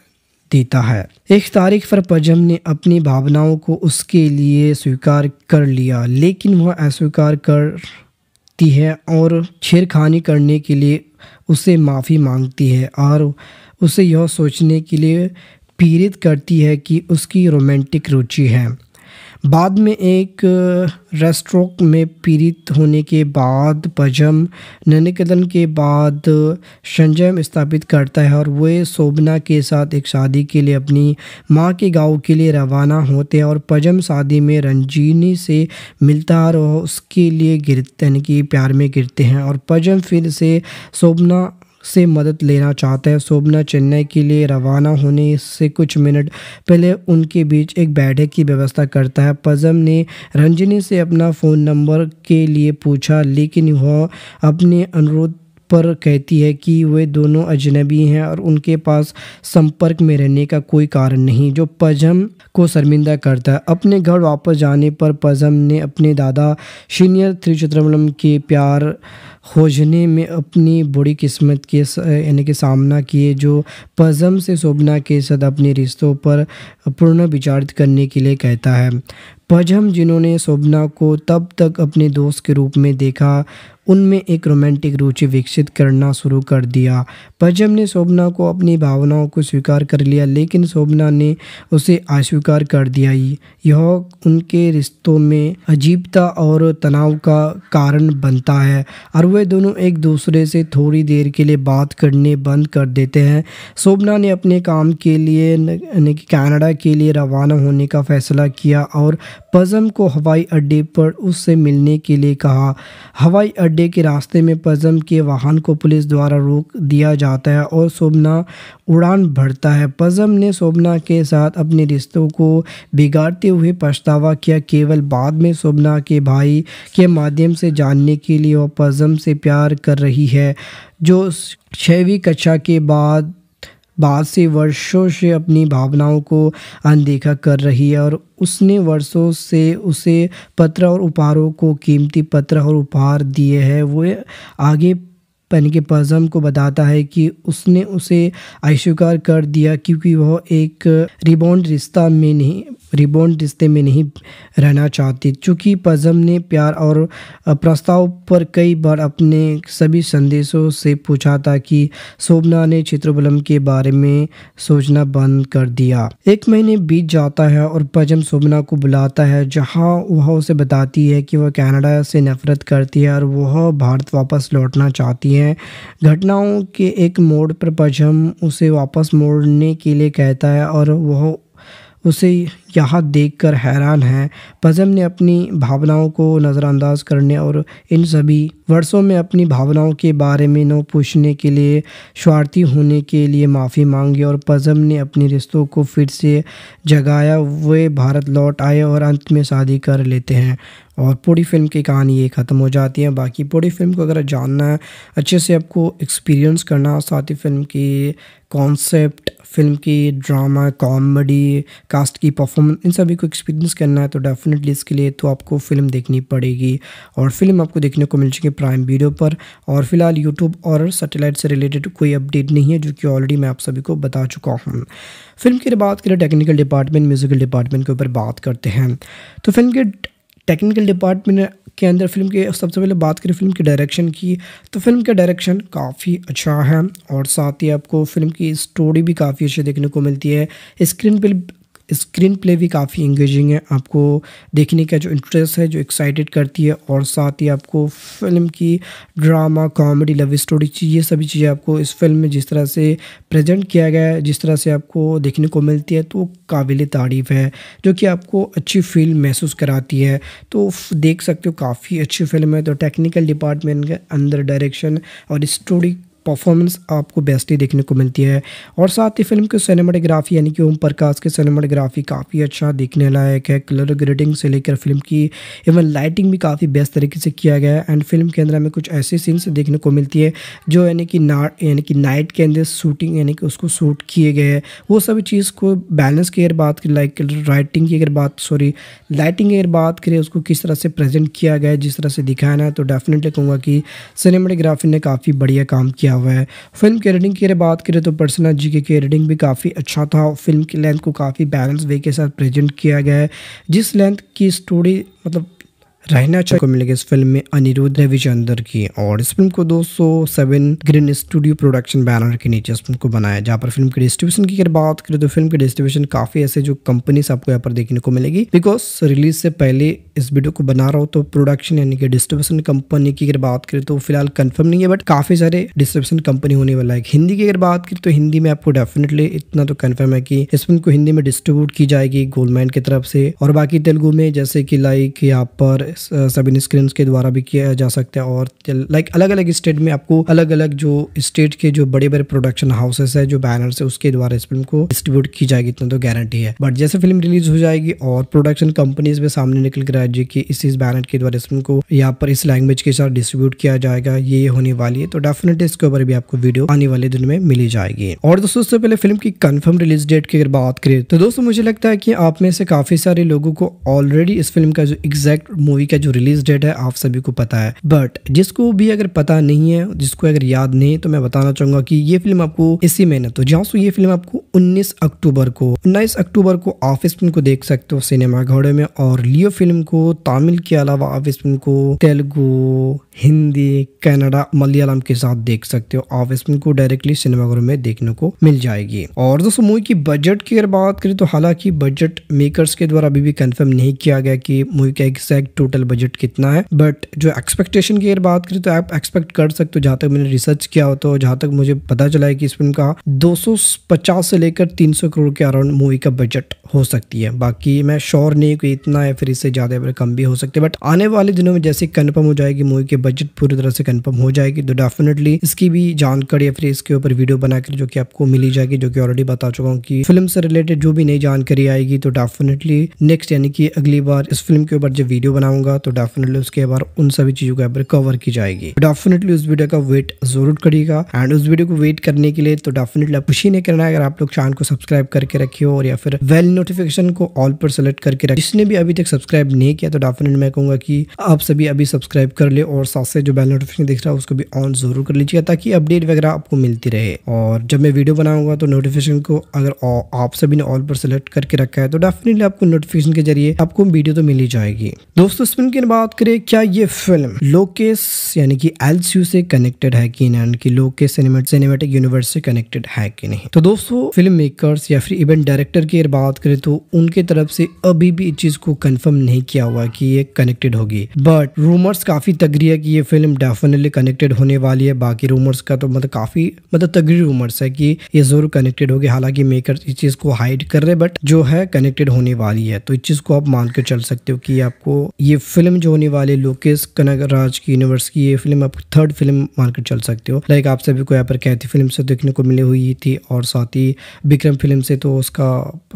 देता है एक तारीख पर पजम ने अपनी भावनाओं को उसके लिए स्वीकार कर लिया लेकिन वह अस्वीकार करती है और छेड़खानी करने के लिए उसे माफ़ी मांगती है और उसे यह सोचने के लिए पीड़ित करती है कि उसकी रोमांटिक रुचि है बाद में एक रेस्ट्रोक में पीड़ित होने के बाद पजम ननिकदन के बाद संजय स्थापित करता है और वे शोभना के साथ एक शादी के लिए अपनी माँ के गांव के लिए रवाना होते हैं और पजम शादी में रंजीनी से मिलता है और उसके लिए गिरते यानी कि प्यार में गिरते हैं और पजम फिर से शोभना से मदद लेना चाहते हैं शोभना चेन्नई के लिए रवाना होने से कुछ मिनट पहले उनके बीच एक बैठक की व्यवस्था करता है पजम ने रंजनी से अपना फ़ोन नंबर के लिए पूछा लेकिन वह अपने अनुरोध पर कहती है कि वे दोनों अजनबी हैं और उनके पास संपर्क में रहने का कोई कारण नहीं जो पजम को शर्मिंदा करता है अपने घर वापस जाने पर पजम ने अपने दादा सीनियर त्रिचित्रमलम के प्यार खोजने में अपनी बुरी किस्मत के यानी कि सामना किए जो पज़म से शोभना के साथ अपने रिश्तों पर पूर्ण विचारित करने के लिए कहता है पजम जिन्होंने शोभना को तब तक अपने दोस्त के रूप में देखा उनमें एक रोमांटिक रुचि विकसित करना शुरू कर दिया पंचम ने शोभना को अपनी भावनाओं को स्वीकार कर लिया लेकिन शोभना ने उसे अस्वीकार कर दिया ही यह उनके रिश्तों में अजीबता और तनाव का कारण बनता है और वे दोनों एक दूसरे से थोड़ी देर के लिए बात करने बंद कर देते हैं शोभना ने अपने काम के लिए कनाडा के लिए रवाना होने का फैसला किया और पजम को हवाई अड्डे पर उससे मिलने के लिए कहा हवाई अड्डे के रास्ते में पजम के वाहन को पुलिस द्वारा रोक दिया जा आता है और शोभना उड़ान भरता है पज़म ने शोभना के साथ अपने रिश्तों को बिगाड़ते हुए पछतावा किया केवल बाद में शोभना के भाई के माध्यम से जानने के लिए वह पज़म से प्यार कर रही है जो छवीं कक्षा के बाद बाद से वर्षों से अपनी भावनाओं को अनदेखा कर रही है और उसने वर्षों से उसे पत्र और उपहारों को कीमती पत्र और उपहार दिए हैं वो आगे के पजम को बताता है कि उसने उसे आयशुकार कर दिया क्योंकि वह एक रिबॉन्ड रिश्ता में नहीं रिबोन्ड रिश्ते में नहीं रहना चाहती चूँकि पज़म ने प्यार और प्रस्ताव पर कई बार अपने सभी संदेशों से पूछा था कि शोभना ने चित्रबलम के बारे में सोचना बंद कर दिया एक महीने बीत जाता है और पजम शोभना को बुलाता है जहाँ वह उसे बताती है कि वह कनाडा से नफरत करती है और वह भारत वापस लौटना चाहती है घटनाओं के एक मोड़ पर पजम उसे वापस मोड़ने के लिए कहता है और वह उसे यहाँ देखकर हैरान हैं पज़म ने अपनी भावनाओं को नज़रअंदाज करने और इन सभी वर्षों में अपनी भावनाओं के बारे में न पूछने के लिए स्वार्थी होने के लिए माफ़ी मांगी और पज़म ने अपने रिश्तों को फिर से जगाया वे भारत लौट आए और अंत में शादी कर लेते हैं और पूरी फिल्म की कहानी ये ख़त्म हो जाती है बाकी पूरी फिल्म को अगर जानना है अच्छे से आपको एक्सपीरियंस करना साथ ही फिल्म की कॉन्सेप्ट फिल्म की ड्रामा कॉमेडी कास्ट की परफॉर्मेंस इन सभी को एक्सपीरियंस करना है तो डेफिनेटली इसके लिए तो आपको फिल्म देखनी पड़ेगी और फिल्म आपको देखने को मिल चुकी प्राइम वीडियो पर और फिलहाल यूट्यूब और सैटेलाइट से रिलेटेड कोई अपडेट नहीं है जो कि ऑलरेडी मैं आप सभी को बता चुका हूँ फिल्म की बात करें टेक्निकल डिपार्टमेंट म्यूज़िकल डिपार्टमेंट के ऊपर बात करते हैं तो फिल्म के टेक्निकल डिपार्टमेंट के अंदर फिल्म के सबसे पहले बात करें फिल्म के डायरेक्शन की तो फिल्म का डायरेक्शन काफ़ी अच्छा है और साथ ही आपको फिल्म की स्टोरी भी काफ़ी अच्छी देखने को मिलती है स्क्रीन पर स्क्रीन प्ले भी काफ़ी इंगेजिंग है आपको देखने का जो इंटरेस्ट है जो एक्साइटेड करती है और साथ ही आपको फिल्म की ड्रामा कॉमेडी लव स्टोरी ये सभी चीज़ें आपको इस फिल्म में जिस तरह से प्रेजेंट किया गया है जिस तरह से आपको देखने को मिलती है तो काबिल तारीफ़ है जो कि आपको अच्छी फील महसूस कराती है तो देख सकते हो काफ़ी अच्छी फिल्म है तो टेक्निकल डिपार्टमेंट के अंदर डायरेक्शन और स्टोरी परफॉर्मेंस आपको बेस्ट ही देखने को मिलती है और साथ ही फिल्म की सिनेमाटोग्राफी यानी कि ओम प्रकाश की सिनेमाटोग्राफी काफ़ी अच्छा देखने लायक है कलर ग्रेडिंग से लेकर फिल्म की इवन लाइटिंग भी काफ़ी बेस्ट तरीके से किया गया है एंड फिल्म के अंदर हमें कुछ ऐसे सीन्स देखने को मिलती है जो यानी कि नाट यानी कि नाइट के अंदर शूटिंग यानी कि उसको शूट किए गए हैं वो सभी चीज़ को बैलेंस की अगर बात करें लाइक राइटिंग की अगर बात सॉरी लाइटिंग की अगर बात करें उसको किस तरह से प्रेजेंट किया गया है जिस तरह से दिखाया ना तो डेफिनेटली कहूँगा कि सिनेमाटोग्राफी ने काफ़ी बढ़िया काम किया किया हुआ है फिल्म के रेडिंग की बात करें तो पर्सनल जी के रेडिंग भी काफ़ी अच्छा था फिल्म की लेंथ को काफ़ी बैलेंस वे के साथ प्रेजेंट किया गया है जिस लेंथ की स्टोरी मतलब रहना चाहिए को मिलेगी इस फिल्म में अनिरुद्ध रविचंद्र की और इस फिल्म को 207 ग्रीन स्टूडियो प्रोडक्शन बैनर के नीचे इस फिल्म को बनाया जहाँ पर फिल्म की डिस्ट्रीब्यूशन की अगर बात करें तो फिल्म की डिस्ट्रीब्यूशन काफी ऐसे जो कंपनी आपको यहाँ पर देखने को मिलेगी बिकॉज रिलीज से पहले इस वीडियो को बना रहा हूँ तो प्रोडक्शन यानी कि डिस्ट्रीब्यूशन कंपनी की अगर बात करें तो फिलहाल कंफर्म नहीं है बट काफी सारे डिस्ट्रीब्यूशन कंपनी होने वाला है हिंदी की अगर बात करें तो हिंदी में आपको डेफिनेटली इतना तो कंफर्म है कि इस फिल्म को हिंदी में डिस्ट्रीब्यूट की जाएगी गोलमैन की तरफ से और बाकी तेलुगु में जैसे कि लाइक यहाँ पर सब इन स्क्रीन के द्वारा भी किया जा सकता है और लाइक अलग अलग स्टेट में आपको अलग अलग जो स्टेट के जो बड़े बड़े प्रोडक्शन हाउसेस है जो बैनर है उसके द्वारा इस फिल्म को डिस्ट्रीब्यूट की जाएगी इतना तो गारंटी है बट जैसे फिल्म रिलीज हो जाएगी और प्रोडक्शन कंपनीज में सामने निकल कर आएगी कि इस इस बैनर के द्वारा इस फिल्म को यहाँ पर इस लैंग्वेज के साथ डिस्ट्रीब्यूट किया जाएगा ये होने वाली है तो डेफिनेटली इसके ऊपर भी आपको वीडियो आने वाले दिन में मिली जाएगी और दोस्तों उससे पहले फिल्म की कंफर्म रिलीज डेट की अगर बात करें तो दोस्तों मुझे लगता है कि आप में से काफी सारे लोगों को ऑलरेडी इस फिल्म का जो एग्जैक्ट मूवी मूवी का जो रिलीज डेट है आप सभी को पता है बट जिसको भी अगर पता नहीं है जिसको अगर याद नहीं तो मैं बताना चाहूंगा कि ये फिल्म आपको इसी महीने तो जहाँ ये फिल्म आपको 19 अक्टूबर को 19 अक्टूबर को ऑफिस फिल्म को देख सकते हो सिनेमा घोड़े में और लियो फिल्म को तमिल के अलावा ऑफिस फिल्म को तेलुगु हिंदी कनाडा मलयालम के साथ देख सकते हो ऑफिस फिल्म को डायरेक्टली सिनेमाघरों में देखने को मिल जाएगी और दोस्तों मूवी की बजट की अगर बात करें तो हालांकि बजट मेकर्स के द्वारा अभी भी कंफर्म नहीं किया गया कि मूवी का एग्जैक्ट टोटल बजट कितना है बट जो एक्सपेक्टेशन की अगर बात करें तो आप एक्सपेक्ट कर सकते हो जहाँ तक मैंने रिसर्च किया हो तो जहाँ तक मुझे पता चला है कि इस फिल्म का 250 से लेकर 300 करोड़ के अराउंड मूवी का बजट हो सकती है बाकी मैं श्योर नहीं कि इतना है फिर इससे ज़्यादा कम भी हो सकते बट आने वाले दिनों में जैसे कन्फर्म हो जाएगी मूवी के बजट पूरी तरह से कन्फर्म हो जाएगी तो डेफिनेटली इसकी भी जानकारी या फिर इसके ऊपर वीडियो बनाकर जो कि आपको मिली जाएगी जो कि ऑलरेडी बता चुका हूँ कि फिल्म से रिलेटेड जो भी नई जानकारी आएगी तो डेफिनेटली नेक्स्ट यानी कि अगली बार इस फिल्म के ऊपर जब वीडियो बनाऊंगा बताऊंगा तो डेफिनेटली उसके बाद उन सभी चीज़ों के ऊपर कवर की जाएगी डेफिनेटली उस वीडियो का वेट जरूर करिएगा एंड उस वीडियो को वेट करने के लिए तो डेफिनेटली आप खुशी नहीं करना है अगर आप लोग चैनल को सब्सक्राइब करके रखे हो और या फिर वेल नोटिफिकेशन को ऑल पर सेलेक्ट करके रखे जिसने भी अभी तक सब्सक्राइब नहीं किया तो डेफिनेटली मैं कहूंगा कि आप सभी अभी सब्सक्राइब कर ले और साथ से जो बेल नोटिफिकेशन दिख रहा है उसको भी ऑन जरूर कर लीजिएगा ताकि अपडेट वगैरह आपको मिलती रहे और जब मैं वीडियो बनाऊंगा तो नोटिफिकेशन को अगर आप सभी ने ऑल पर सेलेक्ट करके रखा है तो डेफिनेटली आपको नोटिफिकेशन के जरिए आपको वीडियो तो मिल ही जाएगी दोस्तों स्पिन की बात करें क्या ये फिल्म लोकेस यानी कि एलसीयू से कनेक्टेड है कि नहीं कि लोकेस सिनेमेटिक यूनिवर्स से कनेक्टेड है कि नहीं तो दोस्तों फिल्म मेकर्स या फिर इवेंट डायरेक्टर की बात करें तो उनके तरफ से अभी भी इस चीज को कंफर्म नहीं किया हुआ कि ये कनेक्टेड होगी बट रूमर्स काफी तगड़ी है कि ये फिल्म डेफिनेटली कनेक्टेड होने वाली है बाकी रूमर्स का तो मतलब काफी मतलब तगड़ी रूमर्स है कि ये जरूर कनेक्टेड होगी हालांकि मेकर इस चीज को हाइड कर रहे बट जो है कनेक्टेड होने वाली है तो इस चीज को आप मान के चल सकते हो कि आपको ये फिल्म जो होने वाली लोकेश कनक राज की यूनिवर्स की ये फिल्म आप थर्ड फिल्म मार्केट चल सकते हो लाइक आप सभी को यहाँ पर कैथी फिल्म से देखने को मिली हुई थी और साथ ही विक्रम फिल्म से तो उसका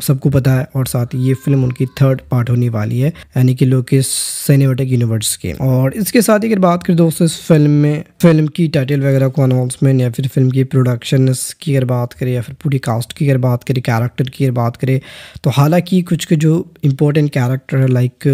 सबको पता है और साथ ही ये फिल्म उनकी थर्ड पार्ट होने वाली है यानी कि लोकेश सिनेमेटिक यूनिवर्स के और इसके साथ ही अगर बात करें दोस्तों इस फिल्म में फिल्म की टाइटल वगैरह को अनाउंसमेंट या फिर फिल्म की प्रोडक्शन की अगर बात करें या फिर पूरी कास्ट की अगर बात करें कैरेक्टर की अगर बात करें तो हालांकि कुछ के जो इम्पोर्टेंट कैरेक्टर है like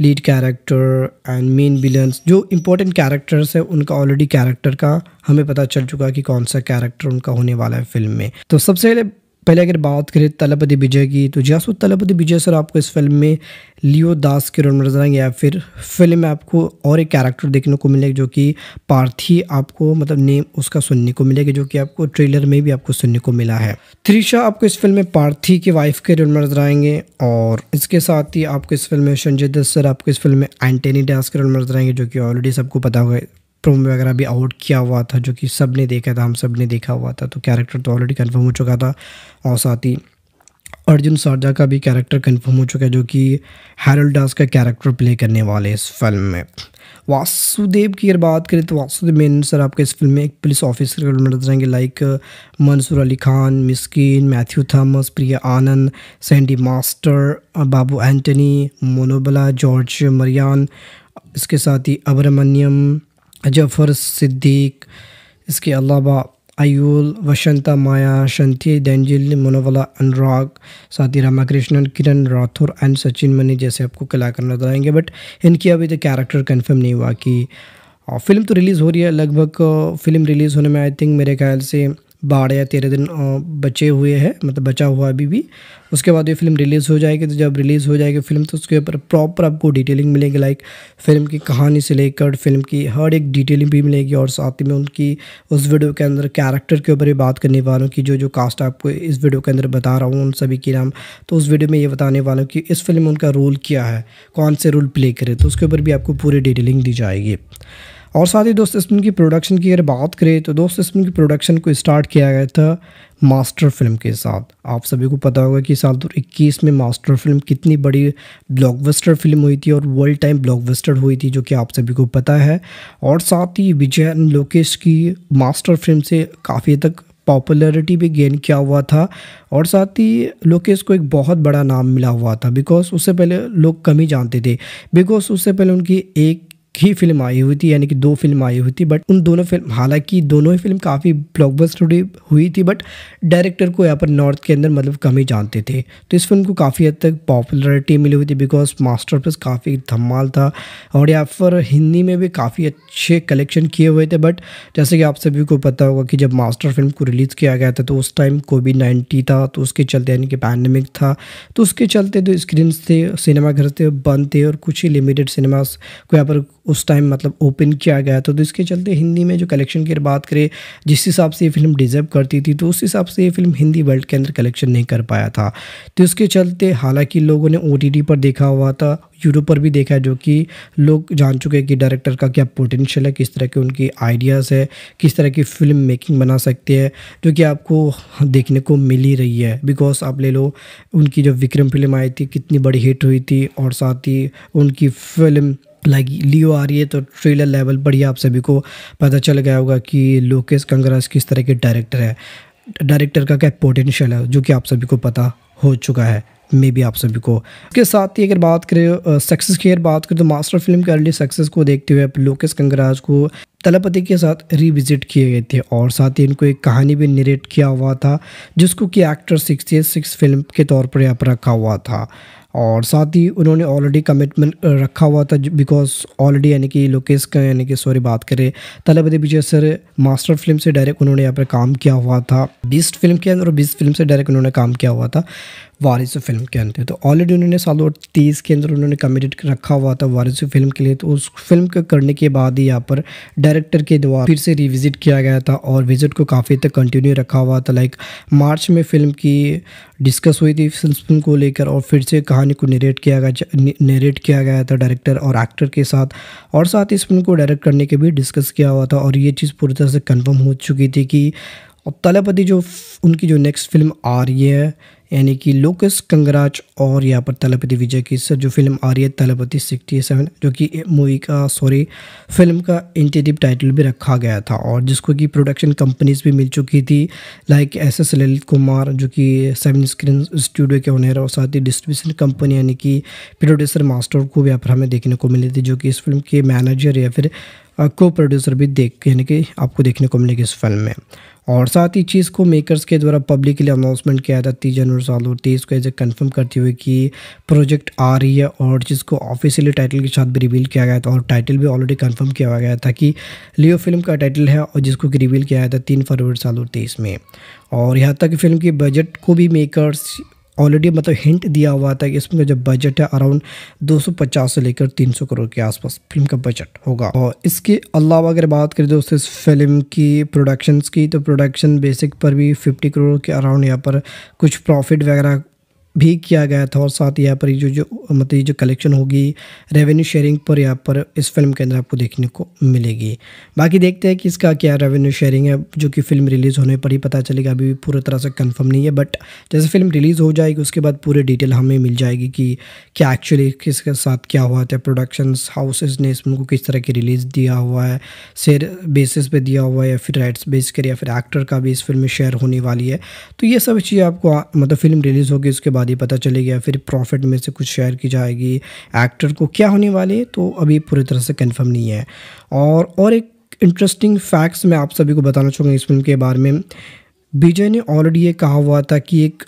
lead character character and main villains जो इम्पोर्टेंट कैरेक्टर्स है उनका ऑलरेडी कैरेक्टर का हमें पता चल चुका कि कौन सा कैरेक्टर उनका होने वाला है फिल्म में तो सबसे पहले पहले अगर बात करें तलपति विजय की तो जियासु तलपति विजय सर आपको इस फिल्म में लियो दास के रोल में नजर आएंगे या फिर फिल्म में आपको और एक कैरेक्टर देखने को मिलेगा जो कि पार्थी आपको मतलब नेम उसका सुनने को मिलेगा जो कि आपको ट्रेलर में भी आपको सुनने को मिला है त्रिशा आपको इस फिल्म में पार्थी की वाइफ के रोल में नजर आएंगे और इसके साथ ही आपको इस फिल्म में संजय दत्त सर आपको इस फिल्म में एंटनी डास के रोल में नजर आएंगे जो कि ऑलरेडी सबको पता होगा प्रोमो वगैरह भी आउट किया हुआ था जो कि सब ने देखा था हम सब ने देखा हुआ था तो कैरेक्टर तो ऑलरेडी कन्फर्म हो चुका था और साथ ही अर्जुन सारजा का भी कैरेक्टर कन्फर्म हो चुका है जो कि हैरल डास का कैरेक्टर प्ले करने वाले इस फिल्म में वासुदेव की अगर बात करें तो वासुदेव मेन सर आपके इस फिल्म में एक पुलिस ऑफिसर का रोल नजर जाएंगे लाइक मंसूर अली खान मिस्किन मैथ्यू थॉमस प्रिया आनंद सैंडी मास्टर बाबू एंटनी मोनोबला जॉर्ज मरियान इसके साथ ही अब्रमण्यम जफ़र सिद्दीक इसके अलावा आयूल वशंता माया शंति डेंजिल मनोवला अनुराग साथ ही रामाकृष्णन किरण राठौर एंड सचिन मनी जैसे आपको कलाकार नजर आएंगे बट इनकी अभी तक कैरेक्टर कंफर्म नहीं हुआ कि फिल्म तो रिलीज़ हो रही है लगभग फिल्म रिलीज़ होने में आई थिंक मेरे ख्याल से बारह या तेरह दिन बचे हुए हैं मतलब बचा हुआ अभी भी उसके बाद ये फिल्म रिलीज़ हो जाएगी तो जब रिलीज़ हो जाएगी फिल्म तो उसके ऊपर प्रॉपर आपको डिटेलिंग मिलेगी लाइक फिल्म की कहानी से लेकर फिल्म की हर एक डिटेलिंग भी मिलेगी और साथ ही में उनकी उस वीडियो के अंदर कैरेक्टर के ऊपर ही बात करने वालों की जो जो कास्ट आपको इस वीडियो के अंदर बता रहा हूँ उन सभी के नाम तो उस वीडियो में ये बताने वालों की इस फिल्म में उनका रोल क्या है कौन से रोल प्ले करे तो उसके ऊपर भी आपको पूरी डिटेलिंग दी जाएगी और साथ ही दोस्त फिल्म की प्रोडक्शन की अगर बात करें तो दोस्त फिल्म की प्रोडक्शन को स्टार्ट किया गया था मास्टर फिल्म के साथ आप सभी को पता होगा कि साल दो इक्कीस में मास्टर फिल्म कितनी बड़ी ब्लॉकबस्टर फिल्म हुई थी और वर्ल्ड टाइम ब्लॉकबस्टर हुई थी जो कि आप सभी को पता है और साथ ही विजय लोकेश की मास्टर फिल्म से काफ़ी तक पॉपुलैरिटी भी गेन किया हुआ था और साथ ही लोकेश को एक बहुत बड़ा नाम मिला हुआ था बिकॉज उससे पहले लोग कम ही जानते थे बिकॉज उससे पहले उनकी एक ही फिल्म आई हुई थी यानी कि दो फिल्म आई हुई थी बट उन दोनों फिल्म हालांकि दोनों ही फिल्म काफ़ी ब्लॉकबस्टर हुई थी बट डायरेक्टर को यहाँ पर नॉर्थ के अंदर मतलब कम ही जानते थे तो इस फिल्म को काफ़ी हद तक पॉपुलरिटी मिली हुई थी बिकॉज मास्टर पीस काफ़ी धमाल था और यहाँ पर हिंदी में भी काफ़ी अच्छे कलेक्शन किए हुए थे बट जैसे कि आप सभी को पता होगा कि जब मास्टर फिल्म को रिलीज़ किया गया था तो उस टाइम कोविड नाइन्टी था तो उसके चलते यानी कि पैंडमिक था तो उसके चलते तो स्क्रीन थे सिनेमाघर थे बंद थे और कुछ ही लिमिटेड सिनेमास को यहाँ पर उस टाइम मतलब ओपन किया गया तो इसके चलते हिंदी में जो कलेक्शन की बात करें जिस हिसाब से ये फिल्म डिजर्व करती थी तो उस हिसाब से ये फिल्म हिंदी वर्ल्ड के अंदर कलेक्शन नहीं कर पाया था तो इसके चलते हालांकि लोगों ने ओ पर देखा हुआ था यूट्यूब पर भी देखा है जो कि लोग जान चुके हैं कि डायरेक्टर का क्या पोटेंशियल है किस तरह के उनकी आइडियाज़ है किस तरह की फिल्म मेकिंग बना सकते हैं जो कि आपको देखने को मिल ही रही है बिकॉज आप ले लो उनकी जो विक्रम फिल्म आई थी कितनी बड़ी हिट हुई थी और साथ ही उनकी फिल्म लाइक लियो आ रही है तो ट्रेलर लेवल बढ़िया आप सभी को पता चल गया होगा कि लोकेश कंगराज किस तरह के डायरेक्टर है डायरेक्टर का क्या पोटेंशियल है जो कि आप सभी को पता हो चुका है मे बी आप सभी को उसके साथ ही अगर बात करें सक्सेस की अगर बात करें तो मास्टर फिल्म के अर्ली सक्सेस को देखते हुए लोकेश कंगराज को तलपति के साथ रिविजिट किए गए थे और साथ ही इनको एक कहानी भी निरेट किया हुआ था जिसको कि एक्टर सिक्सटी सिक्स फिल्म के तौर पर यहाँ पर रखा हुआ था और साथ ही उन्होंने ऑलरेडी कमिटमेंट रखा हुआ था बिकॉज ऑलरेडी यानी कि लोकेश का यानी कि सॉरी बात करें Thalapathy Vijay sir Master film से डायरेक्ट उन्होंने यहाँ पर काम किया हुआ था बीस्ट फिल्म के अंदर और बीस फिल्म से डायरेक्ट उन्होंने काम किया हुआ था वारिस फिल्म के अंदर तो ऑलरेडी उन्होंने साल दो के अंदर उन्होंने कमिटेड रखा हुआ था वारिस फिल्म के लिए तो उस फिल्म को करने के बाद ही यहाँ पर डायरेक्टर के द्वारा फिर से रिविजिट किया गया था और विजिट को काफ़ी तक कंटिन्यू रखा हुआ था लाइक मार्च में फिल्म की डिस्कस हुई थी फिल्म को लेकर और फिर से कहानी को नरेट किया गया नरेट किया गया था डायरेक्टर और एक्टर के साथ और साथ ही इस फिल्म को डायरेक्ट करने के भी डिस्कस किया हुआ था और ये चीज़ पूरी तरह से कन्फर्म हो चुकी थी कि और तलापति जो उनकी जो नेक्स्ट फिल्म आ रही है यानी कि लोकस कंगराज और यहाँ पर तलपति विजय की सर जो फिल्म आ रही है तलपति सिक्सटी सेवन जो कि मूवी का सॉरी फिल्म का इंटेटिव टाइटल भी रखा गया था और जिसको कि प्रोडक्शन कंपनीज भी मिल चुकी थी like S S Lalit Kumar जो कि सेवन स्क्रीन स्टूडियो के ओनर और साथ ही डिस्ट्रीब्यूशन कंपनी यानी कि प्रोड्यूसर मास्टर को भी यहाँ पर हमें देखने को मिली थी जो कि इस फिल्म के मैनेजर या फिर को प्रोड्यूसर भी देख यानी कि आपको देखने को मिलेगी इस फिल्म में और साथ ही चीज़ को मेकर्स के द्वारा पब्लिकली अनाउंसमेंट किया था तीस जनवरी साल और तेईस को एज ए कन्फर्म करते हुए कि प्रोजेक्ट आ रही है और जिसको ऑफिशियली टाइटल के साथ भी रिवील किया गया था और टाइटल भी ऑलरेडी कन्फर्म किया गया था कि लियो फिल्म का टाइटल है और जिसको रिवील किया गया था तीन फरवरी साल और तेईस में और यहाँ तक फिल्म की बजट को भी मेकर्स ऑलरेडी मतलब हिंट दिया हुआ था कि इसमें जो बजट है अराउंड 250 से लेकर 300 करोड़ के आसपास फिल्म का बजट होगा और इसके अलावा अगर बात करें दोस्तों इस फिल्म की प्रोडक्शंस की तो प्रोडक्शन बेसिक पर भी 50 करोड़ के अराउंड यहाँ पर कुछ प्रॉफिट वगैरह भी किया गया था और साथ ही यहाँ पर जो जो मतलब जो कलेक्शन होगी रेवेन्यू शेयरिंग पर यहाँ पर इस फिल्म के अंदर आपको देखने को मिलेगी बाकी देखते हैं कि इसका क्या रेवेन्यू शेयरिंग है जो कि फिल्म रिलीज़ होने पर ही पता चलेगा अभी भी पूरी तरह से कंफर्म नहीं है बट जैसे फिल्म रिलीज़ हो जाएगी उसके बाद पूरे डिटेल हमें मिल जाएगी कि क्या एक्चुअली किसके साथ क्या हुआ था प्रोडक्शन हाउसेज ने इस फिल्म को किस तरह की रिलीज़ दिया हुआ है शेयर बेसिस पर दिया हुआ है या फिर राइट्स बेस कर या फिर एक्टर का भी इस फिल्म में शेयर होने वाली है तो ये सब चीज़ आपको मतलब फिल्म रिलीज़ होगी उसके बाद ही पता चले गया फिर प्रॉफिट में से कुछ शेयर की जाएगी एक्टर को क्या होने वाले तो अभी पूरी तरह से कन्फर्म नहीं है और और एक इंटरेस्टिंग फैक्ट्स मैं आप सभी को बताना चाहूँगा इस फिल्म के बारे में विजय ने ऑलरेडी ये कहा हुआ था कि एक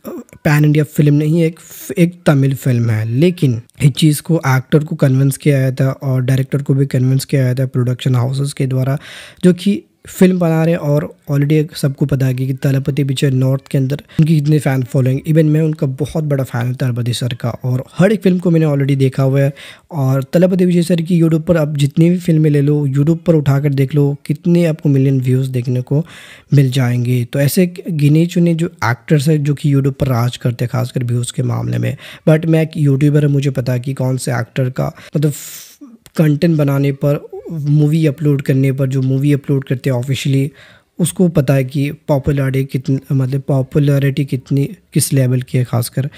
पैन इंडिया फिल्म नहीं एक एक तमिल फिल्म है लेकिन इस चीज़ को एक्टर को कन्विंस किया गया था और डायरेक्टर को भी कन्विंस किया गया था प्रोडक्शन हाउसेस के द्वारा जो कि फिल्म बना रहे हैं और ऑलरेडी सबको पता है कि तलपति पिक्चर नॉर्थ के अंदर उनकी कितनी फ़ैन फॉलोइंग इवन मैं उनका बहुत बड़ा फ़ैन हूँ तलपति सर का और हर एक फिल्म को मैंने ऑलरेडी देखा हुआ है और तलपति विजय सर की यूट्यूब पर आप जितनी भी फिल्में ले लो यूट्यूब पर उठाकर देख लो कितने आपको मिलियन व्यूज़ देखने को मिल जाएंगे तो ऐसे गिने चुने जो एक्टर्स हैं जो कि यूट्यूब पर राज करते हैं खासकर व्यूज़ के मामले में बट मैं एक यूट्यूबर है मुझे पता कि कौन से एक्टर का मतलब तो कंटेंट बनाने पर मूवी अपलोड करने पर जो मूवी अपलोड करते हैं ऑफिशियली उसको पता है कि पॉपुलरिटी कितनी मतलब पॉपुलरिटी कितनी किस लेवल की है खासकर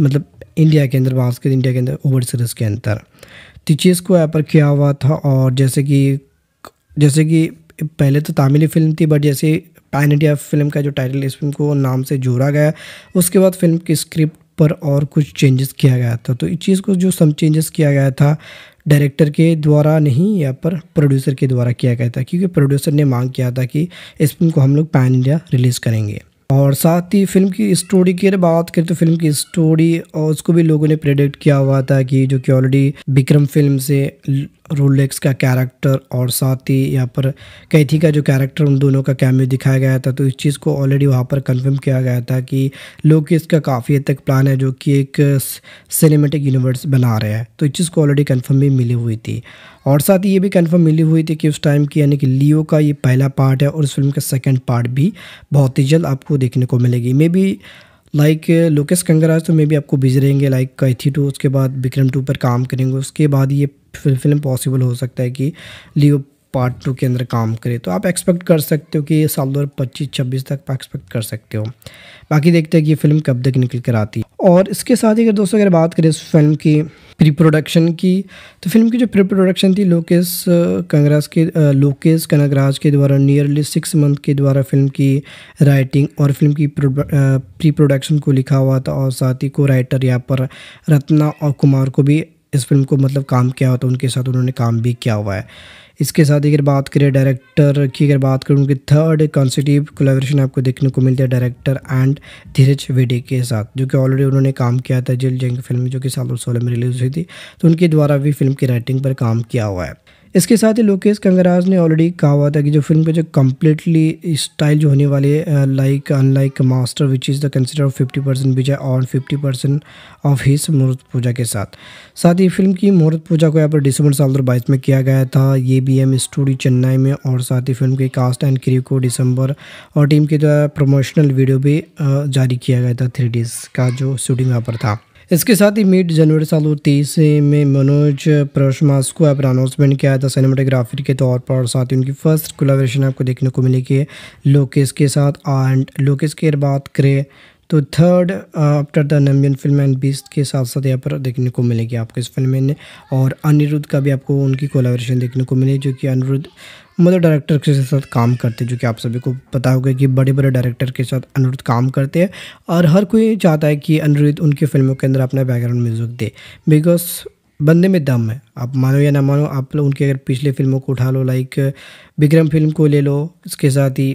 मतलब इंडिया के अंदर खासकर इंडिया के अंदर ओवरसीज के अंदर तो चीज़ को ऐपर पर किया हुआ था और जैसे कि जैसे कि पहले तो तामिली फिल्म थी बट जैसे पैन इंडिया फिल्म का जो टाइटल इस फिल्म को नाम से जोड़ा गया उसके बाद फिल्म की स्क्रिप्ट पर और कुछ चेंजेस किया गया था तो इस चीज़ को जो सम चेंजेस किया गया था डायरेक्टर के द्वारा नहीं या पर प्रोड्यूसर के द्वारा किया गया था क्योंकि प्रोड्यूसर ने मांग किया था कि इस फिल्म को हम लोग पैन इंडिया रिलीज़ करेंगे और साथ ही फिल्म की स्टोरी की अगर बात करें तो फिल्म की स्टोरी और उसको भी लोगों ने प्रेडिक्ट किया हुआ था कि जो कि ऑलरेडी विक्रम फिल्म से रोलेक्स का कैरेक्टर और साथ ही यहाँ पर कैथी का जो कैरेक्टर उन दोनों का कैमियो दिखाया गया था तो इस चीज़ को ऑलरेडी वहाँ पर कंफर्म किया गया था कि लोग इसका काफ़ी हद तक प्लान है जो कि एक सिनेमेटिक यूनिवर्स बना रहे हैं तो इस चीज़ को ऑलरेडी कन्फर्म भी मिली हुई थी और साथ ही ये भी कन्फर्म मिली हुई थी कि उस टाइम की यानी कि लियो का ये पहला पार्ट है और इस फिल्म का सेकेंड पार्ट भी बहुत ही जल्द आपको देखने को मिलेगी maybe like Lokesh Kanagaraj तो मे बी आपको बिजी रहेंगे लाइक कैथी टू उसके बाद विक्रम टू पर काम करेंगे उसके बाद ये फिल्म पॉसिबल हो सकता है कि लियो पार्ट टू के अंदर काम करे तो आप एक्सपेक्ट कर सकते हो कि ये साल दो पच्चीस छब्बीस तक आप एक्सपेक्ट कर सकते हो बाकी देखते हैं कि ये फिल्म कब तक निकल कर आती है और इसके साथ ही अगर दोस्तों अगर बात करें इस फिल्म की प्री प्रोडक्शन की तो फिल्म की जो प्री प्रोडक्शन थी लोकेश कंगराज के लोकेश कनगराज के द्वारा नियरली सिक्स मंथ के द्वारा फिल्म की राइटिंग और फिल्म की प्री प्रोडक्शन को लिखा हुआ था और साथ ही को राइटर यहाँ पर रत्ना और कुमार को भी इस फिल्म को मतलब काम किया हुआ था उनके साथ उन्होंने काम भी किया हुआ है इसके साथ ही अगर बात करें डायरेक्टर की अगर बात करूँ कि थर्ड कॉन्सिटिव कोलेब्रेशन आपको देखने को मिलता है डायरेक्टर एंड धीरज वेडे के साथ जो कि ऑलरेडी उन्होंने काम किया था जिल जंग फिल्म जो कि साल सोलह में रिलीज़ हुई थी तो उनके द्वारा भी फिल्म की राइटिंग पर काम किया हुआ है इसके साथ ही लोकेश कंगराज ने ऑलरेडी कहा हुआ था कि जो फिल्म पे जो कम्प्लीटली स्टाइल जो होने वाली है like unlike Master which is the consider of fifty percent Vijay on fifty percent of his मुहूर्त पूजा के साथ साथ ही फिल्म की मुहूर्त पूजा को यहाँ पर दिसंबर साल दो बाईस में किया गया था ये बी एम स्टूडियो चेन्नई में और साथ ही फिल्म के कास्ट एंड क्रू को दिसंबर और टीम के द्वारा प्रमोशनल वीडियो भी जारी किया गया था थ्री डेज़ का जो शूटिंग यहाँ पर था इसके साथ ही मिड जनवरी साल तेईस में मनोज प्रशमास को ऐप अनाउंसमेंट किया था सिनेमाटोग्राफी के तौर पर और साथ ही उनकी फर्स्ट कोलाब्रेशन आपको देखने को मिलेगी लोकेश के साथ एंड लोकेश के बात करें तो थर्ड आफ्टर द नमियन फिल्म एंड बीस्ट के साथ साथ यहाँ पर देखने को मिलेगी आपको इस फिल्म में और अनिरुद्ध का भी आपको उनकी कोलाब्रेशन देखने को मिलेगी जो कि अनिरुद्ध मदर डायरेक्टर के साथ काम करते हैं जो कि आप सभी को पता होगा कि बड़े बड़े डायरेक्टर के साथ अनिरुद्ध काम करते हैं और हर कोई चाहता है कि अनिरुद्ध उनकी फिल्मों के अंदर अपना बैकग्राउंड म्यूज़िक दे बिकॉज बंदे में दम है आप मानो या ना मानो आप लोग उनकी अगर पिछले फिल्मों को उठा लो लाइक विक्रम फिल्म को ले लो इसके साथ ही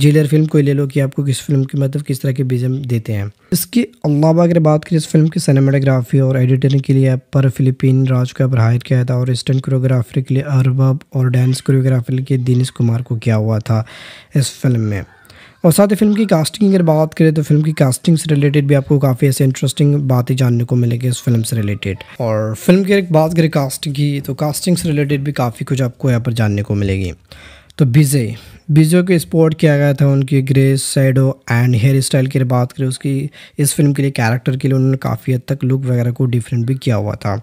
जेलर फिल्म को ले लो कि आपको किस फिल्म की मतलब किस तरह के बीजम देते हैं इसके अलावा अगर बात करें इस फिल्म की सिनेमाटोग्राफी और एडिटिंग के लिए पर फिलिपिन राज को अब हायर किया था और स्टंट कोरियोग्राफी के लिए अरबब और डांस कोरियोग्राफी के दिनेश कुमार को किया हुआ था इस फिल्म में और साथ ही फिल्म की कास्टिंग अगर बात करें तो फिल्म की कास्टिंग से रिलेटेड भी आपको काफ़ी ऐसे इंटरेस्टिंग बातें जानने को मिलेंगी इस फिल्म से रिलेटेड और फिल्म की एक बात करें कास्टिंग की तो कास्टिंग से रिलेटेड भी काफ़ी कुछ आपको यहाँ पर जानने को मिलेगी तो विजय विजुअल को स्पोर्ट किया गया था उनकी ग्रेस सैडो एंड हेयर स्टाइल की बात करें उसकी इस फिल्म के लिए कैरेक्टर के लिए उन्होंने काफ़ी हद तक लुक वगैरह को डिफरेंट भी किया हुआ था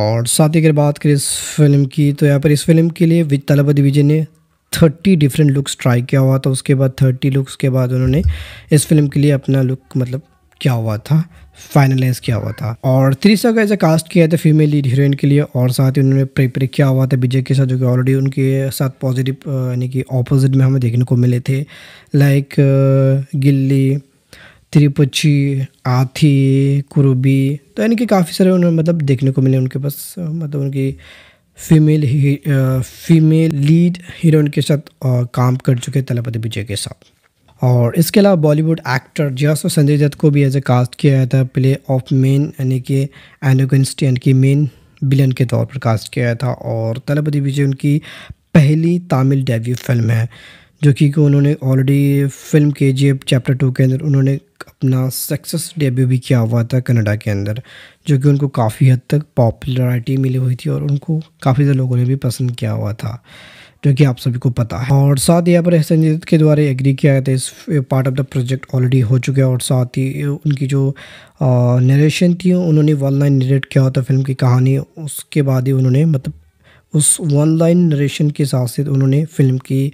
और साथ ही अगर बात करें इस फिल्म की तो यहाँ पर इस फिल्म के लिए तलपति विजय ने थर्टी डिफरेंट लुक्स ट्राई किया हुआ था उसके बाद थर्टी लुक्स के बाद उन्होंने इस फिल्म के लिए अपना लुक मतलब किया हुआ था फाइनलाइज किया हुआ था और त्रिशा का ए कास्ट किया था फीमेल लीड हीरोइन के लिए और साथ ही उन्होंने प्रेपर किया हुआ था विजय के साथ जो कि ऑलरेडी उनके साथ पॉजिटिव यानी कि ऑपोजिट में हमें देखने को मिले थे लाइक गिल्ली त्रिपुची आथी कुरुबी तो यानी कि काफ़ी सारे उन्हें मतलब देखने को मिले उनके पास मतलब उनकी फीमेल फीमेल लीड हीरोइन के साथ काम कर चुके तलापति विजय के साथ और इसके अलावा बॉलीवुड एक्टर जियासो संजय दत्त को भी एज ए कास्ट किया गया था प्ले ऑफ मेन यानी कि एनोगेंस्ट यानी कि मेन बिलन के तौर पर कास्ट किया गया था और तलपति विजय उनकी पहली तमिल डेब्यू फिल्म है जो कि उन्होंने ऑलरेडी फिल्म के जी चैप्टर टू के अंदर उन्होंने अपना सक्सेस डेब्यू भी किया हुआ था कनाडा के अंदर जो कि उनको काफ़ी हद तक पॉपुलरिटी मिली हुई थी और उनको काफ़ी ज़्यादा लोगों ने भी पसंद किया हुआ था जो कि आप सभी को पता है और साथ ही यहाँ पर संजय के द्वारा एग्री किया गया था इस part of the project already हो चुका है और साथ ही उनकी जो नरेशन थी उन्होंने वन लाइन नरेट किया होता फिल्म की कहानी उसके बाद ही उन्होंने मतलब उस वन लाइन नरेशन के साथ साथ उन्होंने फिल्म की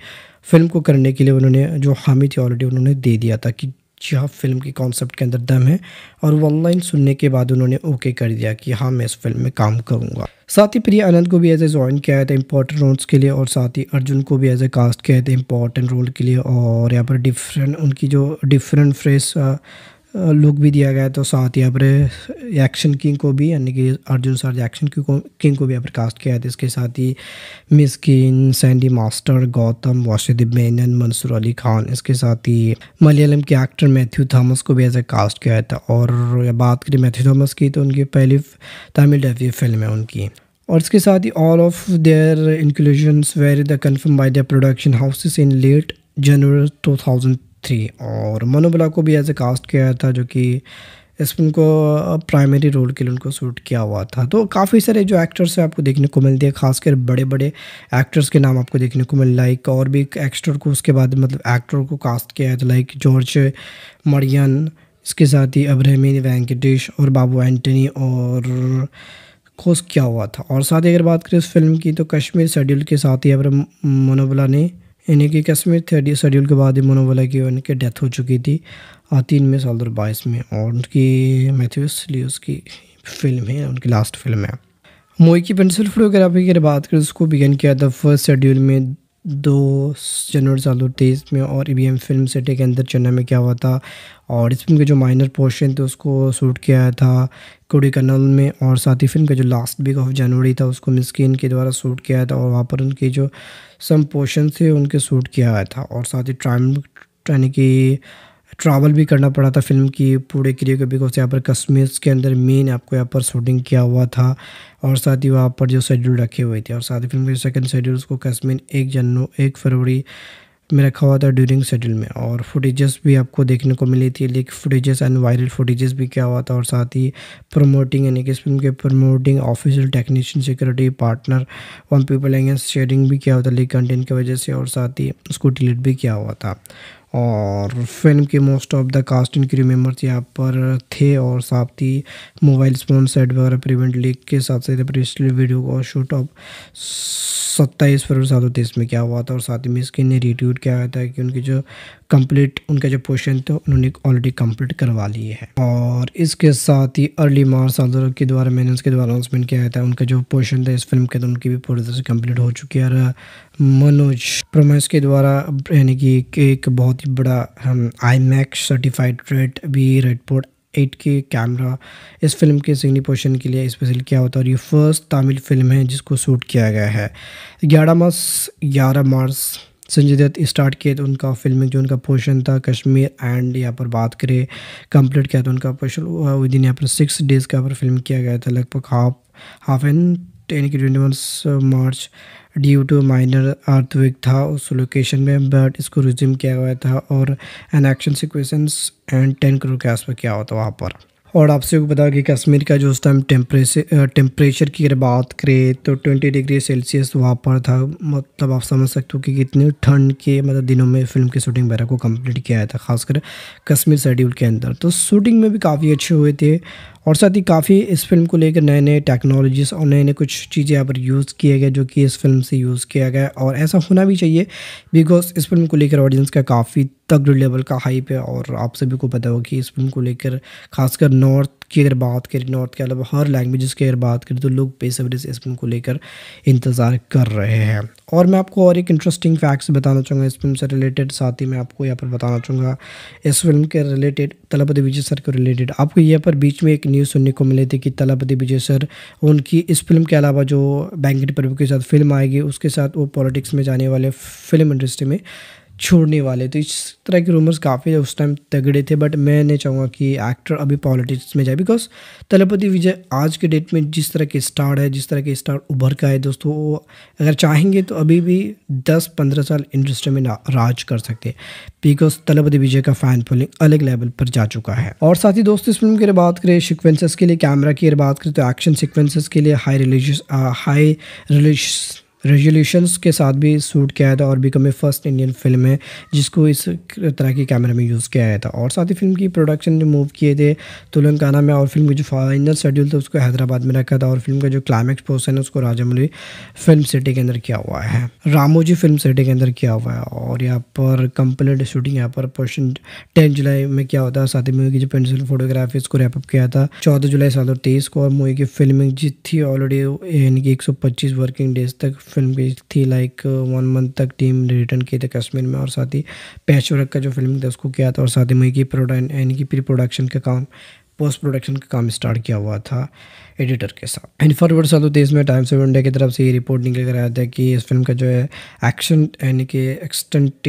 फिल्म को करने के लिए उन्होंने जो हामी थी ऑलरेडी उन्होंने दे दिया था कि जी हाँ फिल्म के कॉन्सेप्ट के अंदर दम है और वो ऑनलाइन सुनने के बाद उन्होंने ओके कर दिया कि हाँ मैं इस फिल्म में काम करूँगा साथ ही प्रिया आनंद को भी एज ए ज्वाइन किया था इंपॉर्टेंट रोल्स के लिए और साथ ही अर्जुन को भी एज ए कास्ट किया था इंपॉर्टेंट रोल के लिए और यहाँ पर डिफरेंट उनकी जो डिफरेंट फ्रेस लुक भी दिया गया है तो साथ ही यहाँ पर एक्शन किंग को भी यानी कि अर्जुन सर एक्शन किंग को किंग को भी यहाँ पर कास्ट किया है इसके साथ ही मिस किंग सैंडी मास्टर गौतम वाशिद मेनन मंसूर अली खान इसके साथ ही मलयालम के एक्टर मैथ्यू थॉमस को भी एज ए कास्ट किया था और बात करें मैथ्यू थॉमस की तो उनकी पहली तमिल डेब्यू फिल्म है उनकी और इसके साथ ही all of their inclusions were the confirmed by the production houses in late January thousand three और मनोबला को भी एज ए कास्ट किया था जो कि इस फिल्म को प्राइमरी रोल के लिए उनको शूट किया हुआ था तो काफ़ी सारे जो एक्टर्स हैं आपको देखने को मिलते हैं खासकर बड़े बड़े एक्टर्स के नाम आपको देखने को मिल लाइक और भी एक्टर को उसके बाद मतलब एक्टर को कास्ट किया है तो लाइक जॉर्ज मरियन इसके साथ ही अब्रहमी वेंकटेश और बाबू एंटनी और खोज किया हुआ था और साथ ही अगर बात करें इस फिल्म की तो कश्मीर शेड्यूल के साथ ही अब्रम मनोबला ने यानी कि कश्मीर थर्ड शेड्यूल के बाद ही वाला की उनकी डेथ हो चुकी थी तीन में साल दो बाईस में और उनकी मैथ्यूस लियोस की फिल्म है उनकी लास्ट फिल्म है मोई की पेंसिल फोटोग्राफी की बात करें उसको बिगन किया था फर्स्ट शेड्यूल में दो जनवरी साल तेईस में और E B M film city के अंदर चेन्नई में क्या हुआ था और इस फिल्म के जो माइनर पोर्शन थे उसको शूट किया था कोडी कनल में और साथ ही फिल्म का जो लास्ट वीक ऑफ जनवरी था उसको मिसकिन के द्वारा शूट किया था और वहाँ पर उनके जो सम पोर्शन थे उनके शूट किया गया था और साथ ही ट्राइम यानी कि ट्रैवल भी करना पड़ा था फिल्म की पूरे करियर को बिकॉज यहाँ पर कश्मीर के अंदर मेन आपको यहाँ पर शूटिंग किया हुआ था और साथ ही वहाँ पर जो शेड्यूल रखे हुए थे और साथ ही फिल्म के सेकेंड शेड्यूल उसको कश्मीर एक जनो एक फरवरी में रखा हुआ था ड्यूरिंग शेड्यूल में और फुटेजेस भी आपको देखने को मिली थी लेकिन फुटेजेस एंड वायरल फुटेजेस भी क्या हुआ था और साथ ही प्रमोटिंग यानी कि इस फिल्म के promoting official technician security partner one people against sharing भी किया हुआ था लेकिन कंटेंट की वजह से और साथ ही उसको डिलीट भी किया हुआ था और फिल्म के मोस्ट ऑफ द कास्ट इनके मेम्बर्स यहाँ पर थे और साथ ही मोबाइल फोन सेट वगैरह प्रीवेंट लीक के साथ साथ प्रीवियसली वीडियो और शूट ऑफ सत्ताईस फरवरी सात सौ तेईस में क्या हुआ था और साथ ही में इसके ने रिट्यूट किया था कि उनकी जो कंप्लीट उनका जो पोर्शन था उन्होंने ऑलरेडी कंप्लीट करवा लिए हैं और इसके साथ ही अर्ली मार्च आदर के द्वारा मैंने उसके द्वारा अनाउंसमेंट किया था उनका जो पोर्शन था इस फिल्म के तो उनकी भी पूरी तरह से कम्प्लीट हो चुकी है और मनोज प्रमेस के द्वारा यानी कि एक बहुत ही बड़ा हम आई मैक्स सर्टिफाइड रेड भी रेड एट के कैमरा इस फिल्म के सिग्नी पोर्शन के लिए स्पेशल किया होता है और ये फर्स्ट तमिल फिल्म है जिसको शूट किया गया है ग्यारह मार्च ग्यारह मार्च संजय दत्त स्टार्ट किए तो उनका फिल्मिंग जो उनका पोर्शन था कश्मीर एंड यहाँ पर बात करें कंप्लीट किया तो उनका पोर्शन विद इन यहाँ पर सिक्स डेज़ का पर फिल्म किया गया था लगभग हाफ हाफ एंड टेन की twenty one March due to minor earthquake था उस लोकेशन में बट इसको रिज्यूम किया गया था और an action sequence and ten crore के आसपास किया हुआ था वहाँ पर और आपसे बताओ कि कश्मीर का जो उस टाइम टेम्परेचर टेम्परेचर की अगर बात करें तो ट्वेंटी डिग्री सेल्सियस वहाँ पर था मतलब आप समझ सकते हो कि कितनी ठंड के मतलब दिनों में फिल्म की शूटिंग वगैरह को कंप्लीट किया था खासकर कश्मीर शेड्यूल के अंदर तो शूटिंग में भी काफ़ी अच्छे हुए थे और साथ ही काफ़ी इस फिल्म को लेकर नए नए टेक्नोलॉजीज़ और नए नए कुछ चीज़ें यहाँ पर यूज़ किए गए जो कि इस फिल्म से यूज़ किया गया और ऐसा होना भी चाहिए बिकॉज इस फिल्म को लेकर ऑडियंस का काफ़ी तगड़ लेवल का हाइप है और आप सभी को पता हो कि इस फिल्म को लेकर खासकर नॉर्थ की अगर बात करें नॉर्थ के अलावा हर लैंग्वेज़ की अगर बात करें तो लोग बेसब्री से इस फिल्म को लेकर इंतज़ार कर रहे हैं और मैं आपको और एक इंटरेस्टिंग फैक्ट्स बताना चाहूँगा इस फिल्म से रिलेटेड साथ ही मैं आपको यहाँ पर बताना चाहूँगा इस फिल्म के रिलेटेड तलापति विजय सर के रिलेटेड आपको यहाँ पर बीच में एक न्यूज़ सुनने को मिली थी कि तलापति विजय सर उनकी इस फिल्म के अलावा जो बैंकट प्रभु के साथ फिल्म आएगी उसके साथ वो पॉलिटिक्स में जाने वाले फिल्म इंडस्ट्री में छोड़ने वाले तो इस तरह के रूमर्स काफ़ी उस टाइम तगड़े थे बट मैं नहीं चाहूँगा कि एक्टर अभी पॉलिटिक्स में जाए बिकॉज तलपति विजय आज के डेट में जिस तरह के स्टार है जिस तरह के स्टार उभर का है दोस्तों वो अगर चाहेंगे तो अभी भी दस पंद्रह साल इंडस्ट्री में राज कर सकते बिकॉज तलपति विजय का फैन फॉलोइंग अलग लेवल पर जा चुका है और साथ ही दोस्तों इस फिल्म की अगर बात करें सिक्वेंसेस के लिए कैमरा की अगर बात करें तो एक्शन सिक्वेंसेस के लिए high religious high religious resolution के साथ भी सूट किया था और become a first Indian film है जिसको इस तरह के कैमरे में यूज़ किया गया था और साथ ही फिल्म की प्रोडक्शन जो मूव किए थे तेलंगाना में और फिल्म का जो फाइनल शेड्यूल था उसको हैदराबाद में रखा था और फिल्म का जो क्लाइमैक्स पोर्सन है उसको राजामौली फिल्म सिटी के अंदर किया हुआ है रामोजी फिल्म सिटी के अंदर किया हुआ है और यहाँ पर कंप्लीट शूटिंग यहाँ पर पोर्शन टेन जुलाई में किया होता है साथ ही मूवी की जो पेंसिल फोटोग्राफी उसको रैपअप किया था चौदह जुलाई साल को और मूवी की फिल्मिंग जीत थी ऑलरेडी यानी कि एक वर्किंग डेज तक फिल्म भी थी लाइक वन मंथ तक टीम रिटर्न किए थे कश्मीर में और साथ ही पैच वर्क का जो फिल्म था उसको किया था और साथ ही मई की प्रोडक्ट यानी कि प्री प्रोडक्शन का काम पोस्ट प्रोडक्शन का काम स्टार्ट किया हुआ था एडिटर के साथ इन फॉरवर्ड साल तो तेईस में टाइम्स ऑफ इंडिया की तरफ से ये रिपोर्ट निकल कर आया था कि इस फिल्म का जो है एक्शन यानी कि एक्सटेंट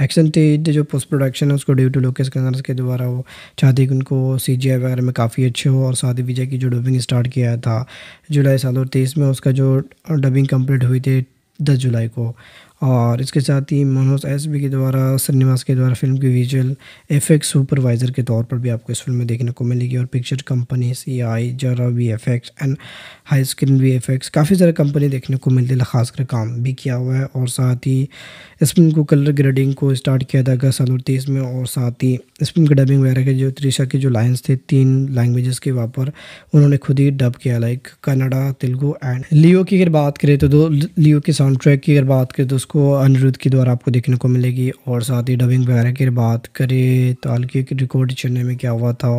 एक्शन तेज जो पोस्ट प्रोडक्शन है उसको ड्यू टू लोकेश कन्नर के द्वारा वो चाहती कि उनको सी जी आई वगैरह में काफ़ी अच्छे हो और साथ ही विजय की जो डबिंग स्टार्ट किया था जुलाई साल और तेईस में उसका जो डबिंग कम्प्लीट हुई थी दस जुलाई को और इसके साथ ही मनोज एस बी के द्वारा श्रीनिवास के द्वारा फिल्म की विजुअल एफेक्ट सुपरवाइज़र के तौर पर भी आपको इस फिल्म में देखने को मिलेगी और पिक्चर कंपनी सी आई जरा V effect and high screen V F X काफ़ी सारे कंपनी देखने को मिलती खास कर काम भी किया हुआ है और साथ ही इसमें को कलर ग्रेडिंग को स्टार्ट किया था अगस्त सन तेईस में और साथ ही इसमें के डबिंग वगैरह के जो त्रिशा के जो लाइन्स थे तीन लैंग्वेजेस के वहाँ पर उन्होंने खुद ही डब किया like Kannada Telugu and Leo की अगर बात करें तो दो लियो के साउंड ट्रैक की अगर बात करें तो उसको अनिरुद्ध के द्वारा आपको देखने को मिलेगी और साथ ही डबिंग वगैरह की बात करें तो हल्की रिकॉर्ड चेन्नई में क्या हुआ था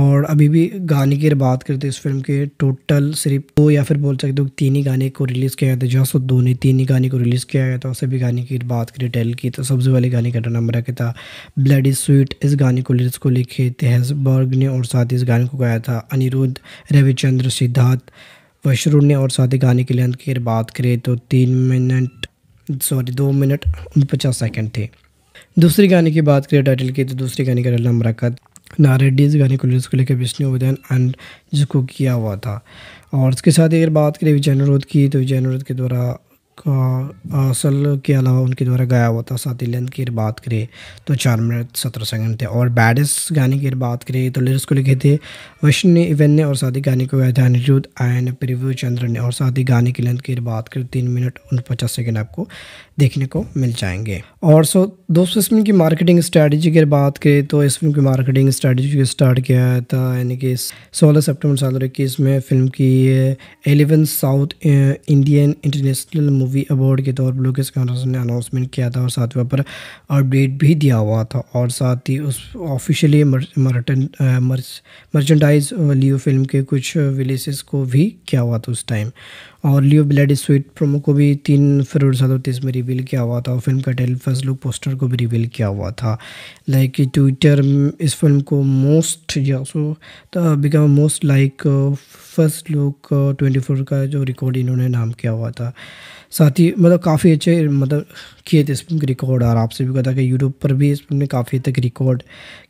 और अभी भी गाने की अगर बात करें तो इस फिल्म के टोटल सीरीज करीब दो या फिर बोल सकते हो तीन ही गाने को रिलीज़ किया गया था जहाँ दो ने तीन ही गाने को रिलीज़ किया गया था सभी गाने की बात करें टेल की तो सबसे पहले गाने का नाम रखा था ब्लड इज स्वीट इस गाने को लिरिक्स को लिखे बर्ग ने और साथ ही इस गाने को गाया था अनिरुद्ध रविचंद्र सिद्धार्थ वशरू ने और साथ ही गाने के लेंथ की बात करें तो तीन मिनट सॉरी दो मिनट पचास सेकेंड थे दूसरे गाने की बात करें टाइटल की तो दूसरे गाने का नाम रखा नारेड्डी इस गाने को लिरिक्स को लेकर विष्णु उदयन एंड जिसको किया हुआ था और इसके साथ ही अगर बात करें विजय अनुरोध की तो विजय अनुरोध के द्वारा असल के अलावा उनके द्वारा गाया हुआ था साथ ही लेंथ की अगर बात करें तो चार मिनट सत्रह सेकंड थे और बैडस गाने की अगर बात करें तो लिरिक्स को लिखे थे वशन ने इवन ने और साथ ही गाने को गाया था अनिरुद्ध आयन प्रिव्यू चंद्र ने और साथ ही गाने की लेंथ की अगर बात करें तीन मिनट उन पचास सेकेंड आपको देखने को मिल जाएंगे और सो दोस्तों इस फिल्म की मार्केटिंग स्ट्रैटेजी की बात करें तो इस फिल्म की मार्केटिंग स्ट्रैटेजी स्टार्ट किया था यानी कि सोलह सितंबर साल इक्कीस में फिल्म की eleven South Indian international movie award के तौर पर लोकेश कांग्रेस ने अनाउंसमेंट किया था और साथ ही पर अपडेट भी दिया हुआ था और साथ ही उस ऑफिशियली मर्चेंडाइज लियो फिल्म के कुछ विलेस को भी किया हुआ था उस टाइम और लियो ब्लड स्वीट प्रोमो को भी तीन फरवरी सात हज़ार में रिवील किया हुआ था और फिल्म का टेल फर्स्ट लुक पोस्टर को भी रिवील किया हुआ था लाइक ट्विटर इस फिल्म को मोस्ट या so become most like first look twenty four का जो रिकॉर्ड इन्होंने नाम किया हुआ था साथ ही मतलब काफ़ी अच्छे मतलब किए थे इस फिल्म के रिकॉर्ड और आपसे भी पता कि यूट्यूब पर भी इस फिल्म ने काफ़ी तक रिकॉर्ड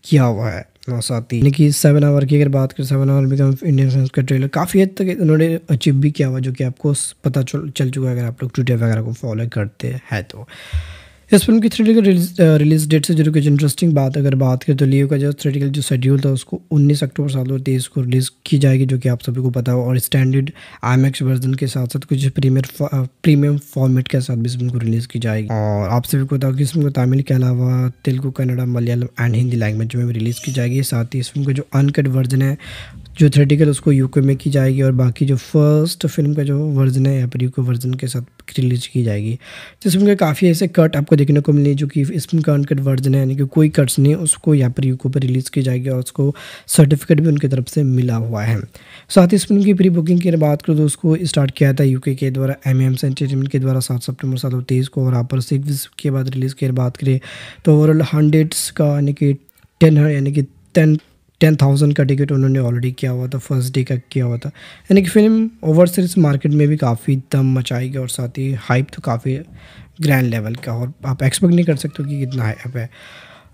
किया हुआ है नौसाती यानी कि सेवन आवर की अगर बात करें seven hour become Indian film का ट्रेलर काफ़ी हद तक उन्होंने अचीव भी किया हुआ जो कि आपको पता चल चुका है अगर आप लोग ट्विटर वगैरह को फॉलो करते हैं तो इस फिल्म की थ्रेटिकल रिलीज डेट से जो कुछ इंटरेस्टिंग बात अगर बात करें तो लियो का जो थ्रेटिकल जो शेड्यूल था उसको 19 अक्टूबर साल दो तेईस को रिलीज़ की जाएगी जो कि आप सभी को पता हो और स्टैंडर्ड आई वर्जन के साथ साथ कुछ प्रीमियर प्रीमियम फॉर्मेट के साथ भी इस फिल्म को रिलीज़ की जाएगी और आप सभी को बताओ कि इस फिल्म को तमिल के अलावा तेलुगू कन्नड़ा मलयालम एंड हिंदी लैंग्वेज में भी रिलीज़ की जाएगी साथ ही इस फिल्म का जो अनकट वर्जन है जो थ्रेटिकल उसको यूके में की जाएगी और बाकी जो फर्स्ट फिल्म का जो वर्जन है यहाँ पर यूके वर्जन के साथ रिलीज की जाएगी जिस तो फिल्म के काफ़ी ऐसे कट आपको देखने को मिले जो कि इस फिल्म का अनकट वर्जन है यानी कि कोई कट्स नहीं उसको यहाँ पर यूके पर रिलीज़ की जाएगी और उसको सर्टिफिकेट भी उनकी तरफ से मिला हुआ है साथ ही इस फिल्म की प्री बुकिंग की बात करो तो उसको स्टार्ट किया था यूके के द्वारा एम एम्स एंटरटेनमेंट के द्वारा सात सप्टेम्बर सात तेईस को और आप पर सिक्स के बाद रिलीज़ की बात करें तो ओवरऑल हंड्रेड्स का यानी कि टेन यानी कि टेन टेन थाउजेंड का टिकट उन्होंने ऑलरेडी किया हुआ था फर्स्ट डे का किया हुआ था यानी कि फिल्म ओवरसीज मार्केट में भी काफ़ी दम मचाई गई और साथ ही हाइप तो काफ़ी ग्रैंड लेवल का और आप एक्सपेक्ट नहीं कर सकते कि कितना हाइप है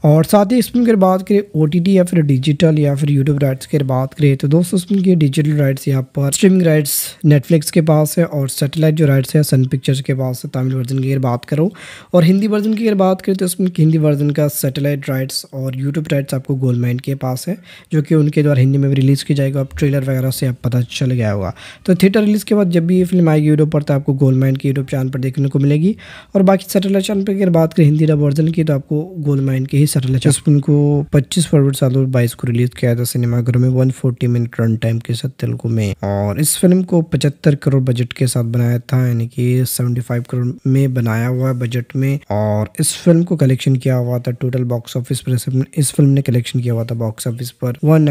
और साथ ही इसमें अगर बात करें ओ या फिर डिजिटल या फिर यूट्यूब राइट्स की बात करें तो दोस्तों इसमें की डिजिटल राइट्स यहाँ पर स्ट्रीमिंग राइट्स नेटफ्लिक्स के पास है और सेटेलाइट जो राइट्स है सन पिक्चर्स के पास है तमिल वर्जन की अगर बात करो और हिंदी वर्जन की अगर बात करें तो इसमें हिंदी वर्जन का सेटेलाइट राइट्स और यूट्यूब राइट्स आपको गोलमेंट के पास है जो कि उनके द्वारा हिंदी में भी रिलीज़ की जाएगी आप ट्रेलर वगैरह से आप पता चल गया होगा तो थिएटर रिलीज़ के बाद जब भी ये फिल्म आएगी यूट्यूब पर तो आपको गोलमैन की यूट्यूब चैनल पर देखने को मिलेगी और बाकी सेटेलाइट चैनल पर अगर बात करें हिंदी डब वर्जन की तो आपको गोलमैन के ही सैटेलाइट जिस फिल्म को 25 फरवरी साल दो को रिलीज किया था सिनेमाघरों में 140 मिनट रन टाइम के साथ तेलुगु में और इस फिल्म को 75 करोड़ बजट के साथ बनाया था यानी कि 75 करोड़ में बनाया हुआ बजट में और इस फिल्म को कलेक्शन किया हुआ था टोटल बॉक्स ऑफिस पर इस फिल्म ने कलेक्शन किया हुआ था बॉक्स ऑफिस पर वन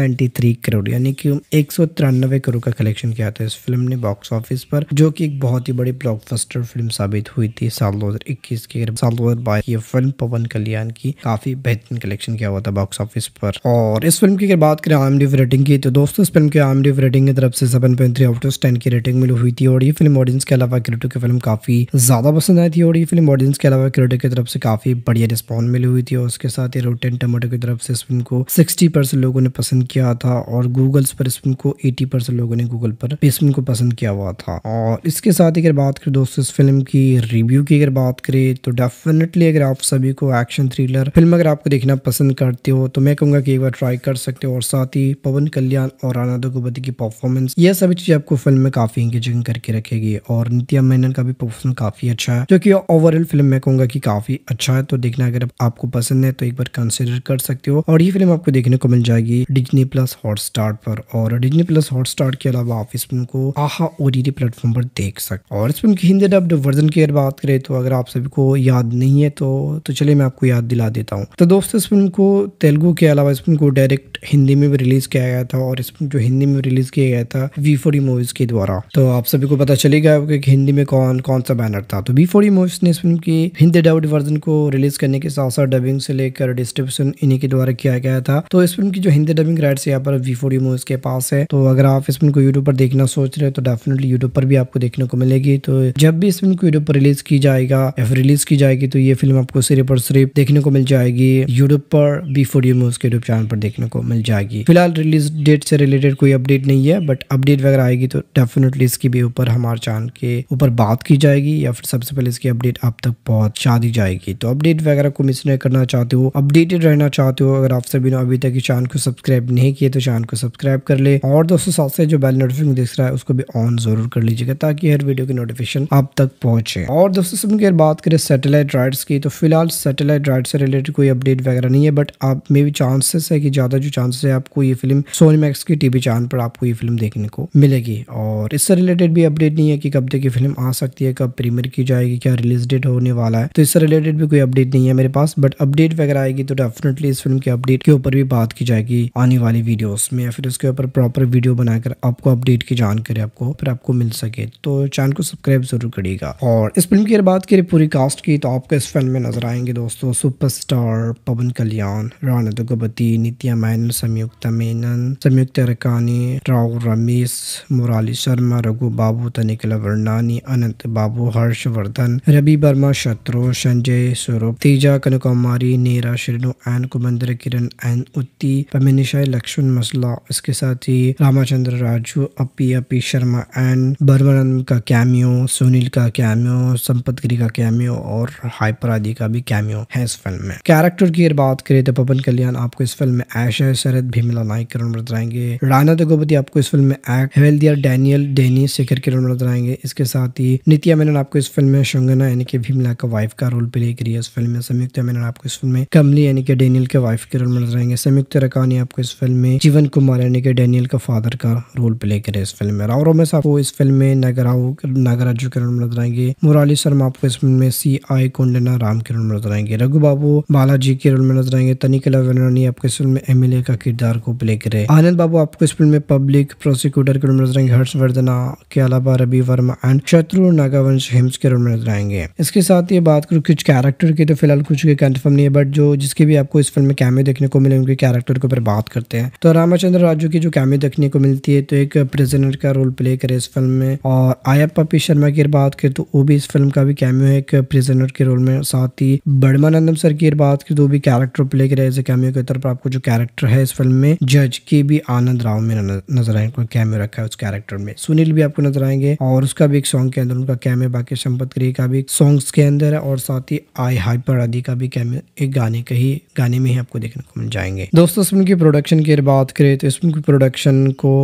करोड़ यानी कि एक करोड़ का कलेक्शन किया था इस फिल्म ने बॉक्स ऑफिस पर जो की एक बहुत ही बड़ी ब्लॉक फिल्म साबित हुई थी साल इक्कीस के साल 2022 ये फिल्म पवन कल्याण की काफी बेहतरीन कलेक्शन किया हुआ था बॉक्स ऑफिस पर और इस फिल्म की अगर बात करें आम रेटिंग की तो दोस्तों इस फिल्म की आम रेटिंग की तरफ से seven point three out of ten की रेटिंग मिली हुई थी और ये फिल्म ऑडियंस के अलावा क्रिटिक की फिल्म काफी ज्यादा पसंद आई थी और ये फिल्म ऑडियंस के अलावा क्रिटिक की तरफ से काफी बढ़िया रिस्पॉन्स मिली हुई थी और उसके साथ ही रोटेन टमाटो की तरफ से इस फिल्म को सिक्सटी लोगों ने पसंद किया था और गूगल्स पर इस फिल्म को एटी लोगों ने गूगल पर इस फिल्म को पसंद किया हुआ था और इसके साथ ही अगर बात करें दोस्तों इस फिल्म की रिव्यू की अगर बात करें तो डेफिनेटली अगर आप सभी को एक्शन थ्रिलर फिल्म अगर आप आपको देखना पसंद करते हो तो मैं कहूँगा कि एक बार ट्राई कर सकते हो और साथ ही पवन कल्याण और राना गुबती की परफॉर्मेंस यह सभी चीज़ आपको फिल्म में काफ़ी इंगेजिंग करके रखेगी और नितिया मेनन का भी परफॉर्मेंस काफ़ी अच्छा है जो की ओवरऑल फिल्म मैं कहूँगा की काफ़ी अच्छा है तो देखना अगर आपको पसंद है तो एक बार कंसिडर कर सकते हो और ये फिल्म आपको देखने को मिल जाएगी डिजनी प्लस हॉटस्टार पर और डिजनी प्लस हॉटस्टार के अलावा आप इस फिल्म को आहा ओ प्लेटफॉर्म पर देख सकते और इस फिल्म की हिंदी डब्ड वर्जन की अगर बात करें तो अगर आप सभी को याद नहीं है तो तो चलिए मैं आपको याद दिला देता हूँ तो दोस्तों इस फिल्म को तेलुगू के अलावा इस फिल्म को डायरेक्ट हिंदी में भी रिलीज किया गया था और इस फिल्म जो हिंदी में रिलीज किया गया था वी फोरी मूवीज के द्वारा तो आप सभी को पता चली कि हिंदी में कौन कौन सा बैनर था तो वी फोरी मूवीज ने इस फिल्म की हिंदी डाउट वर्जन को रिलीज करने के साथ साथ डबिंग से लेकर डिस्ट्रीब्यूशन इन्हीं के द्वारा किया गया था तो इस फिल्म की जो हिंदी डबिंग राइट्स यहाँ पर वी फोर्टी मूवीज के पास है तो अगर आप इस फिल्म को यूट्यूब पर देखना सोच रहे हो तो डेफिनेटली यूट्यूब पर भी आपको देखने को मिलेगी तो जब भी इस फिल्म को यूट्यूब पर रिलीज की जाएगा या रिलीज की जाएगी तो ये फिल्म आपको सिर्फ और सिर्फ देखने को मिल जाएगी यूट्यूब पर बी फोर यू मूव के यूट्यूब चैनल पर देखने को मिल जाएगी फिलहाल रिलीज डेट से रिलेटेड कोई अपडेट नहीं है बट अपडेट वगैरह आएगी तो डेफिनेटली इसके भी ऊपर हमारे चैनल के ऊपर बात की जाएगी या फिर सबसे पहले इसकी अपडेट आप तक पहुंचा दी जाएगी तो अपडेट वगैरह को मिस नहीं करना चाहते हो अपडेटेड रहना चाहते हो अगर आप सभी ने अभी तक चैनल को सब्सक्राइब नहीं किए तो चैनल को सब्सक्राइब कर ले और दोस्तों साथ से जो बेल नोटिफिकेशन दिख रहा है उसको भी ऑन जरूर कर लीजिएगा ताकि हर वीडियो की नोटिफिकेशन आप तक पहुंचे और दोस्तों बात करें सैटेलाइट राइट्स की तो फिलहाल सैटेलाइट राइट से रिलेटेड कोई अपडेट वगैरह नहीं है बट आप मे भी चांसेस है कि ज़्यादा जो चांसेस है आपको ये फिल्म सोनी मैक्स की टीवी चैनल पर आपको ये फिल्म देखने को मिलेगी और इससे रिलेटेड भी अपडेट नहीं है कि कब तक ये फिल्म आ सकती है कब प्रीमियर की जाएगी क्या रिलीज डेट होने वाला है तो इससे रिलेटेड भी कोई अपडेट नहीं है मेरे पास बट अपडेट वगैरह आएगी तो डेफिनेटली इस फिल्म के अपडेट के ऊपर भी बात की जाएगी आने वाली वीडियोस में या फिर उसके ऊपर प्रॉपर वीडियो बनाकर आपको अपडेट की जानकारी आपको फिर आपको मिल सके तो चैनल को सब्सक्राइब जरूर करिएगा और इस फिल्म की अगर बात करें पूरी कास्ट की तो आपको इस फिल्म में नजर आएंगे दोस्तों सुपरस्टार पवन कल्याण राणा दुगपती नित्या मैन संयुक्त मेनन संयुक्त रकानी राव रमेश मुराली शर्मा रघु बाबू तनिकला वर्णानी अनंत बाबू हर्षवर्धन रवि वर्मा शत्रु संजय स्वरूप तेजा कनकुमारी नेरा श्रीनु एन कुमंदर किरण एन उत्ती पमिनिशा लक्ष्मण मसला इसके साथ ही रामाचंद्र राजू अपी अपी शर्मा एन बर्मानंद का कैमियो सुनील का कैमियो संपत गिरी का कैमियो और हाइपर आदि का भी कैमियो है इस फिल्म में कैरेक्टर एक्टर की अगर बात करें तो पवन कल्याण आपको इस फिल्म में ऐशा शरद भीमला नाइक के रोल नजर आएंगे राना दगोपति आपको इस फिल्म में एक्ट हेवेलदिया डैनियल डेनी शेखर के रोल नजर आएंगे इसके साथ ही नित्या मेनन आपको इस फिल्म में शंगना यानी कि भीमला का वाइफ का रोल प्ले करिए इस फिल्म में संयुक्त मेनन आपको इस फिल्म में कमली यानी कि डेनियल के वाइफ के रोल नजर आएंगे संयुक्त रकानी आपको इस फिल्म में जीवन कुमार यानी कि डेनियल का फादर का रोल प्ले करे इस फिल्म में राव रोमेश आपको इस फिल्म में नगराव नागराजू के रोल नजर आएंगे मुरली शर्मा आपको इस फिल्म में सी आई कोंडना राम के रोल नजर आएंगे रघु बाबू बालाजी जी के रोल में नजर आएंगे तनिकला वेनरानी आपके इस फिल्म में एमएलए का किरदार को प्ले करे आनंद बाबू आपको इस फिल्म में पब्लिक प्रोसिक्यूटर के रोल में नजर आएंगे हर्षवर्धना के अलावा रवि वर्मा एंड शत्रु नागावंश हिम्स के रोल में नजर आएंगे इसके साथ ये बात करूँ कुछ कैरेक्टर की तो फिलहाल कुछ के कन्फर्म नहीं है बट जो जिसके भी आपको इस फिल्म में कैमे देखने को मिले उनके कैरेक्टर के ऊपर बात करते हैं तो रामाचंद्र राजू की जो कैमे देखने को मिलती है तो एक प्रेजेंटर का रोल प्ले करे इस फिल्म में और आयप्पा पी शर्मा की बात करें तो वो भी इस फिल्म का भी कैमियो है एक प्रेजेंटर के रोल में साथ ही बड़मानंदम सर की बात करें तो दो भी कैरेक्टर प्ले किया एज कैमियो के तौर पर आपको जो कैरेक्टर है इस फिल्म में जज के भी आनंद राव में नजर आएंगे कोई कैमियो रखा है उस कैरेक्टर में सुनील भी आपको नजर आएंगे और उसका भी एक सॉन्ग के अंदर उनका कैमियो बाकी संपत क्रिय का भी सॉन्ग के अंदर है और साथ ही आई हाइपर आदि का भी कैमियो एक गाने का ही गाने में ही आपको देखने को मिल जाएंगे दोस्तों फिल्म की प्रोडक्शन की बात करें तो इस फिल्म की प्रोडक्शन को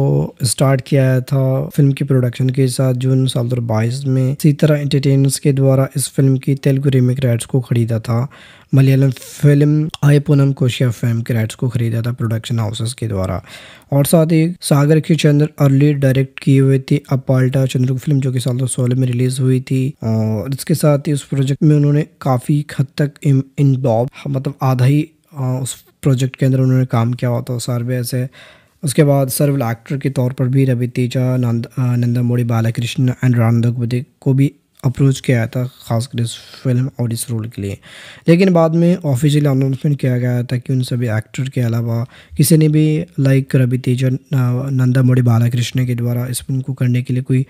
स्टार्ट किया था फिल्म की प्रोडक्शन के साथ जून साल दो में सीतारा एंटरटेनमेंट्स के द्वारा इस फिल्म की तेलुगु रीमेक राइट्स को खरीदा था मलयालम फिल्म आई पूनम कोशिया फिल्म के राइट्स को खरीदा था प्रोडक्शन हाउसेस के द्वारा और साथ ही सागर की चंद्र अर्ली डायरेक्ट किए हुए थी अपाल्टा चंद्र फिल्म जो कि साल दो सोलह में रिलीज हुई थी और इसके साथ ही उस प्रोजेक्ट में उन्होंने काफ़ी हद तक इन्वॉल्व मतलब आधा ही उस प्रोजेक्ट के अंदर उन्होंने काम किया हुआ था सार ऐसे उसके बाद सर्वल एक्टर के तौर पर भी रवि तेजा नंद नंदा मोड़ी बालाकृष्ण एंड रानदगवदे को भी अप्रोच किया था खासकर इस फिल्म और इस रोल के लिए लेकिन बाद में ऑफिशियल अनाउंसमेंट किया गया था कि उन सभी एक्टर के अलावा किसी ने भी लाइक रवि तेजा नंदा मोड़े बालाकृष्ण के द्वारा इस फिल्म को करने के लिए कोई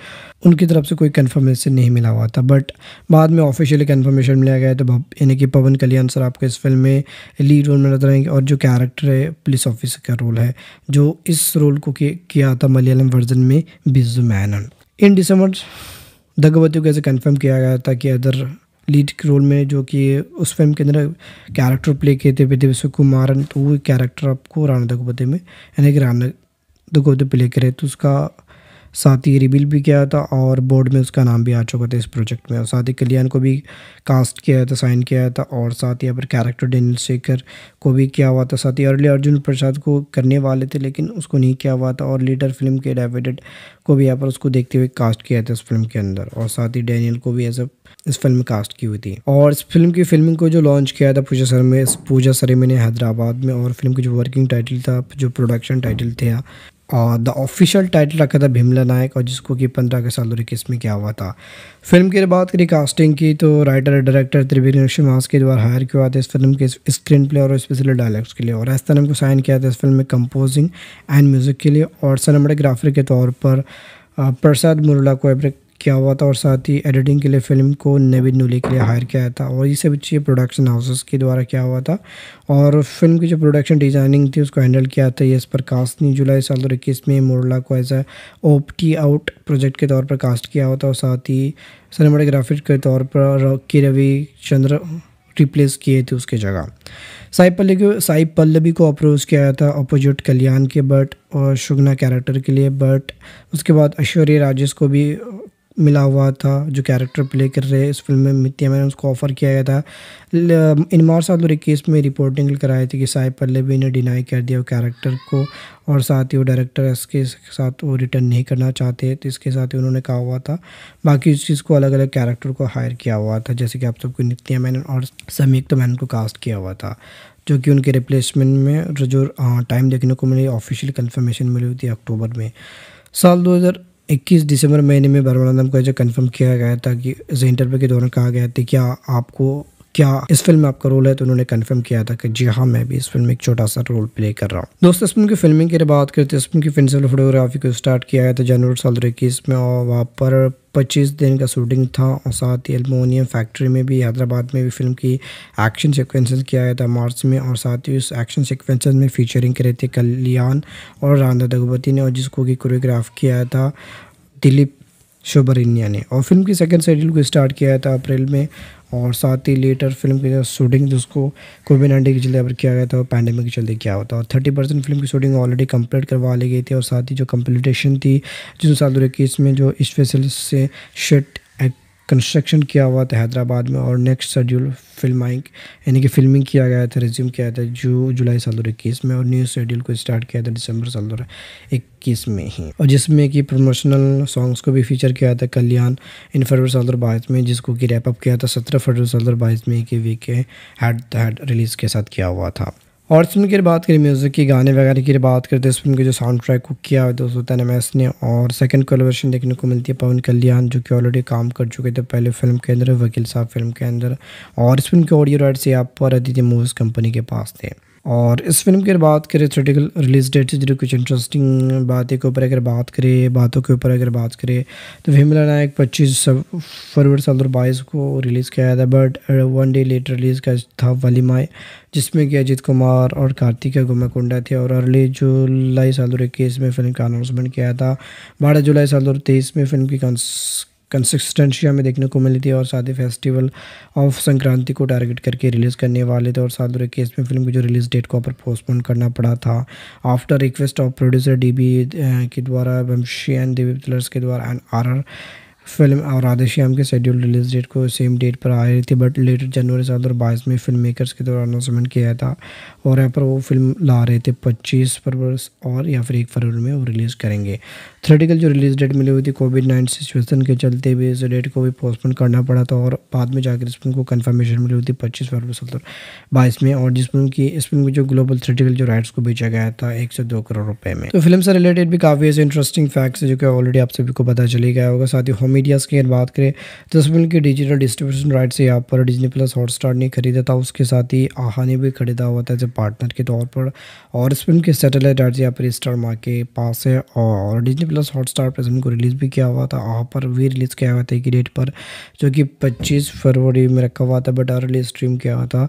उनकी तरफ से कोई कन्फर्मेशन नहीं मिला हुआ था बट बाद में ऑफिशियली कन्फर्मेशन मिला गया तो यानी कि पवन कल्याण सर आपको इस फिल्म में लीड रोल में नजर आएंगे और जो कैरेक्टर है पुलिस ऑफिसर का रोल है जो इस रोल को किया था मलयालम वर्जन में बिजु मैनन इन डिसम्बर दगवती को ऐसे कन्फर्म किया गया था कि अदर लीड रोल में जो कि उस फिल्म के अंदर कैरेक्टर प्ले किए थे विश्व कुमारन तो वो कैरेक्टर आपको राणा दगोपति में यानी कि राणा दगोपति प्ले करे तो उसका साथ ही रिबिल भी किया था और बोर्ड में उसका नाम भी आ चुका था इस प्रोजेक्ट में और साथ ही कल्याण को भी कास्ट किया था साइन किया था और साथ ही यहाँ पर कैरेक्टर डेनियल शेखर को भी किया हुआ था साथ ही अर्ली अर्जुन प्रसाद को करने वाले थे लेकिन उसको नहीं किया हुआ था और लीडर फिल्म के डेविडेड को भी यहाँ पर उसको देखते हुए कास्ट किया था इस फिल्म के अंदर और साथ ही डेनियल को भी एज इस फिल्म में कास्ट की हुई थी और इस फिल्म की फिल्म को जो लॉन्च किया था पूजा सर में पूजा सरमे ने हैदराबाद में और फिल्म की जो वर्किंग टाइटल था जो प्रोडक्शन टाइटल था और द ऑफिशियल टाइटल रखा था भीमला नायक और जिसको कि पंद्रह अगस्त साल दो इक्कीस में क्या हुआ था फिल्म की बात करी कास्टिंग की तो राइटर और डायरेक्टर त्रिवेणी श्रीमास के द्वारा हायर किया था इस फिल्म के स्क्रीन प्ले और स्पेशली डायलॉग्स के लिए और ऐसा तनम को साइन किया था इस फिल्म में कंपोजिंग एंड म्यूज़िक के लिए और सनमड़े के तौर पर प्रसाद मुरला को किया हुआ था और साथ ही एडिटिंग के लिए फिल्म को नवीन नूली के लिए हायर किया था और ये सब चीज़ें प्रोडक्शन हाउसेस के द्वारा किया हुआ था और फिल्म की जो प्रोडक्शन डिज़ाइनिंग थी उसको हैंडल किया था यस पर कास्ट ने जुलाई साल दो इक्कीस में मोरला को as a opt out project के तौर पर कास्ट किया हुआ था और साथ ही सिनेमाटोग्राफी के तौर पर के रवि चंद्र रिप्लेस किए थे उसके जगह साई पल्लवी को साई पल्लवी को अप्रोच किया था अपोजिट कल्याण के बट और शुगना कैरेक्टर के लिए बट उसके बाद ऐश्वर्य राजेश को भी मिला हुआ था जो कैरेक्टर प्ले कर रहे इस फिल्म में मित्या मैंने उसको ऑफ़र किया गया था इन मार साल एक इक्कीस में रिपोर्टिंग कराई थी कि साहिब पल्ले भी इन्हें डिनाई कर दिया वो कैरेक्टर को और साथ ही वो डायरेक्टर इसके साथ वो रिटर्न नहीं करना चाहते तो इसके साथ ही उन्होंने कहा हुआ था बाकी उस चीज़ को अलग अलग कैरेक्टर को हायर किया हुआ था जैसे कि आप सबको नित्या मैनन और समीक तो मैनन को कास्ट किया हुआ था जो कि उनके रिप्लेसमेंट में जो टाइम देखने को मिली ऑफिशियल कन्फर्मेशन मिली हुई थी अक्टूबर में साल 2000 इक्कीस दिसंबर महीने में भरवाना नाम का जो कन्फर्म किया गया था कि इस इंटरव्यू के दौरान कहा गया था क्या आपको क्या इस फिल्म में आपका रोल है तो उन्होंने कन्फर्म किया था कि जी हाँ मैं भी इस फिल्म में एक छोटा सा रोल प्ले कर रहा हूँ दोस्तों इस फिल्म की फिल्मिंग की बात करते हैं इस फिल्म की फिल्म फोटोग्राफी को स्टार्ट किया गया था जनवरी साल दो इक्कीस में और वहाँ पर पच्चीस दिन का शूटिंग था और साथ ही एलमोनियम फैक्ट्री में भी हैदराबाद में भी फिल्म की एक्शन सिक्वेंस किया गया था मार्च में और साथ ही उस एक्शन सिक्वेंस में फीचरिंग करे थे कल्याण और राधा दगुपति ने और जिसको कि कोरियोग्राफ किया था दिलीप शोबरिनिया ने और फिल्म की सेकेंड शेड्यूल को स्टार्ट किया था अप्रैल में और साथ ही लेटर फिल्म की शूटिंग जिसको कोविड नाइन्टीन के चलते अगर किया गया था और पैंडेमिक के चलते क्या होता और थर्टी परसेंट फिल्म की शूटिंग ऑलरेडी कंप्लीट करवा ली गई थी और साथ ही जो कंप्लीटेशन थी जिस साल दो में जो स्पेशल से शट कंस्ट्रक्शन किया हुआ था हैदराबाद में और नेक्स्ट शेड्यूल फिल्माइंग यानी कि फिल्मिंग किया गया था रिज्यूम किया था जो जुलाई साल दो इक्कीस में और न्यू शेड्यूल को स्टार्ट किया था दिसंबर साल दो इक्कीस में ही और जिसमें कि प्रमोशनल सॉन्ग्स को भी फीचर किया था कल्याण इन फरवरी साल दो में जिसको कि रैपअप किया था सत्रह फरवरी साल दो में एक वीक के हेड हेड रिलीज़ के साथ किया हुआ था और इस फिल्म की बात करें म्यूज़िक की गाने वगैरह की बात करते हैं तो इस फिल्म के जो साउंड ट्रैक कुक किया है दोस्तों तन एस ने और सेकंड कोलोवेशन देखने को मिलती है पवन कल्याण जो कि ऑलरेडी काम कर चुके थे पहले फिल्म के अंदर वकील साहब फिल्म के अंदर और इस फिल्म के ऑडियो राइट्स यहाँ पर अदिति मूवीज़ कंपनी के पास थे और इस फिल्म की बात करें थ्रेटिकल रिलीज़ डेट से जुड़ी कुछ इंटरेस्टिंग बातें के ऊपर अगर बात करें बातों के ऊपर अगर बात करें तो भीमला नायक पच्चीस फरवरी साल दो बाईस को रिलीज़ किया था but one day late release का था माए जिसमें कि अजीत कुमार और कार्तिका गुमाकुंडा थे और अर्ली जुलाई साल दो इक्कीस में फिल्म का अनाउंसमेंट किया था बारह जुलाई साल दो तेईस में फिल्म की कंसिस्टेंशिया में देखने को मिली थी और साथ ही फेस्टिवल ऑफ संक्रांति को टारगेट करके रिलीज़ करने वाले थे और साथ ही केस में फिल्म की जो रिलीज़ डेट को ऊपर पोस्टपोन करना पड़ा था after request of producer D के द्वारा वंशी एंड देवी पिलर्स के द्वारा एंड आर फिल्म और आदिश्याम के शेड्यूल रिलीज डेट को सेम डेट पर आ रही थी बट लेटर जनवरी सात हज़ार बाईस में फिल्म मेकर्स के द्वारा अनाउंसमेंट किया था और यहाँ पर वो फिल्म ला रहे थे पच्चीस फरवरी और या फिर एक फरवरी में वो रिलीज़ करेंगे थ्रेटिकल जो रिलीज डेट मिली हुई थी कोविड नाइन्टीन सिचुएसन के चलते भी इस डेट को भी पोस्टपोन करना पड़ा था और बाद में जाकर इस फिल्म को कन्फर्मेशन मिली हुई थी पच्चीस फरवरी सत्तर बाईस में और जिस फिल्म की इस फिल्म की जो ग्लोबल थ्रेटिकल जो राइट्स को बेचा गया था एक से दो करोड़ रुपये में तो फिल्म से रिलेटेड भी काफ़ी ऐसे इंटरेस्टिंग फैक्ट्स जो कि ऑलरेडी आप सभी को पता चले गया होगा साथ ही होम मीडियाज़ की अगर बात करें तो इस फिल्म की डिजिटल डिस्ट्रीब्यूशन राइट से यहाँ पर डिजनी प्लस हॉटस्टार ने खरीदा था उसके साथ ही आहा ने भी खरीदा हुआ था एज ए पार्टनर के तौर पर और इस फिल्म के सैटेलाइट राइट्स यहाँ पर स्टार मार्क के पास है और डिजनी प्लस हॉटस्टार पर हमको रिलीज़ भी किया हुआ था वहाँ पर भी रिलीज़ किया हुआ था एक डेट पर जो कि पच्चीस फरवरी में रखा हुआ था बट अर्ली स्ट्रीम किया हुआ था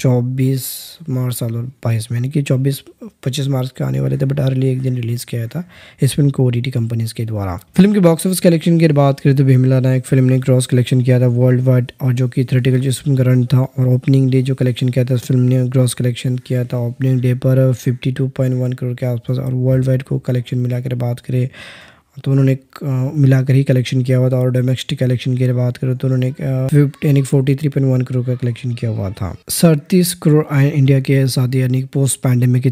चौबीस मार्च साल और बाईस में यानी कि चौबीस पच्चीस मार्च के आने वाले थे बट अर्ली एक दिन रिलीज़ किया था इस फिल्म को ओ टी कंपनीज के द्वारा फिल्म के बॉक्स ऑफिस कलेक्शन की बात करें तो भीमला नायक फिल्म ने क्रॉस कलेक्शन किया था वर्ल्ड वाइड और जो कि थ्रेटिकल जिस फिल्म का था और ओपनिंग डे जो कलेक्शन किया था उस फिल्म ने क्रॉस कलेक्शन किया था ओपनिंग डे पर fifty two point one crore के आसपास और वर्ल्ड वाइड को कलेक्शन मिला बात करें तो उन्होंने मिलाकर ही कलेक्शन किया हुआ था और डोमेस्टिक कलेक्शन की बात करें तो उन्होंने यानी forty three point one crore का कलेक्शन किया हुआ था सड़तीस करोड़ आए इंडिया के साथ यानी पोस्ट पैंडेमिक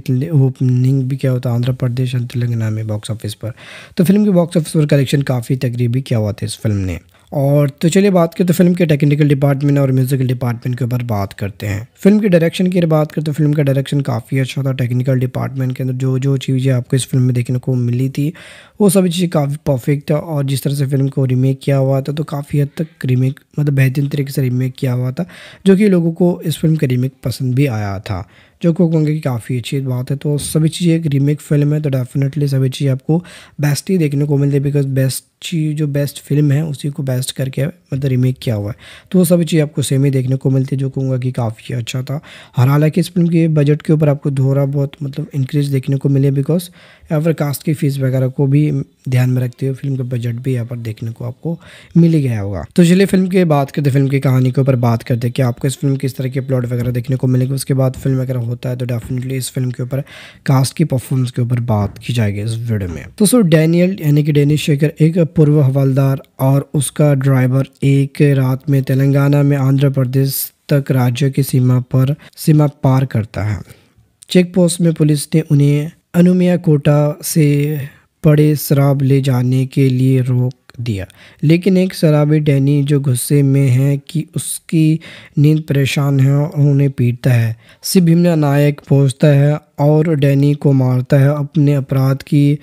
ओपनिंग भी किया हुआ था आंध्र प्रदेश और तेलंगाना में बॉक्स ऑफिस पर तो फिल्म के बॉक्स ऑफिस पर कलेक्शन काफ़ी तकरीबी किया हुआ था इस फिल्म ने और तो चलिए बात करते हैं फिल्म के टेक्निकल डिपार्टमेंट और म्यूज़िकल डिपार्टमेंट के ऊपर बात करते हैं फिल्म के डायरेक्शन की बात करते तो फिल्म का डायरेक्शन काफ़ी अच्छा था टेक्निकल डिपार्टमेंट के अंदर जो जो चीज़ें आपको इस फिल्म में देखने को मिली थी वो सभी चीज़ें काफ़ी परफेक्ट था और जिस तरह से फिल्म को रीमेक किया हुआ था तो काफ़ी हद तक रीमेक मतलब बेहतरीन तरीके से रीमेक किया हुआ था जो कि लोगों को इस फिल्म का रीमेक पसंद भी आया था जो को कहूँगा कि काफ़ी अच्छी बात है तो सभी चीज़ें एक रीमेक फिल्म है तो डेफिनेटली सभी चीज़ें आपको बेस्ट ही देखने को मिलती है बिकॉज बेस्ट चीज जो बेस्ट फिल्म है उसी को बेस्ट करके मतलब रीमेक किया हुआ है तो वो सभी चीज़ आपको सेम ही देखने को मिलती है जो कहूँगा कि काफ़ी अच्छा था और हालांकि इस फिल्म के बजट के ऊपर आपको थोड़ा बहुत मतलब इंक्रीज देखने को मिले बिकॉज यहाँ पर कास्ट की फीस वगैरह को भी ध्यान में रखते हुए फिल्म का बजट भी यहाँ पर देखने को आपको मिल ही गया होगा तो चलिए फिल्म की बात करते फिल्म की कहानी के ऊपर बात करते कि आपको इस फिल्म किस तरह के प्लॉट वगैरह देखने को मिलेगी उसके बाद फिल्म वगैरह होता है तो डेफिनेटली इस फिल्म के ऊपर कास्ट की परफॉर्मेंस के ऊपर बात की जाएगी इस वीडियो में तो सो डैनियल यानी कि डेनिस शेखर एक पूर्व हवलदार और उसका ड्राइवर एक रात में तेलंगाना में आंध्र प्रदेश तक राज्य की सीमा पर सीमा पार करता है चेक पोस्ट में पुलिस ने उन्हें अनुमिया कोटा से पड़े शराब ले जाने के लिए रोक दिया लेकिन एक शराबी डैनी जो गुस्से में है कि उसकी नींद परेशान है और उन्हें पीटता है सिभिमना नायक पहुंचता है और डैनी को मारता है अपने अपराध की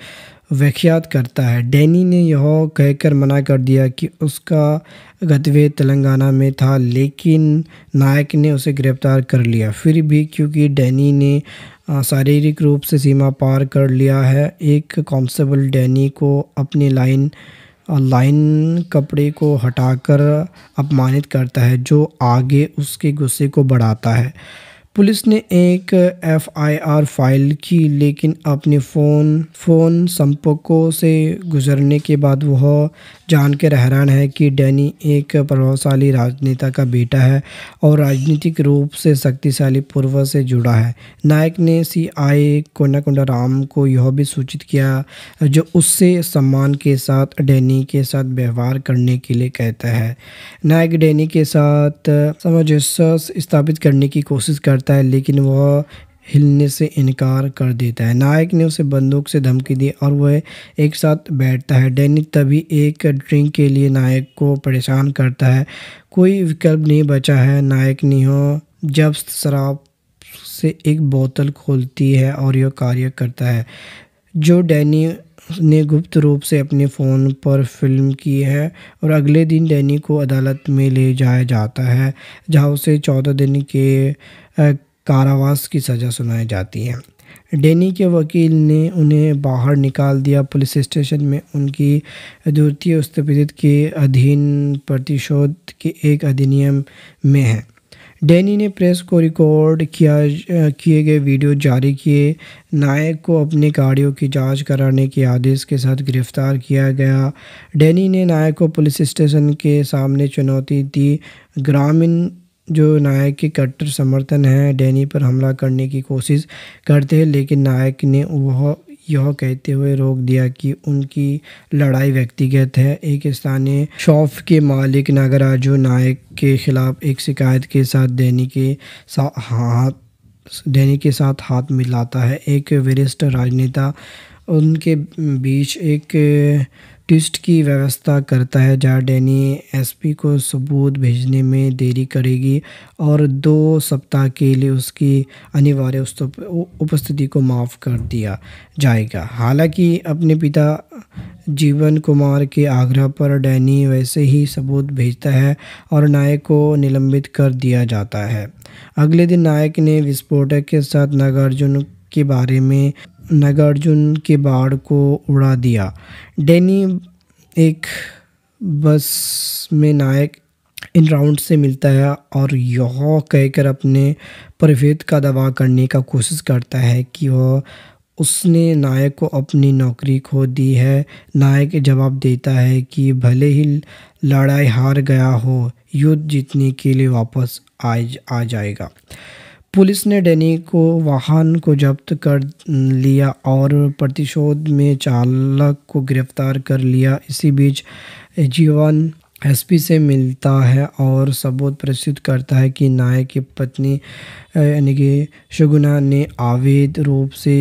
व्याख्यात करता है डैनी ने यह कहकर मना कर दिया कि उसका गतवे तेलंगाना में था लेकिन नायक ने उसे गिरफ्तार कर लिया फिर भी क्योंकि डैनी ने शारीरिक रूप से सीमा पार कर लिया है एक कांस्टेबल डैनी को अपनी लाइन लाइन कपड़े को हटाकर अपमानित करता है जो आगे उसके गुस्से को बढ़ाता है पुलिस ने एक एफआईआर फाइल की लेकिन अपने फ़ोन फ़ोन संपर्कों से गुजरने के बाद वह जानकर हैरान है कि डैनी एक प्रभावशाली राजनेता का बेटा है और राजनीतिक रूप से शक्तिशाली पूर्व से जुड़ा है नायक ने सी आई कोनाकोंडा राम को यह भी सूचित किया जो उससे सम्मान के साथ डैनी के साथ व्यवहार करने के लिए कहता है नायक डैनी के साथ सामंजस्य स्थापित करने की कोशिश कर करता है लेकिन वह हिलने से इनकार कर देता है नायक ने उसे बंदूक से धमकी दी और वह एक साथ बैठता है डैनी तभी एक ड्रिंक के लिए नायक को परेशान करता है कोई विकल्प नहीं बचा है नायक हो जब शराब से एक बोतल खोलती है और यह कार्य करता है जो डैनी ने गुप्त रूप से अपने फ़ोन पर फिल्म की है और अगले दिन डैनी को अदालत में ले जाया जाता है जहाँ उसे चौदह दिन के कारावास की सज़ा सुनाई जाती है डेनी के वकील ने उन्हें बाहर निकाल दिया पुलिस स्टेशन में उनकी द्वितीय स्थपित के अधीन प्रतिशोध के एक अधिनियम में है डेनी ने प्रेस को रिकॉर्ड किया किए गए वीडियो जारी किए नायक को अपनी गाड़ियों की जांच कराने के आदेश के साथ गिरफ्तार किया गया डेनी ने नायक को पुलिस स्टेशन के सामने चुनौती दी ग्रामीण जो नायक के कट्टर समर्थन हैं डैनी पर हमला करने की कोशिश करते हैं लेकिन नायक ने वह यह कहते हुए रोक दिया कि उनकी लड़ाई व्यक्तिगत है एक स्थानीय शॉफ के मालिक नागराजो नायक के खिलाफ एक शिकायत के साथ डैनी के साथ हाथ डैनी के साथ हाथ मिलाता है एक वरिष्ठ राजनेता उनके बीच एक ट्विस्ट की व्यवस्था करता है डैनी एसपी को सबूत भेजने में देरी करेगी और दो सप्ताह के लिए उसकी अनिवार्य उपस्थिति को माफ़ कर दिया जाएगा हालांकि अपने पिता जीवन कुमार के आग्रह पर डैनी वैसे ही सबूत भेजता है और नायक को निलंबित कर दिया जाता है अगले दिन नायक ने विस्फोटक के साथ नागार्जुन के बारे में नागार्जुन के बाढ़ को उड़ा दिया डैनी एक बस में नायक इन राउंड से मिलता है और यह कहकर अपने परफेद का दबाव करने का कोशिश करता है कि वह उसने नायक को अपनी नौकरी खो दी है नायक जवाब देता है कि भले ही लड़ाई हार गया हो युद्ध जीतने के लिए वापस आ जाएगा पुलिस ने डेनी को वाहन को जब्त कर लिया और प्रतिशोध में चालक को गिरफ्तार कर लिया इसी बीच जीवन एसपी से मिलता है और सबूत प्रस्तुत करता है कि नायक की पत्नी यानी कि शगुना ने अवैध रूप से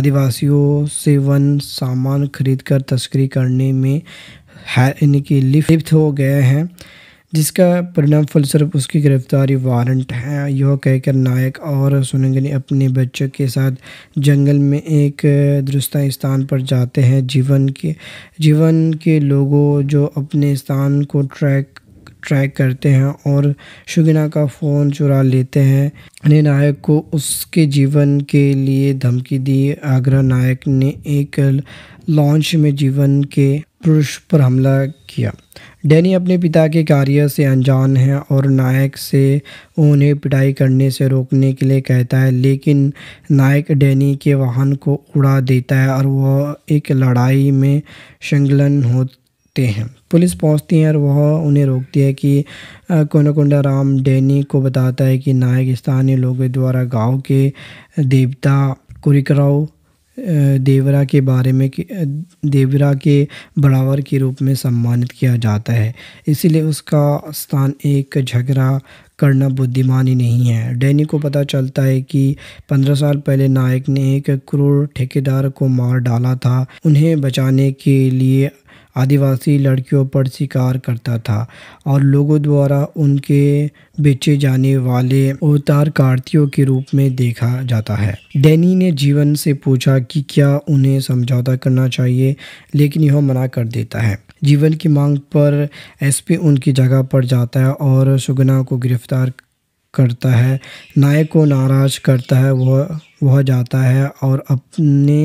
आदिवासियों से वन सामान खरीद कर तस्करी करने में है यानी कि लिप्त हो गए हैं जिसका परिणाम फलस्वरूप उसकी गिरफ्तारी वारंट है यह कहकर नायक और सुनंगनी अपने बच्चों के साथ जंगल में एक दुरुस्त स्थान पर जाते हैं जीवन के जीवन के लोगों जो अपने स्थान को ट्रैक ट्रैक करते हैं और शुगना का फ़ोन चुरा लेते हैं ने नायक को उसके जीवन के लिए धमकी दी आगरा नायक ने एक लॉन्च में जीवन के पुरुष पर हमला किया डैनी अपने पिता के कार्य से अनजान है और नायक से उन्हें पिटाई करने से रोकने के लिए कहता है लेकिन नायक डैनी के वाहन को उड़ा देता है और वह एक लड़ाई में संलग्न होते हैं पुलिस पहुंचती है और वह उन्हें रोकती है कि कोनाकोंडा राम डैनी को बताता है कि नायक स्थानीय लोगों द्वारा गांव के देवता कुरिकराव देवरा के बारे में देवरा के बड़ावर के रूप में सम्मानित किया जाता है इसीलिए उसका स्थान एक झगड़ा करना बुद्धिमानी नहीं है डैनी को पता चलता है कि पंद्रह साल पहले नायक ने एक क्रूर ठेकेदार को मार डाला था उन्हें बचाने के लिए आदिवासी लड़कियों पर शिकार करता था और लोगों द्वारा उनके बेचे जाने वाले अवतार कार्तियों के रूप में देखा जाता है डैनी ने जीवन से पूछा कि क्या उन्हें समझौता करना चाहिए लेकिन यह मना कर देता है जीवन की मांग पर एसपी उनकी जगह पर जाता है और सुगना को गिरफ्तार करता है नायक को नाराज करता है वह वह जाता है और अपने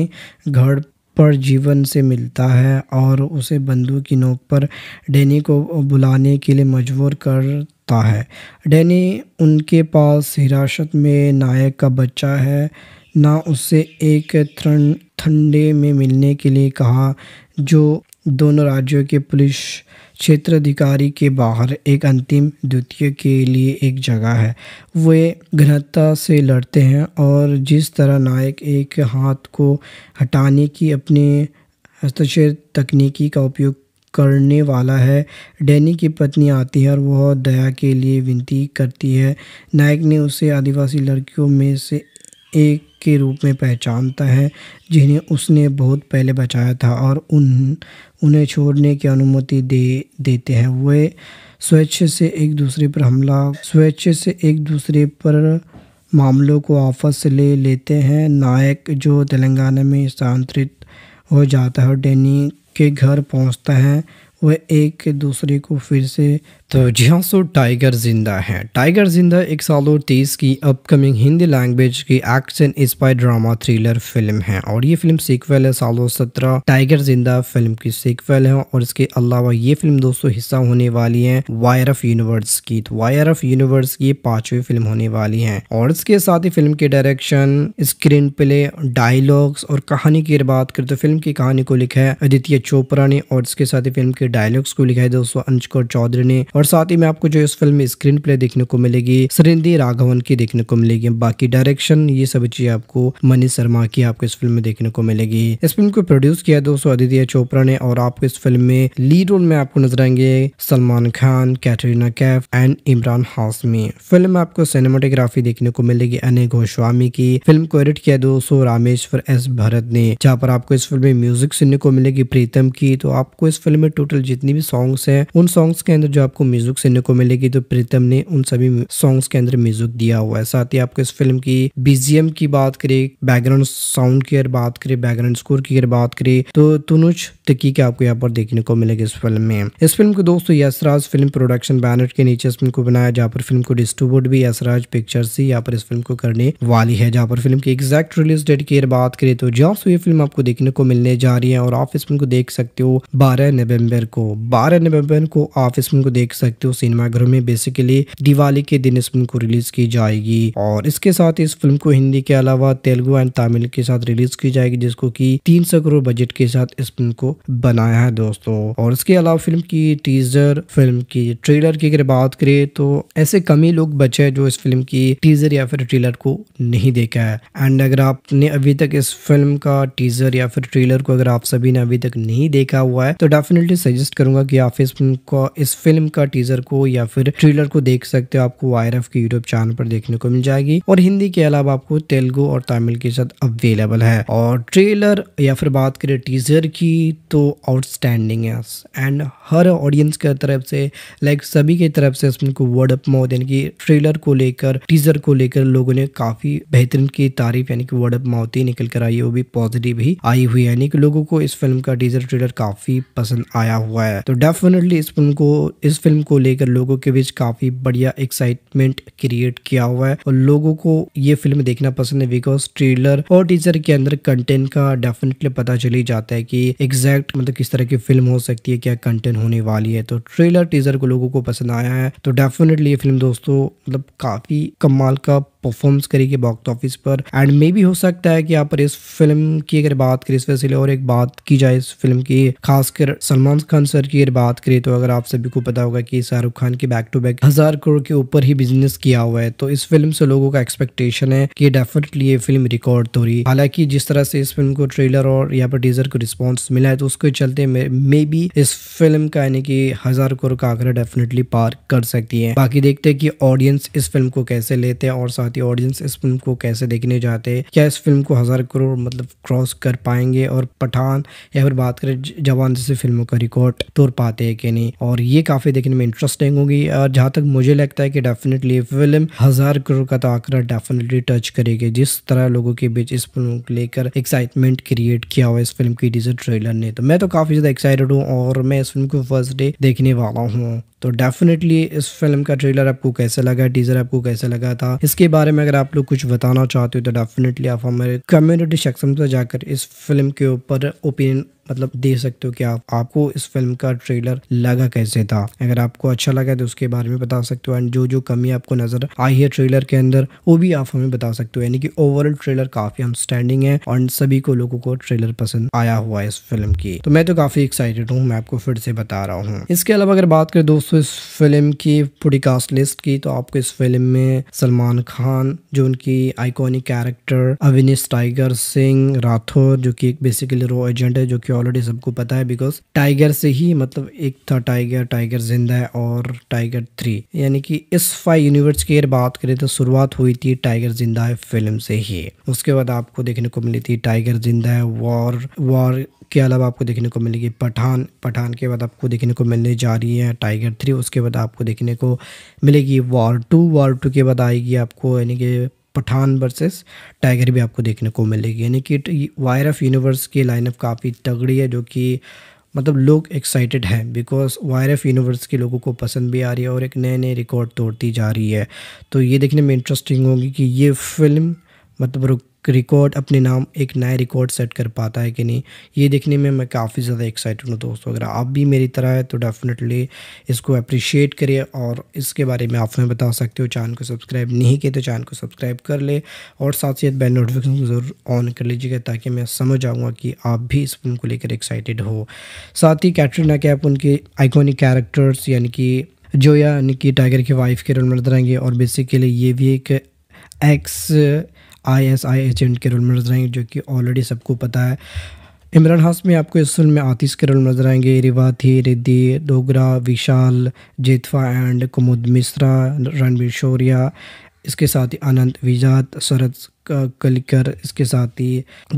घर पर जीवन से मिलता है और उसे बंदूक की नोक पर डेनी को बुलाने के लिए मजबूर करता है डेनी उनके पास हिरासत में नायक का बच्चा है ना उसे एक ठंडे में मिलने के लिए कहा जो दोनों राज्यों के पुलिस क्षेत्र अधिकारी के बाहर एक अंतिम द्वितीय के लिए एक जगह है वे घनता से लड़ते हैं और जिस तरह नायक एक हाथ को हटाने की अपने हस्तक्षेप तकनीकी का उपयोग करने वाला है डैनी की पत्नी आती है और वह दया के लिए विनती करती है नायक ने उसे आदिवासी लड़कियों में से एक के रूप में पहचानता है जिन्हें उसने बहुत पहले बचाया था और उन उन्हें छोड़ने की अनुमति दे देते हैं वे स्वेच्छ से एक दूसरे पर हमला स्वेच्छ से एक दूसरे पर मामलों को आपस ले लेते हैं नायक जो तेलंगाना में स्थानांतरित हो जाता है और डेनी के घर पहुंचता है वह एक दूसरे को फिर से तो जी हाँ सो टाइगर जिंदा है टाइगर जिंदा एक साल और तेईस की अपकमिंग हिंदी लैंग्वेज की action spy drama thriller film है और ये फिल्म सीक्वल है साल और सत्रह टाइगर जिंदा फिल्म की सीक्वल है और इसके अलावा ये फिल्म दोस्तों हिस्सा होने वाली है वायर ऑफ यूनिवर्स की तो वायर ऑफ यूनिवर्स की पांचवी फिल्म होने वाली है और इसके साथ ही फिल्म के डायरेक्शन स्क्रीन प्ले डायलॉग्स और कहानी की बात करें तो फिल्म की कहानी को लिखा है आदित्य चोपड़ा ने और इसके साथ ही फिल्म के डायलॉग्स को लिखा है दोस्तों कौर चौधरी ने और साथ ही में आपको जो इस फिल्म में स्क्रीन प्ले देखने को मिलेगी सरिंदी राघवन की देखने को मिलेगी बाकी डायरेक्शन ये सभी चीज आपको मनीष शर्मा की आपको इस फिल्म में देखने को मिलेगी इस फिल्म को प्रोड्यूस किया दोस्तों आदित्य चोपड़ा ने और आपको इस फिल्म में लीड रोल में आपको नजर आएंगे सलमान खान कैटरीना कैफ एंड इमरान हाशमी फिल्म में आपको सिनेमाटोग्राफी देखने को मिलेगी अनय गोस्वामी की फिल्म को एडिट किया दोस्तों रामेश्वर एस भरत ने जहाँ पर आपको इस फिल्म में म्यूजिक सुनने को मिलेगी प्रीतम की तो आपको इस फिल्म में टोटल जितनी भी सॉन्ग्स है उन सॉन्ग्स के अंदर जो आपको म्यूजिक सुनने को मिलेगी तो प्रीतम ने उन सभी सॉन्ग्स के अंदर म्यूजिक दिया हुआ है साथ ही आपको इस फिल्म की बीजीएम की बात करें बैकग्राउंड साउंड की अगर बात करें बैकग्राउंड स्कोर की अगर बात करें तो तुनुज तकी के आपको यहाँ पर देखने को मिलेगा इस फिल्म में इस फिल्म को दोस्तों यसराज फिल्म प्रोडक्शन बैनर के नीचे इस फिल्म को बनाया जहाँ पर फिल्म को डिस्ट्रीब्यूट भी यसराज पिक्चर ही यहाँ पर इस फिल्म को करने वाली है जहाँ पर फिल्म की एग्जैक्ट रिलीज डेट की बात करें तो जहाँ से फिल्म आपको देखने को मिलने जा रही है और आप इस फिल्म को देख सकते हो बारह नवम्बर को बारह नवम्बर को आप इस फिल्म को देख सकते हो सिनेमा घरों में बेसिकली दिवाली के दिन इस फिल्म को रिलीज की जाएगी और इसके साथ इस फिल्म को हिंदी के अलावा तेलुगु एंड तमिल के साथ रिलीज की जाएगी जिसको की तीन सौ करोड़ बजट के साथ इस फिल्म को बनाया है दोस्तों और इसके अलावा फिल्म की टीजर फिल्म की ट्रेलर की अगर बात करें तो ऐसे कम ही लोग बचे हैं जो इस फिल्म की टीजर या फिर ट्रेलर को नहीं देखा है एंड अगर आपने अभी तक इस फिल्म का टीजर या फिर ट्रेलर को अगर आप सभी ने अभी तक नहीं देखा हुआ है तो डेफिनेटली सजेस्ट करूंगा कि आप इस फिल्म का इस फिल्म का टीजर को या फिर ट्रेलर को देख सकते हो आपको वायर एफ के यूट्यूब चैनल पर देखने को मिल जाएगी और हिंदी के अलावा आपको तेलुगु और तमिल के साथ अवेलेबल है और ट्रेलर या फिर बात करें टीजर की तो आउटस्टैंडिंग है एंड हर ऑडियंस के तरफ से लाइक सभी के तरफ से को वर्ड अप माउथ यानी कि ट्रेलर को लेकर टीजर को लेकर लोगों ने काफ़ी बेहतरीन की तारीफ यानी कि वर्ड अप माउथ ही निकल कर आई है वो भी पॉजिटिव ही आई हुई है यानी कि लोगों को इस फिल्म का टीजर ट्रेलर काफ़ी पसंद आया हुआ है तो डेफिनेटली इस फिल्म को इस फिल्म को लेकर लोगों के बीच काफ़ी बढ़िया एक्साइटमेंट क्रिएट किया हुआ है और लोगों को ये फिल्म देखना पसंद है बिकॉज ट्रेलर और टीजर के अंदर कंटेंट का डेफिनेटली पता चली जाता है कि एग्जैक्ट इम्पैक्ट मतलब किस तरह की फिल्म हो सकती है क्या कंटेंट होने वाली है तो ट्रेलर टीजर को लोगों को पसंद आया है तो डेफिनेटली ये फिल्म दोस्तों मतलब काफ़ी कमाल का परफॉर्मेंस करेगी बॉक्स ऑफिस पर एंड मे भी हो सकता है कि यहाँ पर इस फिल्म की अगर बात करें इस वैसे और एक बात की जाए इस फिल्म की खासकर सलमान खान सर की अगर बात करें तो अगर आप सभी को पता होगा कि शाहरुख खान की बैक टू बैक हजार करोड़ के ऊपर ही बिजनेस किया हुआ है तो इस फिल्म से लोगों का एक्सपेक्टेशन है कि डेफिनेटली ये फिल्म रिकॉर्ड तो रही हालांकि जिस तरह से इस फिल्म को ट्रेलर और यहाँ पर टीजर को रिस्पॉन्स मिला है तो उसके चलते मे बी इस फिल्म का यानी कि हजार करोड़ का आंकड़ा डेफिनेटली पार कर सकती है बाकी देखते हैं कि ऑडियंस इस फिल्म को कैसे लेते हैं और साथ है ऑडियंस इस फिल्म को कैसे देखने जाते हैं क्या इस फिल्म को हज़ार करोड़ मतलब क्रॉस कर पाएंगे और पठान या फिर बात करें जवान जैसी फिल्मों का रिकॉर्ड तोड़ पाते हैं कि नहीं और ये काफ़ी देखने में इंटरेस्टिंग होगी और जहाँ तक मुझे लगता है कि डेफिनेटली फिल्म हज़ार करोड़ का तो आंकड़ा डेफिनेटली टच करेगी जिस तरह लोगों के बीच इस फिल्म को लेकर एक्साइटमेंट क्रिएट किया हुआ इस फिल्म की टीजर ट्रेलर ने तो मैं तो काफ़ी ज़्यादा एक्साइटेड हूँ और मैं इस फिल्म को फर्स्ट डे देखने वाला हूँ तो डेफिनेटली इस फिल्म का ट्रेलर आपको कैसा लगा टीजर आपको कैसा लगा था इसके बाद बारे में अगर आप लोग कुछ बताना चाहते हो तो डेफिनेटली आप हमारे कम्युनिटी सेक्शन पर जाकर इस फिल्म के ऊपर ओपिनियन मतलब दे सकते हो कि आप आपको इस फिल्म का ट्रेलर लगा कैसे था अगर आपको अच्छा लगा तो उसके बारे में बता सकते हो एंड जो जो कमी आपको नजर आई है ट्रेलर के अंदर वो भी आप हमें बता सकते हो यानी कि ओवरऑल ट्रेलर काफी हम है और सभी को लोगों को ट्रेलर पसंद आया हुआ है इस फिल्म की तो मैं तो काफी एक्साइटेड हूँ मैं आपको फिर से बता रहा हूँ इसके अलावा अगर बात करें दोस्तों इस फिल्म की पूरी कास्ट लिस्ट की तो आपको इस फिल्म में सलमान खान जो उनकी iconic character Avinash Tiger Singh Rathore जो कि एक बेसिकली रो एजेंट है जो कि ऑलरेडी सबको पता है बिकॉज टाइगर से ही मतलब एक था टाइगर टाइगर जिंदा है और टाइगर थ्री यानी कि इस फाइव यूनिवर्स की अगर बात करें तो शुरुआत हुई थी टाइगर जिंदा है फिल्म से ही उसके बाद आपको देखने को मिली थी टाइगर जिंदा है वॉर वॉर के अलावा आपको देखने को मिलेगी पठान पठान के बाद आपको देखने को मिलने जा रही है टाइगर थ्री उसके बाद आपको देखने को मिलेगी वॉर टू वॉर टू के बाद आएगी आपको यानी कि पठान वर्सेस टाइगर भी आपको देखने को मिलेगी यानी कि वायर ऑफ यूनिवर्स की लाइनअप काफ़ी तगड़ी है जो कि मतलब लोग एक्साइटेड हैं बिकॉज वायर एफ यूनिवर्स के लोगों को पसंद भी आ रही है और एक नए नए रिकॉर्ड तोड़ती जा रही है तो ये देखने में इंटरेस्टिंग होगी कि ये फिल्म मतलब रुक रिकॉर्ड अपने नाम एक नया रिकॉर्ड सेट कर पाता है कि नहीं ये देखने में मैं काफ़ी ज़्यादा एक्साइटेड हूँ दोस्तों अगर आप भी मेरी तरह है तो डेफिनेटली इसको अप्रिशिएट करिए और इसके बारे में आप हमें बता सकते हो चैनल को सब्सक्राइब नहीं किए तो चैनल को सब्सक्राइब कर ले और साथ ही बेल नोटिफिकेशन ज़रूर ऑन कर लीजिएगा ताकि मैं समझ आऊँगा कि आप भी इस फिल्म को लेकर एक्साइटेड हो साथ ही कैटरीना कैप उनके आइकॉनिक कैरेक्टर्स यानी कि जोया यानी कि टाइगर की वाइफ के रोल में नजर आएंगे और बेसिकली ये भी एक ex I S I agent के रोल में नजर आएंगे जो कि ऑलरेडी सबको पता है इमरान हास में आपको इस फिल्म में आतीस के रोल नजर आएंगे रिवाथी रिद्धि डोगरा विशाल जेतवा एंड कुमुद मिश्रा रणबीर शौर्या इसके साथ ही अनंत विजात शरद कलिकर इसके साथ ही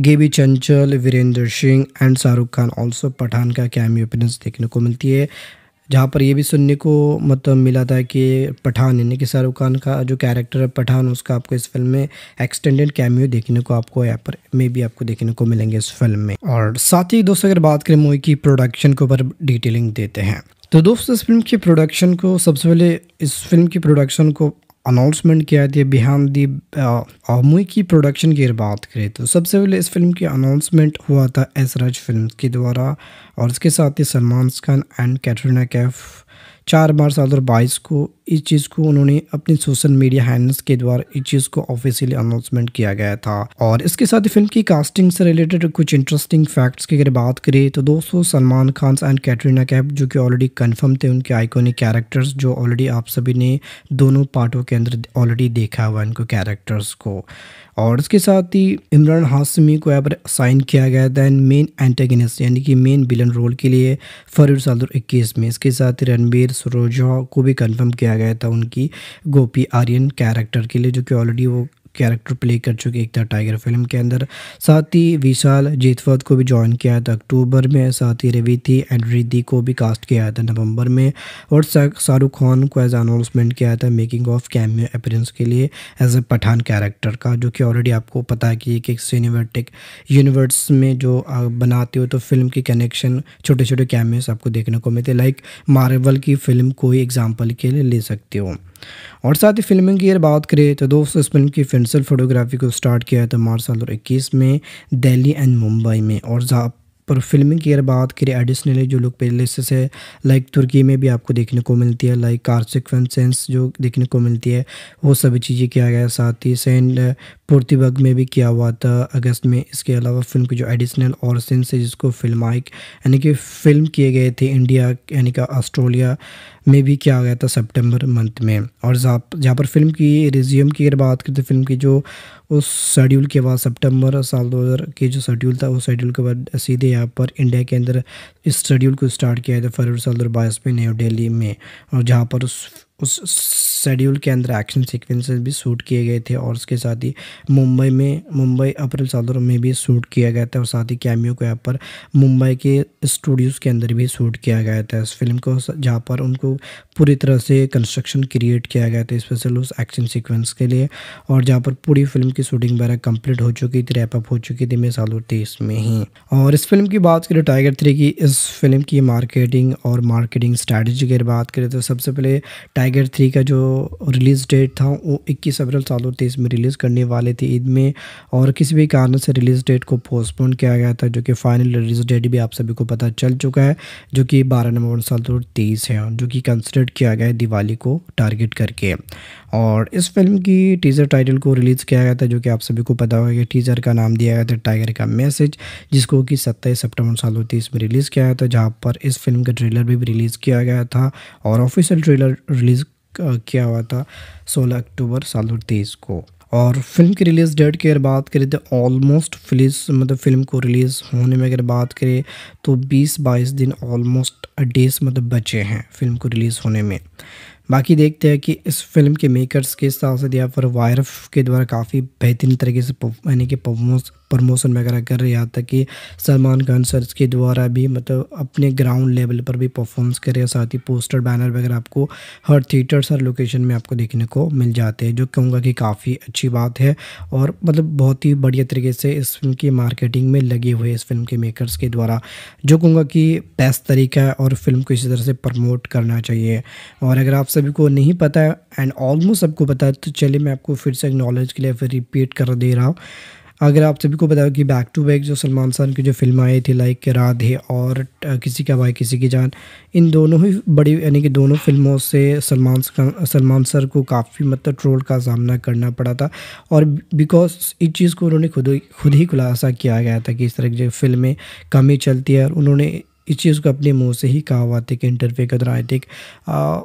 गेबी चंचल वीरेंद्र सिंह एंड शाहरुख खान ऑल्सो पठान का कैमियो अपीरेंस देखने को मिलती है जहाँ पर ये भी सुनने को मतलब मिला था कि पठान यानी कि शाहरुख खान का जो कैरेक्टर है पठान उसका आपको इस फिल्म में एक्सटेंडेड कैमियो देखने को आपको यहाँ पर मे भी आपको देखने को मिलेंगे इस फिल्म में और साथ ही दोस्तों अगर बात करें मूवी की प्रोडक्शन के ऊपर डिटेलिंग देते हैं तो दोस्तों इस फिल्म की प्रोडक्शन को सबसे पहले इस फिल्म की प्रोडक्शन को अनाउंसमेंट किया थी बिहान दी मुई की प्रोडक्शन की बात करें तो सबसे पहले इस फिल्म की अनाउंसमेंट हुआ था एसराज फिल्म के द्वारा और इसके साथ ही सलमान खान एंड कैटरीना कैफ चार मार्च दो को इस चीज़ को उन्होंने अपने सोशल मीडिया हैंडल्स के द्वारा इस चीज़ को ऑफिशियली अनाउंसमेंट किया गया था और इसके साथ फिल्म की कास्टिंग से रिलेटेड कुछ इंटरेस्टिंग फैक्ट्स की अगर बात करें तो दोस्तों सलमान खान एंड कैटरीना कैफ जो कि ऑलरेडी कन्फर्म थे उनके आइकोनिक कैरेक्टर्स जो ऑलरेडी आप सभी ने दोनों पार्टों के अंदर ऑलरेडी देखा हुआ इनको कैरेक्टर्स को और इसके साथ ही इमरान हाशमी को यहाँ पर साइन किया गया दैन मेन एंटेगनिस्ट यानी कि मेन विलन रोल के लिए फरवरी साल दो इक्कीस में इसके साथ ही रणबीर सरोजा को भी कंफर्म किया गया था उनकी गोपी आर्यन कैरेक्टर के लिए जो कि ऑलरेडी वो कैरेक्टर प्ले कर चुके एक था टाइगर फिल्म के अंदर साथ ही विशाल जीतवत को भी ज्वाइन किया था अक्टूबर में साथ ही रविति एंड रिदी को भी कास्ट किया था नवंबर में और शाहरुख खान को एज अनाउंसमेंट किया था मेकिंग ऑफ कैमियो अपेरेंस के लिए एज ए पठान कैरेक्टर का जो कि ऑलरेडी आपको पता है कि एक सिनेमेटिक यूनिवर्स में जो बनाते हो तो फिल्म के कनेक्शन छोटे छोटे कैमियोस आपको देखने को मिलते लाइक मार्वल की फिल्म कोई एग्जाम्पल के लिए ले सकते हो और साथ ही फिल्म की अगर बात करें तो दोस्तों इस फिल्म की फिनसल फोटोग्राफी को स्टार्ट किया था तो मार्च साल और इक्कीस में दिल्ली एंड मुंबई में और पर फिल्मिंग की अगर बात करें एडिशनली जो लोग पहले से है लाइक तुर्की में भी आपको देखने को मिलती है लाइक कार सिक्वेंसेंस जो देखने को मिलती है वो सभी चीज़ें किया गया साथ ही सेंड uh, पुर्तिबग में भी किया हुआ था अगस्त में इसके अलावा फिल्म की जो एडिशनल और सेंस है जिसको फिल्माइक यानी कि फिल्म किए गए थे इंडिया यानी कि ऑस्ट्रेलिया में भी किया गया था सितंबर मंथ में और जहाँ पर फिल्म की रिज्यूम की अगर बात करें तो फिल्म की जो उस शेड्यूल के बाद सितंबर साल हज़ार के जो शेड्यूल था उस शेड्यूल के बाद सीधे यहाँ पर इंडिया के अंदर इस शेड्यूल को स्टार्ट किया था फरवरी साल दो में न्यू दिल्ली में और जहाँ पर उस उस शेड्यूल के अंदर एक्शन सीक्वेंसेस भी शूट किए गए थे और उसके साथ ही मुंबई में मुंबई अप्रैल सालों में भी शूट किया गया था और साथ ही कैमियो को यहाँ पर मुंबई के स्टूडियोज़ के अंदर भी शूट किया गया था इस फिल्म को जहाँ पर उनको पूरी तरह से कंस्ट्रक्शन क्रिएट किया गया था स्पेशल उस एक्शन सीक्वेंस के लिए और जहाँ पर पूरी फिल्म की शूटिंग वगैरह कम्प्लीट हो चुकी थी रैपअप हो चुकी थी मेरे सालों तेईस में ही और इस फिल्म की बात करें टाइगर थ्री की इस फिल्म की मार्केटिंग और मार्केटिंग स्ट्रैटेजी की बात करें तो सबसे पहले टाइगर टाइगर थ्री का जो रिलीज़ डेट था वो इक्कीस अप्रैल साल दो तेईस में रिलीज़ करने वाले थे ईद में और किसी भी कारण से रिलीज़ डेट को पोस्टपोन किया गया था जो कि फाइनल रिलीज़ डेट भी आप सभी को पता चल चुका है जो कि बारह नवंबर साल दो तेईस है जो कि कंसिडर किया गया है दिवाली को टारगेट करके और इस फिल्म की टीज़र टाइटल को रिलीज़ किया गया था जो कि आप सभी को पता होगा कि टीज़र का नाम दिया गया था टाइगर का मैसेज जिसको कि सत्ताईस सप्टेम्बर साल दो तेईस में रिलीज़ किया गया था जहाँ पर इस फिल्म का ट्रेलर भी रिलीज़ किया गया था और ऑफिशियल ट्रेलर रिलीज़ किया हुआ था 16 अक्टूबर साल दो को और फिल्म की रिलीज़ डेट की अगर बात करें तो ऑलमोस्ट फिलीज मतलब फिल्म को रिलीज़ होने में अगर बात करें तो 20-22 दिन ऑलमोस्ट डेज मतलब बचे हैं फिल्म को रिलीज़ होने में बाकी देखते हैं कि इस फिल्म के मेकर्स के साथ साथ या फिर वायरफ के द्वारा काफ़ी बेहतरीन तरीके से यानी कि प्रमोशन वगैरह कर रहे यहाँ तक कि सलमान खान सर के द्वारा भी मतलब अपने ग्राउंड लेवल पर भी परफॉर्मेंस कर रहे हैं साथ ही पोस्टर बैनर वगैरह आपको हर थिएटर्स हर लोकेशन में आपको देखने को मिल जाते हैं जो कहूँगा कि काफ़ी अच्छी बात है और मतलब बहुत ही बढ़िया तरीके से इस फिल्म की मार्केटिंग में लगे हुए इस फिल्म के मेकरस के द्वारा जो कहूँगा कि बेस्ट तरीका है और फिल्म को इसी तरह से प्रमोट करना चाहिए और अगर आप सभी को नहीं पता है एंड ऑलमोस्ट सबको पता है तो चलिए मैं आपको फिर से नॉलेज के लिए फिर रिपीट कर दे रहा हूँ अगर आप सभी को पता हो कि बैक टू बैक जो सलमान खान की जो फिल्म आई थी लाइक राधे और किसी का भाई किसी की जान इन दोनों ही बड़ी यानी कि दोनों फिल्मों से सलमान सलमान सर को काफ़ी मतलब ट्रोल का सामना करना पड़ा था और बिकॉज इस चीज़ को उन्होंने खुद ही खुद ही खुलासा किया गया था कि इस तरह की जो फिल्में कमी चलती है और उन्होंने इस चीज़ को अपने मुंह से ही कहा हुआ था कि इंटरव्यू के दौरान आई थिंक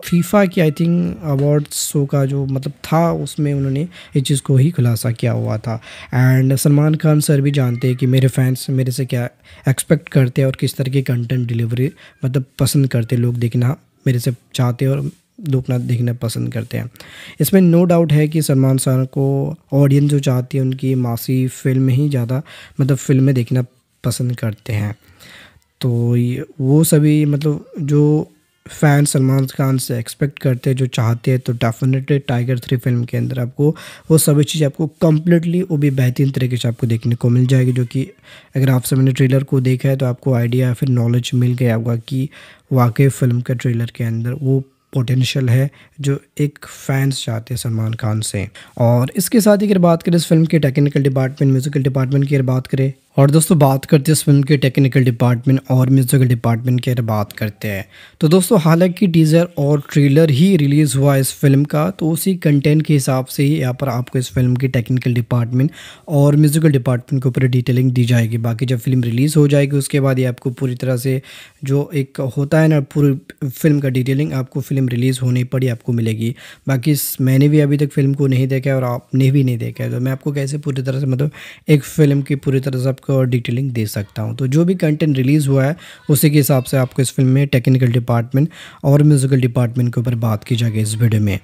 फीफा की आई थिंक अवार्ड शो का जो मतलब था उसमें उन्होंने इस चीज़ को ही खुलासा किया हुआ था एंड सलमान खान सर भी जानते हैं कि मेरे फैंस मेरे से क्या एक्सपेक्ट करते हैं और किस तरह की कंटेंट डिलीवरी मतलब पसंद करते लोग देखना मेरे से चाहते और डूबना देखना पसंद करते हैं इसमें नो डाउट है कि सलमान खान को ऑडियंस जो चाहती है उनकी मासी फिल्म ही ज़्यादा मतलब फिल्में देखना पसंद करते हैं तो ये वो सभी मतलब जो फ़ैन सलमान खान से एक्सपेक्ट करते हैं जो चाहते हैं तो डेफिनेटली टाइगर थ्री फिल्म के अंदर आपको वो सभी चीज़ें आपको कम्प्लीटली वो भी बेहतरीन तरीके से आपको देखने को मिल जाएगी जो कि अगर आप ने ट्रेलर को देखा है तो आपको आइडिया या फिर नॉलेज मिल गया होगा कि वाकई फ़िल्म के ट्रेलर के अंदर वो पोटेंशियल है जो एक फैंस चाहते हैं सलमान खान से और इसके साथ ही अगर बात करें इस फिल्म के टेक्निकल डिपार्टमेंट म्यूज़िकल डिपार्टमेंट की अगर बात करें और दोस्तों बात करते हैं इस फिल्म के टेक्निकल डिपार्टमेंट और म्यूज़िकल डिपार्टमेंट की अगर बात करते हैं तो दोस्तों हालांकि टीज़र और ट्रेलर ही रिलीज़ हुआ इस फिल्म का तो उसी कंटेंट के हिसाब से ही यहाँ पर आपको इस फिल्म की टेक्निकल डिपार्टमेंट और म्यूज़िकल डिपार्टमेंट के ऊपर डिटेलिंग दी जाएगी बाकी जब फिल्म रिलीज़ हो जाएगी उसके बाद ये आपको पूरी तरह से जो एक होता है ना पूरी फिल्म का डिटेलिंग आपको फिल्म रिलीज़ होने पर ही आपको मिलेगी बाकी मैंने भी अभी तक फिल्म को नहीं देखा है और आपने भी नहीं देखा है तो मैं आपको कैसे पूरी तरह से मतलब एक फ़िल्म की पूरी तरह से आपको डिटेलिंग दे सकता हूँ तो जो भी कंटेंट रिलीज़ हुआ है उसी के हिसाब से आपको इस फिल्म में टेक्निकल डिपार्टमेंट और म्यूज़िकल डिपार्टमेंट के ऊपर बात की जाएगी इस वीडियो में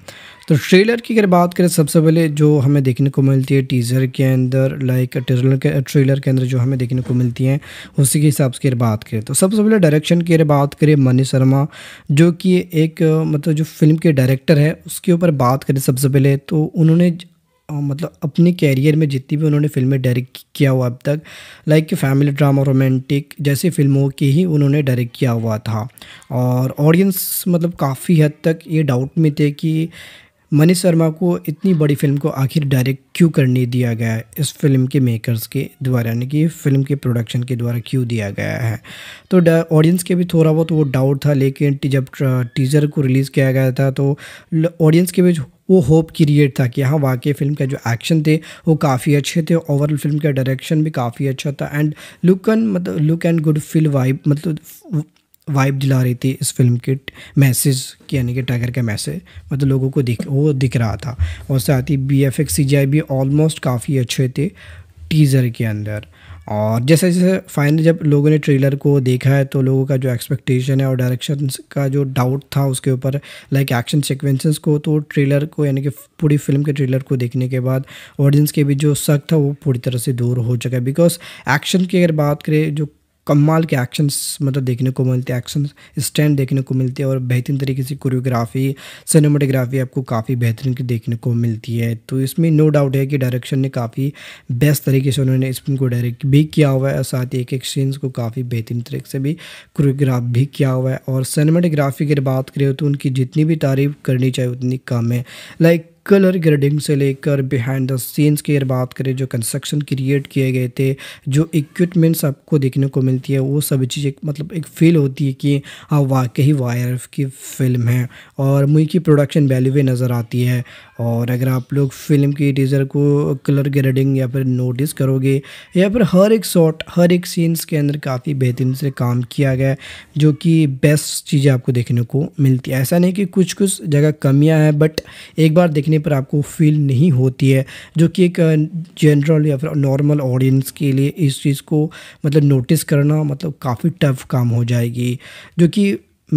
तो ट्रेलर की अगर बात करें सबसे पहले जो हमें देखने को मिलती है टीज़र के अंदर लाइक ट्रेलर के ट्रेलर के अंदर जो हमें देखने को मिलती हैं उसी के हिसाब से अगर बात करें तो सबसे पहले डायरेक्शन की अगर बात करें मनी शर्मा जो कि एक मतलब जो फिल्म के डायरेक्टर है उसके ऊपर बात करें सबसे पहले तो उन्होंने मतलब अपने कैरियर में जितनी भी उन्होंने फिल्में डायरेक्ट किया हुआ अब तक लाइक कि फैमिली ड्रामा रोमांटिक जैसी फिल्मों की ही उन्होंने डायरेक्ट किया हुआ था और ऑडियंस मतलब काफ़ी हद तक ये डाउट में थे कि मनीष शर्मा को इतनी बड़ी फिल्म को आखिर डायरेक्ट क्यों करने दिया गया है इस फिल्म के मेकर्स के द्वारा यानी कि फिल्म के प्रोडक्शन के द्वारा क्यों दिया गया है तो ऑडियंस के भी थोड़ा बहुत वो डाउट था लेकिन जब टीजर को रिलीज़ किया गया था तो ऑडियंस के बीच वो होप क्रिएट था कि हाँ वाकई फिल्म का जो एक्शन थे वो काफ़ी अच्छे थे ओवरऑल फिल्म का डायरेक्शन भी काफ़ी अच्छा था एंड लुक एंड मतलब look and good feel vibe मतलब वाइब दिला रही थी इस फिल्म के मैसेज की यानी कि टाइगर का मैसेज मतलब लोगों को दिख वो दिख रहा था और साथ ही बी एफ एक्स भी ऑलमोस्ट काफ़ी अच्छे थे टीज़र के अंदर और जैसे जैसे फाइनली जब लोगों ने ट्रेलर को देखा है तो लोगों का जो एक्सपेक्टेशन है और डायरेक्शन का जो डाउट था उसके ऊपर लाइक एक्शन सिक्वेंसेस को तो ट्रेलर को यानी कि पूरी फिल्म के ट्रेलर को देखने के बाद ऑडियंस के भी जो शक था वो पूरी तरह से दूर हो चुका है बिकॉज एक्शन की अगर बात करें जो कमाल के एक्शंस मतलब देखने को मिलते हैं एक्शन स्टैंड देखने को मिलते हैं और बेहतरीन तरीके से कोरियोग्राफी सिनेमाटोग्राफी आपको काफ़ी बेहतरीन की देखने को मिलती है तो इसमें नो डाउट है कि डायरेक्शन ने काफ़ी बेस्ट तरीके से उन्होंने इस फिल्म को डायरेक्ट भी किया हुआ है और साथ ही एक एक सीन्स को काफ़ी बेहतरीन तरीके से भी कोरियोग्राफ भी किया हुआ है और सिनेमाटोग्राफी की बात करें तो उनकी जितनी भी तारीफ करनी चाहिए उतनी कम है लाइक कलर ग्रेडिंग से लेकर बिहाइंड द सीन्स की अगर बात करें जो कंस्ट्रक्शन क्रिएट किए गए थे जो इक्विपमेंट्स आपको देखने को मिलती है वो सब चीज़ एक मतलब एक फील होती है कि हाँ वाकई वायर की फिल्म है और मुई की प्रोडक्शन वैल्यू भी नज़र आती है और अगर आप लोग फिल्म की टीज़र को कलर ग्रेडिंग या फिर नोटिस करोगे या फिर हर एक शॉट हर एक सीन्स के अंदर काफ़ी बेहतरीन से काम किया गया जो कि बेस्ट चीज़ें आपको देखने को मिलती है ऐसा नहीं कि कुछ कुछ जगह कमियाँ हैं बट एक बार देखने देखने पर आपको फील नहीं होती है जो कि एक जनरल या फिर नॉर्मल ऑडियंस के लिए इस चीज़ को मतलब नोटिस करना मतलब काफ़ी टफ काम हो जाएगी जो कि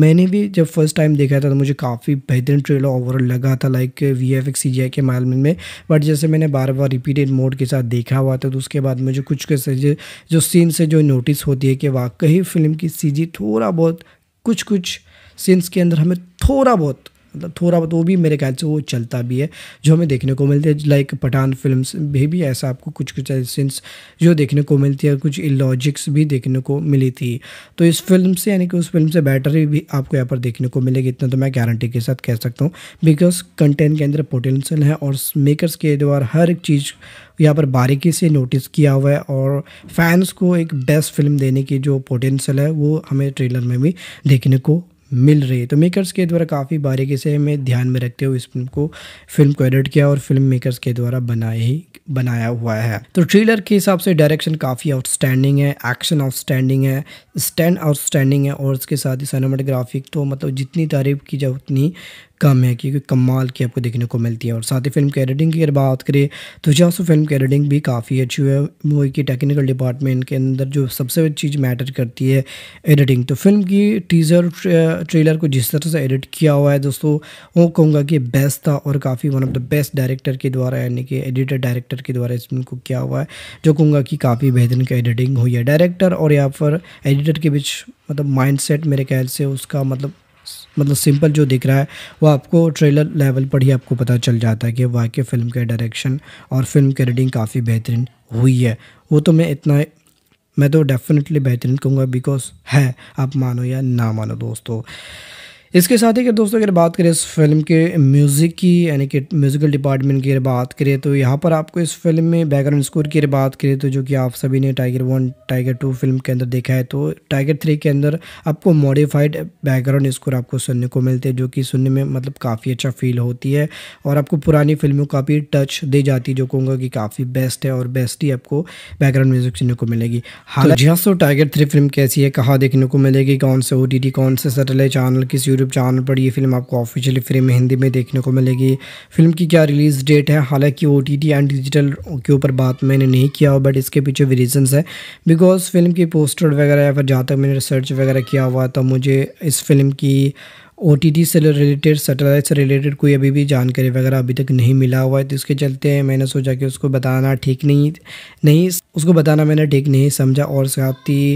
मैंने भी जब फर्स्ट टाइम देखा था तो मुझे काफ़ी बेहतरीन ट्रेलर ओवरऑल लगा था लाइक वी एफ एक्स सी के माल में बट जैसे मैंने बार बार रिपीटेड मोड के साथ देखा हुआ था तो उसके बाद मुझे कुछ कैसे जो सीन से जो नोटिस होती है कि वाकई फिल्म की सी थोड़ा बहुत कुछ कुछ सीन्स के अंदर हमें थोड़ा बहुत मतलब थोड़ा बहुत वो भी मेरे ख्याल से वो चलता भी है जो हमें देखने को मिलते है लाइक पठान फिल्म में भी ऐसा आपको कुछ कुछ एसेंस जो देखने को मिलती है कुछ इलॉजिक्स भी देखने को मिली थी तो इस फिल्म से यानी कि उस फिल्म से बैटरी भी आपको यहाँ पर देखने को मिलेगी इतना तो मैं गारंटी के साथ कह सकता हूँ बिकॉज कंटेंट के अंदर पोटेंशियल है और मेकर्स के द्वारा हर एक चीज़ यहाँ पर बारीकी से नोटिस किया हुआ है और फैंस को एक बेस्ट फिल्म देने की जो पोटेंशियल है वो हमें ट्रेलर में भी देखने को मिल रही है तो मेकर्स के द्वारा काफ़ी बारीकी से हमें ध्यान में रखते हुए इस फिल्म को फिल्म को एडिट किया और फिल्म मेकर्स के द्वारा बनाया ही बनाया हुआ है तो ट्रेलर के हिसाब से डायरेक्शन काफ़ी आउटस्टैंडिंग है एक्शन आउटस्टैंडिंग है स्टैंड आउटस्टैंडिंग है और उसके साथ ही सिनेमाटोग्राफिक तो मतलब जितनी तारीफ की जाए उतनी कम है क्योंकि कमाल की आपको देखने को मिलती है और साथ ही फिल्म की एडिटिंग की अगर बात करें तो जहाँ फिल्म की एडिटिंग भी काफ़ी अच्छी है मूवी की टेक्निकल डिपार्टमेंट के अंदर जो सबसे चीज़ मैटर करती है एडिटिंग तो फिल्म की टीज़र ट्रेलर को जिस तरह से एडिट किया हुआ है दोस्तों वो कहूँगा कि बेस्ट था और काफ़ी one of the best director के द्वारा यानी कि एडिटर डायरेक्टर के द्वारा इस फिल्म को किया हुआ है जो कहूँगा कि काफ़ी बेहतरीन का एडिटिंग हुई है डायरेक्टर और या फिर एडिटर के बीच मतलब माइंडसेट मेरे ख्याल से उसका मतलब मतलब सिंपल जो दिख रहा है वो आपको ट्रेलर लेवल पर ही आपको पता चल जाता है कि वाकई फ़िल्म के डायरेक्शन और फिल्म की रीडिंग काफ़ी बेहतरीन हुई है वो तो मैं इतना मैं तो डेफिनेटली बेहतरीन कहूँगा बिकॉज है आप मानो या ना मानो दोस्तों इसके साथ ही अगर दोस्तों अगर बात करें इस फिल्म के म्यूज़िक की यानी कि म्यूज़िकल डिपार्टमेंट की अगर बात करें तो यहाँ पर आपको इस फिल्म में बैकग्राउंड स्कोर की अगर बात करें तो जो कि आप सभी ने Tiger one Tiger two film के अंदर देखा है तो टाइगर थ्री के अंदर आपको मॉडिफाइड बैकग्राउंड स्कोर आपको सुनने को मिलते हैं जो कि सुनने में मतलब काफ़ी अच्छा फील होती है और आपको पुरानी फिल्मों का भी टच दे जाती है जो कहूँगा कि काफ़ी बेस्ट है और बेस्ट ही आपको बैकग्राउंड म्यूजिक सुनने को मिलेगी हाँ जी हाँ सो टाइगर थ्री फिल्म कैसी है कहाँ देखने को मिलेगी कौन से ओ कौन से सटेलाइट चैनल किसी यूट्यूब चैनल पर ये फिल्म आपको ऑफिशियली फ्रेम हिंदी में देखने को मिलेगी फिल्म की क्या रिलीज़ डेट है हालांकि ओ टी एंड डिजिटल के ऊपर बात मैंने नहीं किया हो बट इसके पीछे भी रीजनस है बिकॉज फिल्म की पोस्टर वगैरह या फिर जहाँ तक मैंने रिसर्च वगैरह किया हुआ तो मुझे इस फिल्म की ओ टी टी से रिलेटेड सेटेलाइट से रिलेटेड कोई अभी भी जानकारी वगैरह अभी तक नहीं मिला हुआ है तो इसके चलते मैंने सोचा कि उसको बताना ठीक नहीं नहीं उसको बताना मैंने ठीक नहीं समझा और साथ ही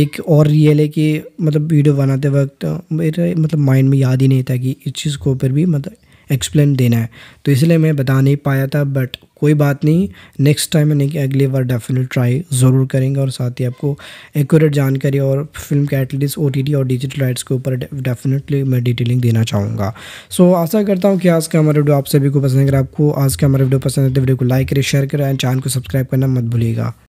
एक और रियल है कि मतलब वीडियो बनाते वक्त मेरे मतलब माइंड में याद ही नहीं था कि इस चीज़ को ऊपर भी मतलब एक्सप्लेन देना है तो इसलिए मैं बता नहीं पाया था बट कोई बात नहीं नेक्स्ट टाइम यानी कि अगली बार डेफिनेट ट्राई ज़रूर करेंगे और साथ ही आपको एक्यूरेट जानकारी और फिल्म के एटलीस्ट ओ और डिजिटल राइट्स के ऊपर डेफिनेटली मैं डिटेलिंग देना चाहूँगा सो so, आशा करता हूँ कि आज का हमारा वीडियो आप सभी को पसंद अगर आपको आज का हमारा वीडियो पसंद है तो वीडियो को लाइक करें शेयर करें एंड चैनल को सब्सक्राइब करना मत भूलिएगा